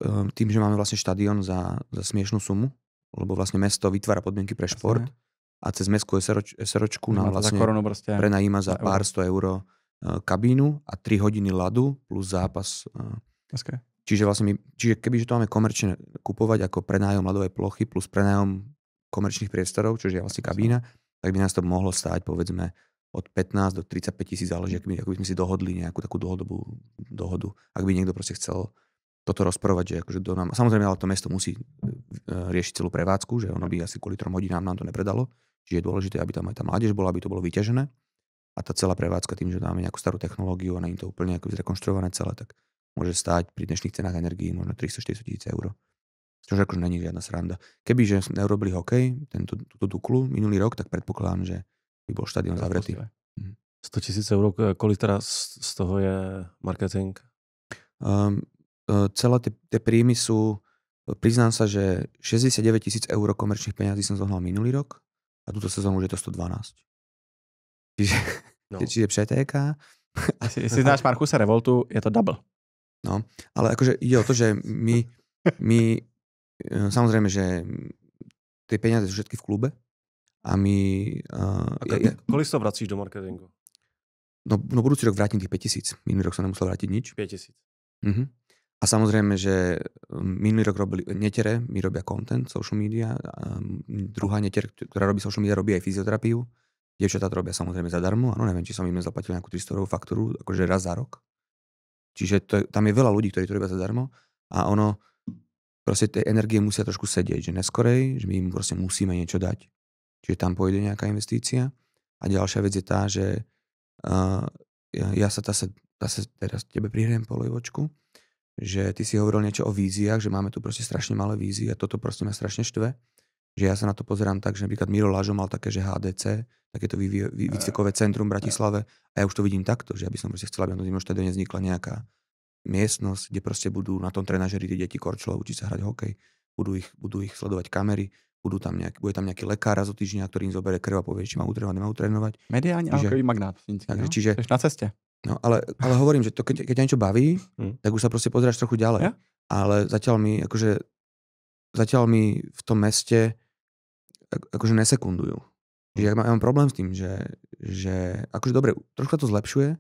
Speaker 3: ehm, tým, že máme vlastne štadión za, za smiešnú sumu, lebo vlastne mesto vytvára podmienky pre šport a cez mestskú SROč, SROčku nám vlastne prostě. za prenajíma za pár sto eur uh, e, kabínu a 3 hodiny ladu plus zápas. Uh, e. okay. Čiže, vlastne my, čiže že to máme komerčne kupovať ako prenájom ľadovej plochy plus prenájom komerčných priestorov, čo je vlastne kabína, tak by nás to mohlo stáť povedzme od 15 do 35 tisíc záleží, jak, by, jak by sme si dohodli nejakú takú dlhodobú dohodu. Ak by niekto proste chcel toto rozprávať, že akože do nám... Samozrejme, ale to mesto musí riešiť eh, celú prevádzku, že ono by asi kvôli 3 hodinám nám to nepredalo. Čiže je dôležité, aby tam aj tá mládež bola, aby to bolo vyťažené. A tá celá prevádzka tým, že dáme nejakú starú technológiu a není to úplne ako zrekonštruované celé, tak môže stáť pri dnešných cenách energii možno 340 tisíc eur. Čože akože není žiadna sranda. Keby, že sme urobili hokej, tento, túto Duklu minulý rok, tak predpokladám, že by bol štadión zavretý. 100 mhm. tisíc eur, eh, kolik teda z toho je marketing? Um, celé tie, tie príjmy sú, priznám sa, že 69 tisíc eur komerčných peněz som zohnal minulý rok a túto sezónu už je to 112. Čiže, no. čiže pretéká. Jestli, jestli znáš Markusa
Speaker 2: Revoltu, je to double.
Speaker 3: No, ale akože ide o to, že my, my eh, samozrejme, že tie peniaze sú všetky v klube, a my... Uh, a kolik,
Speaker 1: kolik to vracíš do marketingu?
Speaker 3: No, no budúci rok vrátim tých 5000. Minulý rok jsem nemusel vrátiť nič. 5000. Uh-huh. Mhm. A samozrejme, že um, minulý rok robili netere, my robia content, social media. A um, druhá neter, ktorá robí social media, robí aj fyzioterapiu. Dievčatá to robia samozrejme zadarmo. Ano, neviem, či som im zaplatil nejakú 300 eurovú faktúru, akože raz za rok. Čiže to, tam je veľa ľudí, ktorí to robia zadarmo. A ono, proste tie energie musia trošku sedieť, že neskorej, že my im prostě musíme niečo dať čiže tam pôjde nejaká investícia. A ďalšia vec je tá, že uh, ja sa zase, zase teraz tebe prihriem polivočku, že ty si hovoril niečo o víziách, že máme tu prostě strašne malé vízie a toto prostě ma strašne štve. Že ja sa na to pozerám tak, že napríklad Miro Lažo mal také, že HDC, takéto e, výcvikové centrum v e. Bratislave a ja už to vidím takto, že ja by som prostě chcel, aby na tom štadióne vznikla nejaká miestnosť, kde prostě budú na tom trenažeri tie deti korčlo, učiť sa hrať hokej, budú ich, budú ich sledovať kamery, budú tam nejaký, bude tam nějaký lekár raz do týždňa, ktorý im zoberie krv a povie, či má utrénovať, nemá utrénovať. Mediálne čiže, a magnát. takže, no? čiže, Ješ na ceste. No, ale, ale hovorím, že to, keď, keď niečo baví, hmm. tak už sa prostě pozeráš trochu ďalej. Ja? Ale zatiaľ mi, akože, zatiaľ mi v tom meste akože nesekundujú. Čiže ja mám, ja mám problém s tým, že, že akože dobre, trošku to zlepšuje,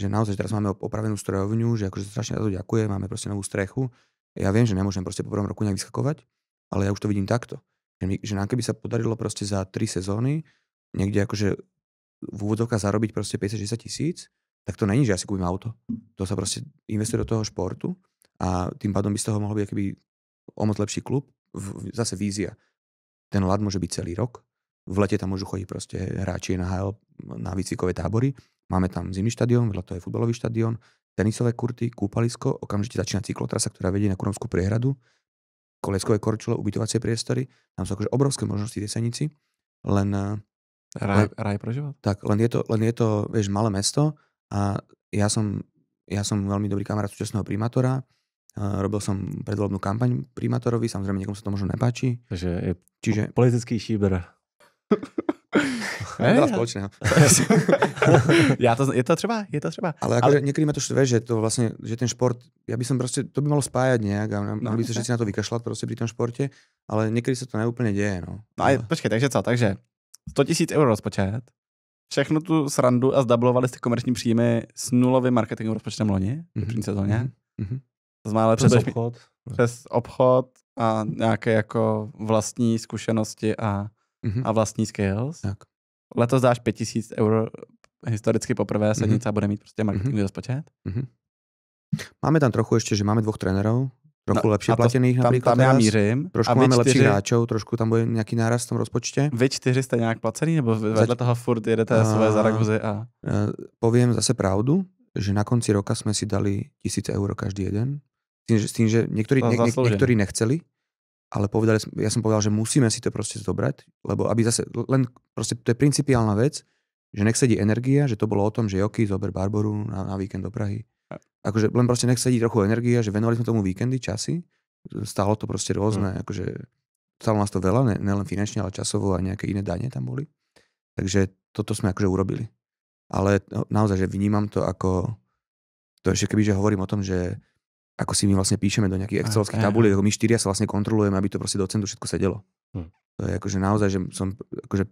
Speaker 3: že naozaj že teraz máme opravenú strojovňu, že akože strašne za to ďakuje, máme prostě novú strechu. Ja viem, že nemôžem prostě po prvom roku nejak vyskakovať, ale ja už to vidím takto že, my, že nám keby sa podarilo proste za tri sezóny niekde akože v úvodovkách zarobiť proste 50-60 tisíc, tak to není, že ja si kúpim auto. To sa proste investuje do toho športu a tým pádom by z toho mohol byť akoby o moc lepší klub. V, zase vízia. Ten lad môže byť celý rok. V lete tam môžu chodiť proste hráči na HL, na výcvikové tábory. Máme tam zimný štadión, vedľa to je futbalový štadión, tenisové kurty, kúpalisko, okamžite začína cyklotrasa, ktorá vedie na Kuromskú priehradu koleckové korčule, ubytovacie priestory. Tam sú akože obrovské možnosti tej senici, len... Eh, raj, len, raj pro život. Tak, len je to, len je to vieš, malé mesto a ja som, ja som veľmi dobrý kamarát súčasného primátora, eh, robil som předvolbnou kampaň primátorovi, samozrejme niekomu sa to možno nepáči. Takže je Čiže... politický šíber. Ne, byla společná. No.
Speaker 2: já to, je to třeba, je to třeba. Ale, jako, ale...
Speaker 3: někdy mě to štve, že to vlastně, že ten sport, já bych prostě, to by malo spájat nějak a mohli no, by se všichni na to vykašlat prostě při tom športě, ale někdy se to neúplně děje. No. no a je, počkej, takže co, takže 100 000 euro rozpočet, všechno tu
Speaker 2: srandu a zdablovali jste komerční příjmy s nulovým marketingem rozpočtem loni, mm-hmm. v mhm. první sezóně. Mm-hmm. Přes, přes obchod. Přes obchod a nějaké jako vlastní zkušenosti a, mm-hmm. a vlastní skills. Tak letos dáš 5000 euro historicky poprvé, mhm. a sednice mm-hmm. bude mít prostě marketingový mm-hmm. rozpočet?
Speaker 3: Mm-hmm. Máme tam trochu ještě, že máme dvou trenérů, trochu no, lepší platěných tam, například. Tam já mířím. Trošku a máme lepší hráčů, trošku tam bude nějaký náraz v tom rozpočtě. Vy čtyři jste nějak placený, nebo vedle Zač... toho furt jedete a, své zaraguzy a... Eh, Povím zase pravdu, že na konci roka jsme si dali tisíce euro každý jeden. S tím, že, s tím, že některý, ně, některý nechceli, ale povedali, ja som povedal, že musíme si to proste zobrať, lebo aby zase, len proste to je principiálna vec, že nech sedí energia, že to bolo o tom, že Joky zober Barboru na, na víkend do Prahy. Akože len proste nech sedí trochu energia, že venovali sme tomu víkendy, časy, stálo to proste rôzne, mm. akože stalo nás to veľa, ne, nelen finančne, ale časovo a nejaké iné dane tam boli. Takže toto sme akože urobili. Ale no, naozaj, že vnímam to ako, to ešte keby, že hovorím o tom, že ako si my vlastne píšeme do nejakých excelovských tabuliek, my štyria sa vlastne kontrolujeme, aby to proste do centu všetko sedelo. Hmm. To je akože naozaj, že som akože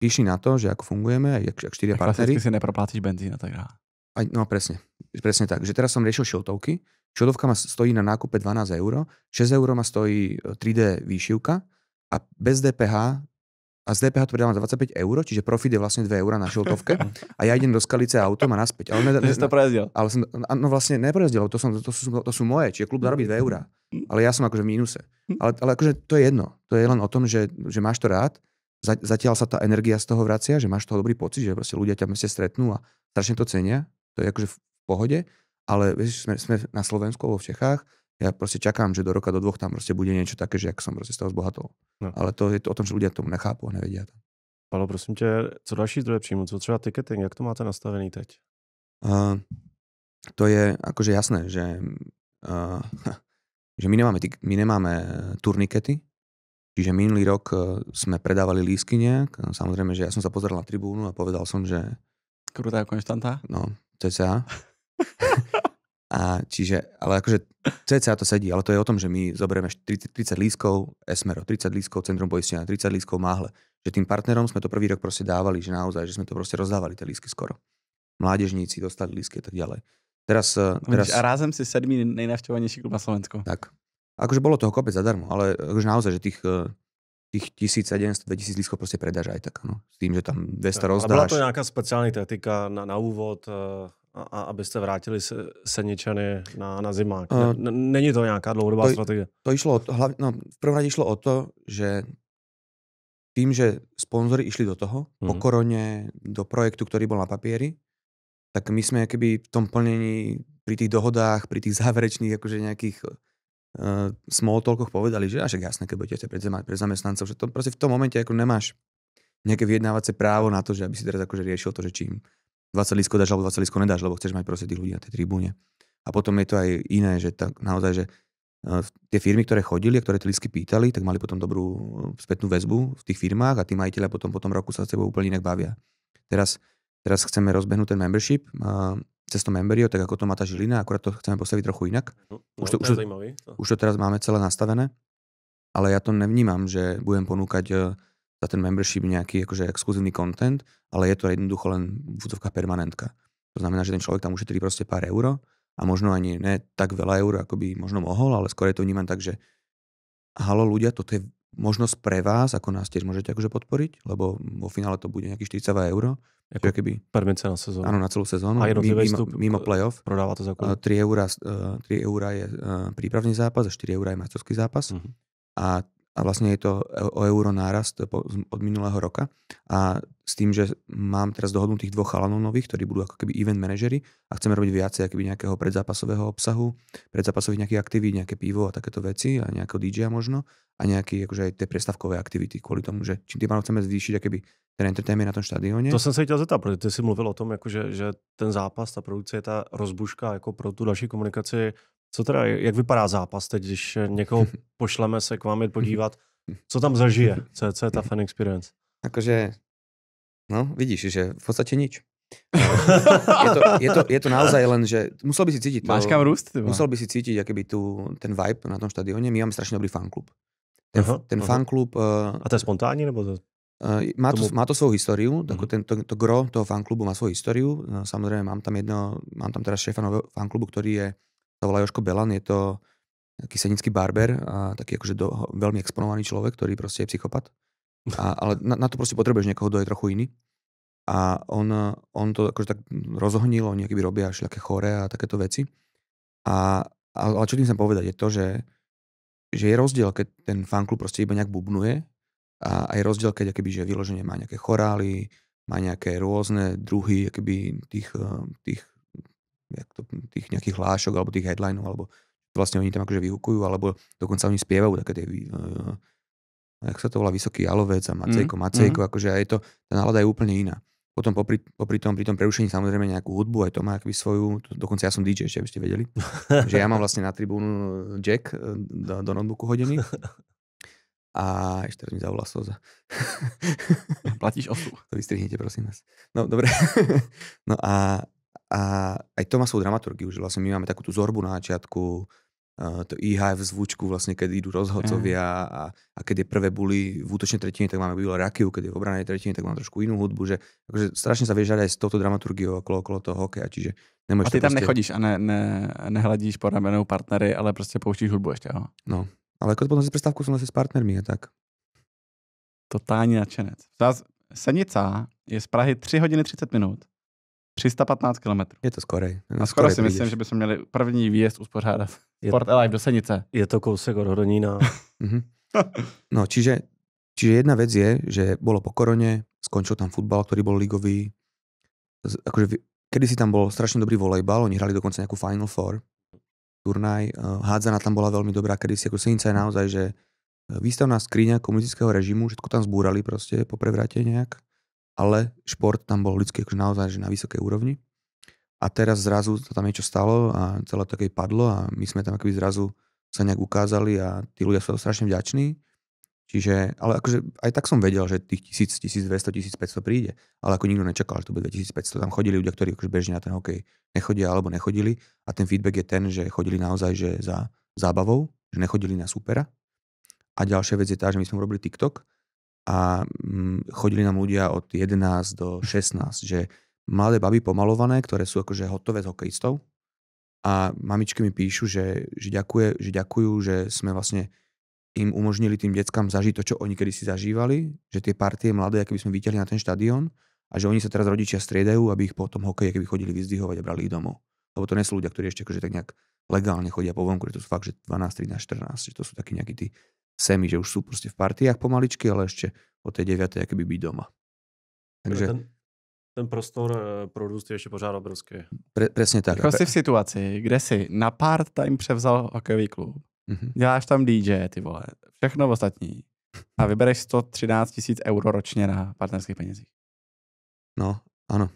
Speaker 3: píši na to, že ako fungujeme, jak, jak štyria partnery. si nepropláciš benzín a tak dále. A, no presne, presne tak. Že teraz som riešil šiltovky, šiltovka ma stojí na nákupe 12 eur, 6 eur ma stojí 3D e, výšivka a bez DPH a z DPH to predám za 25 eur, čiže profit je vlastne 2 eur na šoltovke a ja idem do Skalice autom a naspäť. Ale, ne, ne, no vlastně to prejezdiel. Ale som, no vlastne neprejezdiel, to, som, to, sú, to sú moje, čiže klub zarobí 2 eur. Ale ja som akože v mínuse. Ale, ale akože to je jedno. To je len o tom, že, že máš to rád, za, zatiaľ sa tá energia z toho vracia, že máš toho dobrý pocit, že proste ľudia ťa meste stretnú a strašne to cenia. To je akože v pohode. Ale vieš, sme, sme na Slovensku alebo v Čechách, ja proste čakám, že do roka, do dvoch tam proste bude niečo také, že jak som proste z toho zbohatol. No. Ale to je to o tom, že ľudia tomu nechápu a nevedia to.
Speaker 1: Palo, prosím tě, co další zdroje příjmu, co třeba ticketing, jak to máte nastavený teď?
Speaker 3: Uh, to je akože jasné, že, uh, že my, nemáme, my nemáme e, turnikety, čiže minulý rok e, sme predávali lísky nejak, samozrejme, že ja som sa pozeral na tribúnu a povedal som, že...
Speaker 2: Krutá konštanta?
Speaker 3: No, cca. A čiže, ale akože CCA to sedí, ale to je o tom, že my zoberieme 30, 30 lískov Esmero, 30 lískov Centrum poistenia, 30 lískov Máhle. Že tým partnerom sme to prvý rok proste dávali, že naozaj, že sme to proste rozdávali tie lísky skoro. Mládežníci dostali lísky a tak ďalej. Teraz, eh, teraz... A
Speaker 2: rázem si sedmý
Speaker 3: nejnavštěvovanější
Speaker 2: klub na Slovensku. Tak.
Speaker 3: Akože bolo toho kopec zadarmo, ale akože naozaj, že tých, eh, tých 1700, 2000 lístkov proste predáš aj tak, no. S tým, že tam 200 rozdáš. A bola to
Speaker 2: nějaká speciální
Speaker 1: taktika na, na úvod? Uh a, a abyste vrátili se, Seničany na, na zimák? Uh, Není to nějaká dlouhodobá to, strategie?
Speaker 3: To išlo, hlavně, no, v prvom rade išlo o to, že tím, že sponzory išli do toho, uh -huh. po mhm. koroně, do projektu, který byl na papieri, tak my jsme jakoby v tom plnění pri těch dohodách, pri těch záverečných jakože nějakých uh, small talkoch povedali, že až jasné, keď budete predzamať pre zaměstnancov, že to prostě v tom momente jako nemáš nějaké vyjednávacie právo na to, že aby si teraz akože riešil to, že čím 20 lískov dáš alebo 20 lískov nedáš, lebo chceš mať proste tých ľudí na tej tribúne. A potom je to aj iné, že tak naozaj, že uh, tie firmy, ktoré chodili a ktoré tie lísky pýtali, tak mali potom dobrú e, spätnú väzbu v tých firmách a tí majiteľe potom po tom roku sa s tebou úplne inak bavia. Teraz, teraz chceme rozbehnúť ten membership uh, cez to memberio, tak ako to má tá Žilina, akurát to chceme postaviť trochu inak. No, už, no, to, už, to, už to teraz máme celé nastavené, ale ja to nevnímam, že budem ponúkať uh, za ten membership nějaký jakože exkluzivní content, ale je to jednoducho len v permanentka. To znamená, že ten člověk tam ušetří prostě pár euro a možno ani ne tak veľa eur, ako by možno mohol, ale skôr je to vnímam tak, že halo ľudia, toto je možnosť pre vás, ako nás tiež môžete akože podporiť, lebo vo finále to bude nějaký 40 euro. Jako keby, permice na sezónu. Ano, na celou sezónu. A jednotlivý mimo, mimo playoff. Prodává to za kolik? 3 eh, eura, 3 eh, eura je eh, přípravný zápas a 4 eura je majstrovský zápas. Uh-huh. A a vlastně je to o euro nárast od minulého roka a s tým, že mám teraz dohodnutých dvoch chalanov nových, ktorí budú ako keby event manažery a chceme robiť viacej akoby nejakého predzápasového obsahu, predzápasových nejakých aktivít, nejaké pivo a takéto veci a nejakého DJ možno a nejaké akože aj tie prestavkové aktivity kvôli tomu, že čím tým chceme zvýšiť akoby ten entertainment na tom štadióne. To som
Speaker 1: se chtěl zeptat, protože ty si mluvil o tom, akože, že, že ten zápas, ta produkce je ta rozbuška jako pro tu další komunikaci co teda, jak vypadá zápas teď, když eh, někoho pošleme se k vám podívat, co tam zažije, co je, co je ta fan experience? Takže, no vidíš, že v podstatě nič.
Speaker 3: je, to, je, to, je to naozaj len, že musel by si cítit. To, Máš kam růst? Musel by si cítit, jakoby tu, ten vibe na tom štadióne. My máme strašně dobrý fanklub. Ten, -huh, ten -huh. fanklub... Uh, A to je spontánní, Nebo to... Uh, má, to, tomu... má to svou historii. mm ten, to, to gro toho fanklubu má svou historii. Samozřejmě mám tam jedno, mám tam teda šéfa nového fanklubu, který je sa volá Joško Belan, je to kysenický barber a taký akože do, veľmi exponovaný človek, ktorý proste je psychopat. A, ale na, na, to proste potrebuješ niekoho, kto je trochu iný. A on, on to akože tak rozohnil, oni akýby robia všelijaké chore a takéto veci. A, a, ale čo tým chcem povedať je to, že, že je rozdiel, keď ten fanklub proste iba nejak bubnuje a, a je rozdiel, keď akéby, že vyloženie má nejaké chorály, má nejaké rôzne druhy akéby, tých, eh, tých jak to, tých nejakých hlášok alebo tých headlinov, alebo vlastne oni tam akože vyhukujú, alebo dokonca oni spievajú také tie, uh, jak sa to volá, Vysoký Jalovec a Macejko, mm. Macejko, mm. akože aj to, tá nálada je úplne iná. Potom popri, popri tom, pri tom prerušení samozrejme nejakú hudbu, aj to má akoby svoju, to, dokonca ja som DJ ešte, aby ste vedeli, že ja mám vlastne na tribúnu eh, jack eh, do, do notebooku hodený a ještě raz mi zavolá Soza. Platíš osu. To vystrihnete, prosím vás. No, dobre. no a a aj to má svou dramaturgiu, že vlastně my máme takú tu zorbu na začiatku, eh, to IHF e zvučku, vlastne, keď idú rozhodcovia mhm. a, a keď je prvé buli v útočnej tretine, tak máme bylo rakiu, keď je v obranej tretine, tak máme trošku inú hudbu, že takže strašne sa vieš aj s touto dramaturgiou okolo, okolo toho hokeja, čiže A ty tam prostě... nechodíš a ne, ne, nehladíš po ramenou partnery,
Speaker 2: ale prostě pouštíš hudbu ještě, jo?
Speaker 3: No, ale jako potom si přestávku jsem s partnermi a tak.
Speaker 2: Totální nadšenec. Senica je z Prahy 3 hodiny 30 minut 315 km. Je to skoro. A skoro si myslím, že bychom měli první výjezd uspořádat. Je, Sport Alive do Senice. Je to kousek od Hodonína.
Speaker 3: Mhm. no, čiže, čiže jedna věc je, že bylo po koroně, skončil tam fotbal, který byl ligový. Akože, kedy si tam bol strašne dobrý volejbal, oni hrali dokonce nejakú Final Four turnaj. Hádzana eh, tam bola veľmi dobrá, kedy si ako Senica je naozaj, že eh, výstavná skriňa komunistického režimu, všetko tam zbúrali proste po prevrate nejak ale šport tam bol vždycky akože naozaj že na vysokej úrovni. A teraz zrazu to tam niečo stalo a celé to také padlo a my sme tam akoby zrazu sa nejak ukázali a tí ľudia sú strašne vďační. Čiže, ale akože aj tak som vedel, že tých 1000, 1200, 1500 príde, ale ako nikto nečakal, že to bude 2500. Tam chodili ľudia, ktorí akože bežne na ten hokej nechodia alebo nechodili a ten feedback je ten, že chodili naozaj že za zábavou, že nechodili na supera. A ďalšia vec je tá, že my sme robili TikTok a mm, chodili nám ľudia od 11 do 16, že mladé baby pomalované, ktoré sú akože hotové s hokejistou a mamičky mi píšu, že, že, ďakuje, že ďakujú, že sme vlastne im umožnili tým deckám zažiť to, čo oni kedy si zažívali, že tie partie mladé, by sme videli na ten štadión a že oni sa teraz rodičia striedajú, aby ich potom hokej keby chodili vyzdvihovať a brali ich domov. Lebo to nie sú ľudia, ktorí ešte akože tak nejak legálne chodia po vonku, že to sú fakt, že 12, 13, 14, že to sú takí nejakí tí semi, že už sú proste v partiách pomaličky, ale ešte o tej 9. jakoby byť doma. Takže... Ten,
Speaker 1: ten prostor eh, pro růst je ještě pořád obrovský.
Speaker 2: Pre, presne tak. Jako jsi v situaci, kde si na part-time převzal hokejový klub, mm-hmm. děláš tam DJ, ty vole, všechno ostatní a vybereš 113 tisíc euro ročně na partnerských penězích.
Speaker 3: No, ano.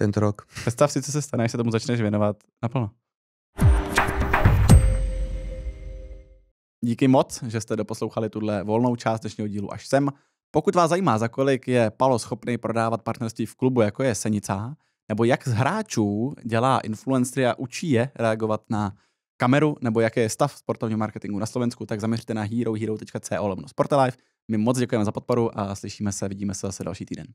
Speaker 2: Tento rok. Představ si, co se stane, až se tomu začneš věnovat naplno. Díky moc, že jste doposlouchali tuhle volnou část dnešního dílu až sem. Pokud vás zajímá, za kolik je Palo schopný prodávat partnerství v klubu, jako je Senica, nebo jak z hráčů dělá influencery a učí je reagovat na kameru, nebo jaký je stav sportovního marketingu na Slovensku, tak zaměřte na herohero.co lomno Sportalife. My moc děkujeme za podporu a slyšíme se, vidíme se zase další týden.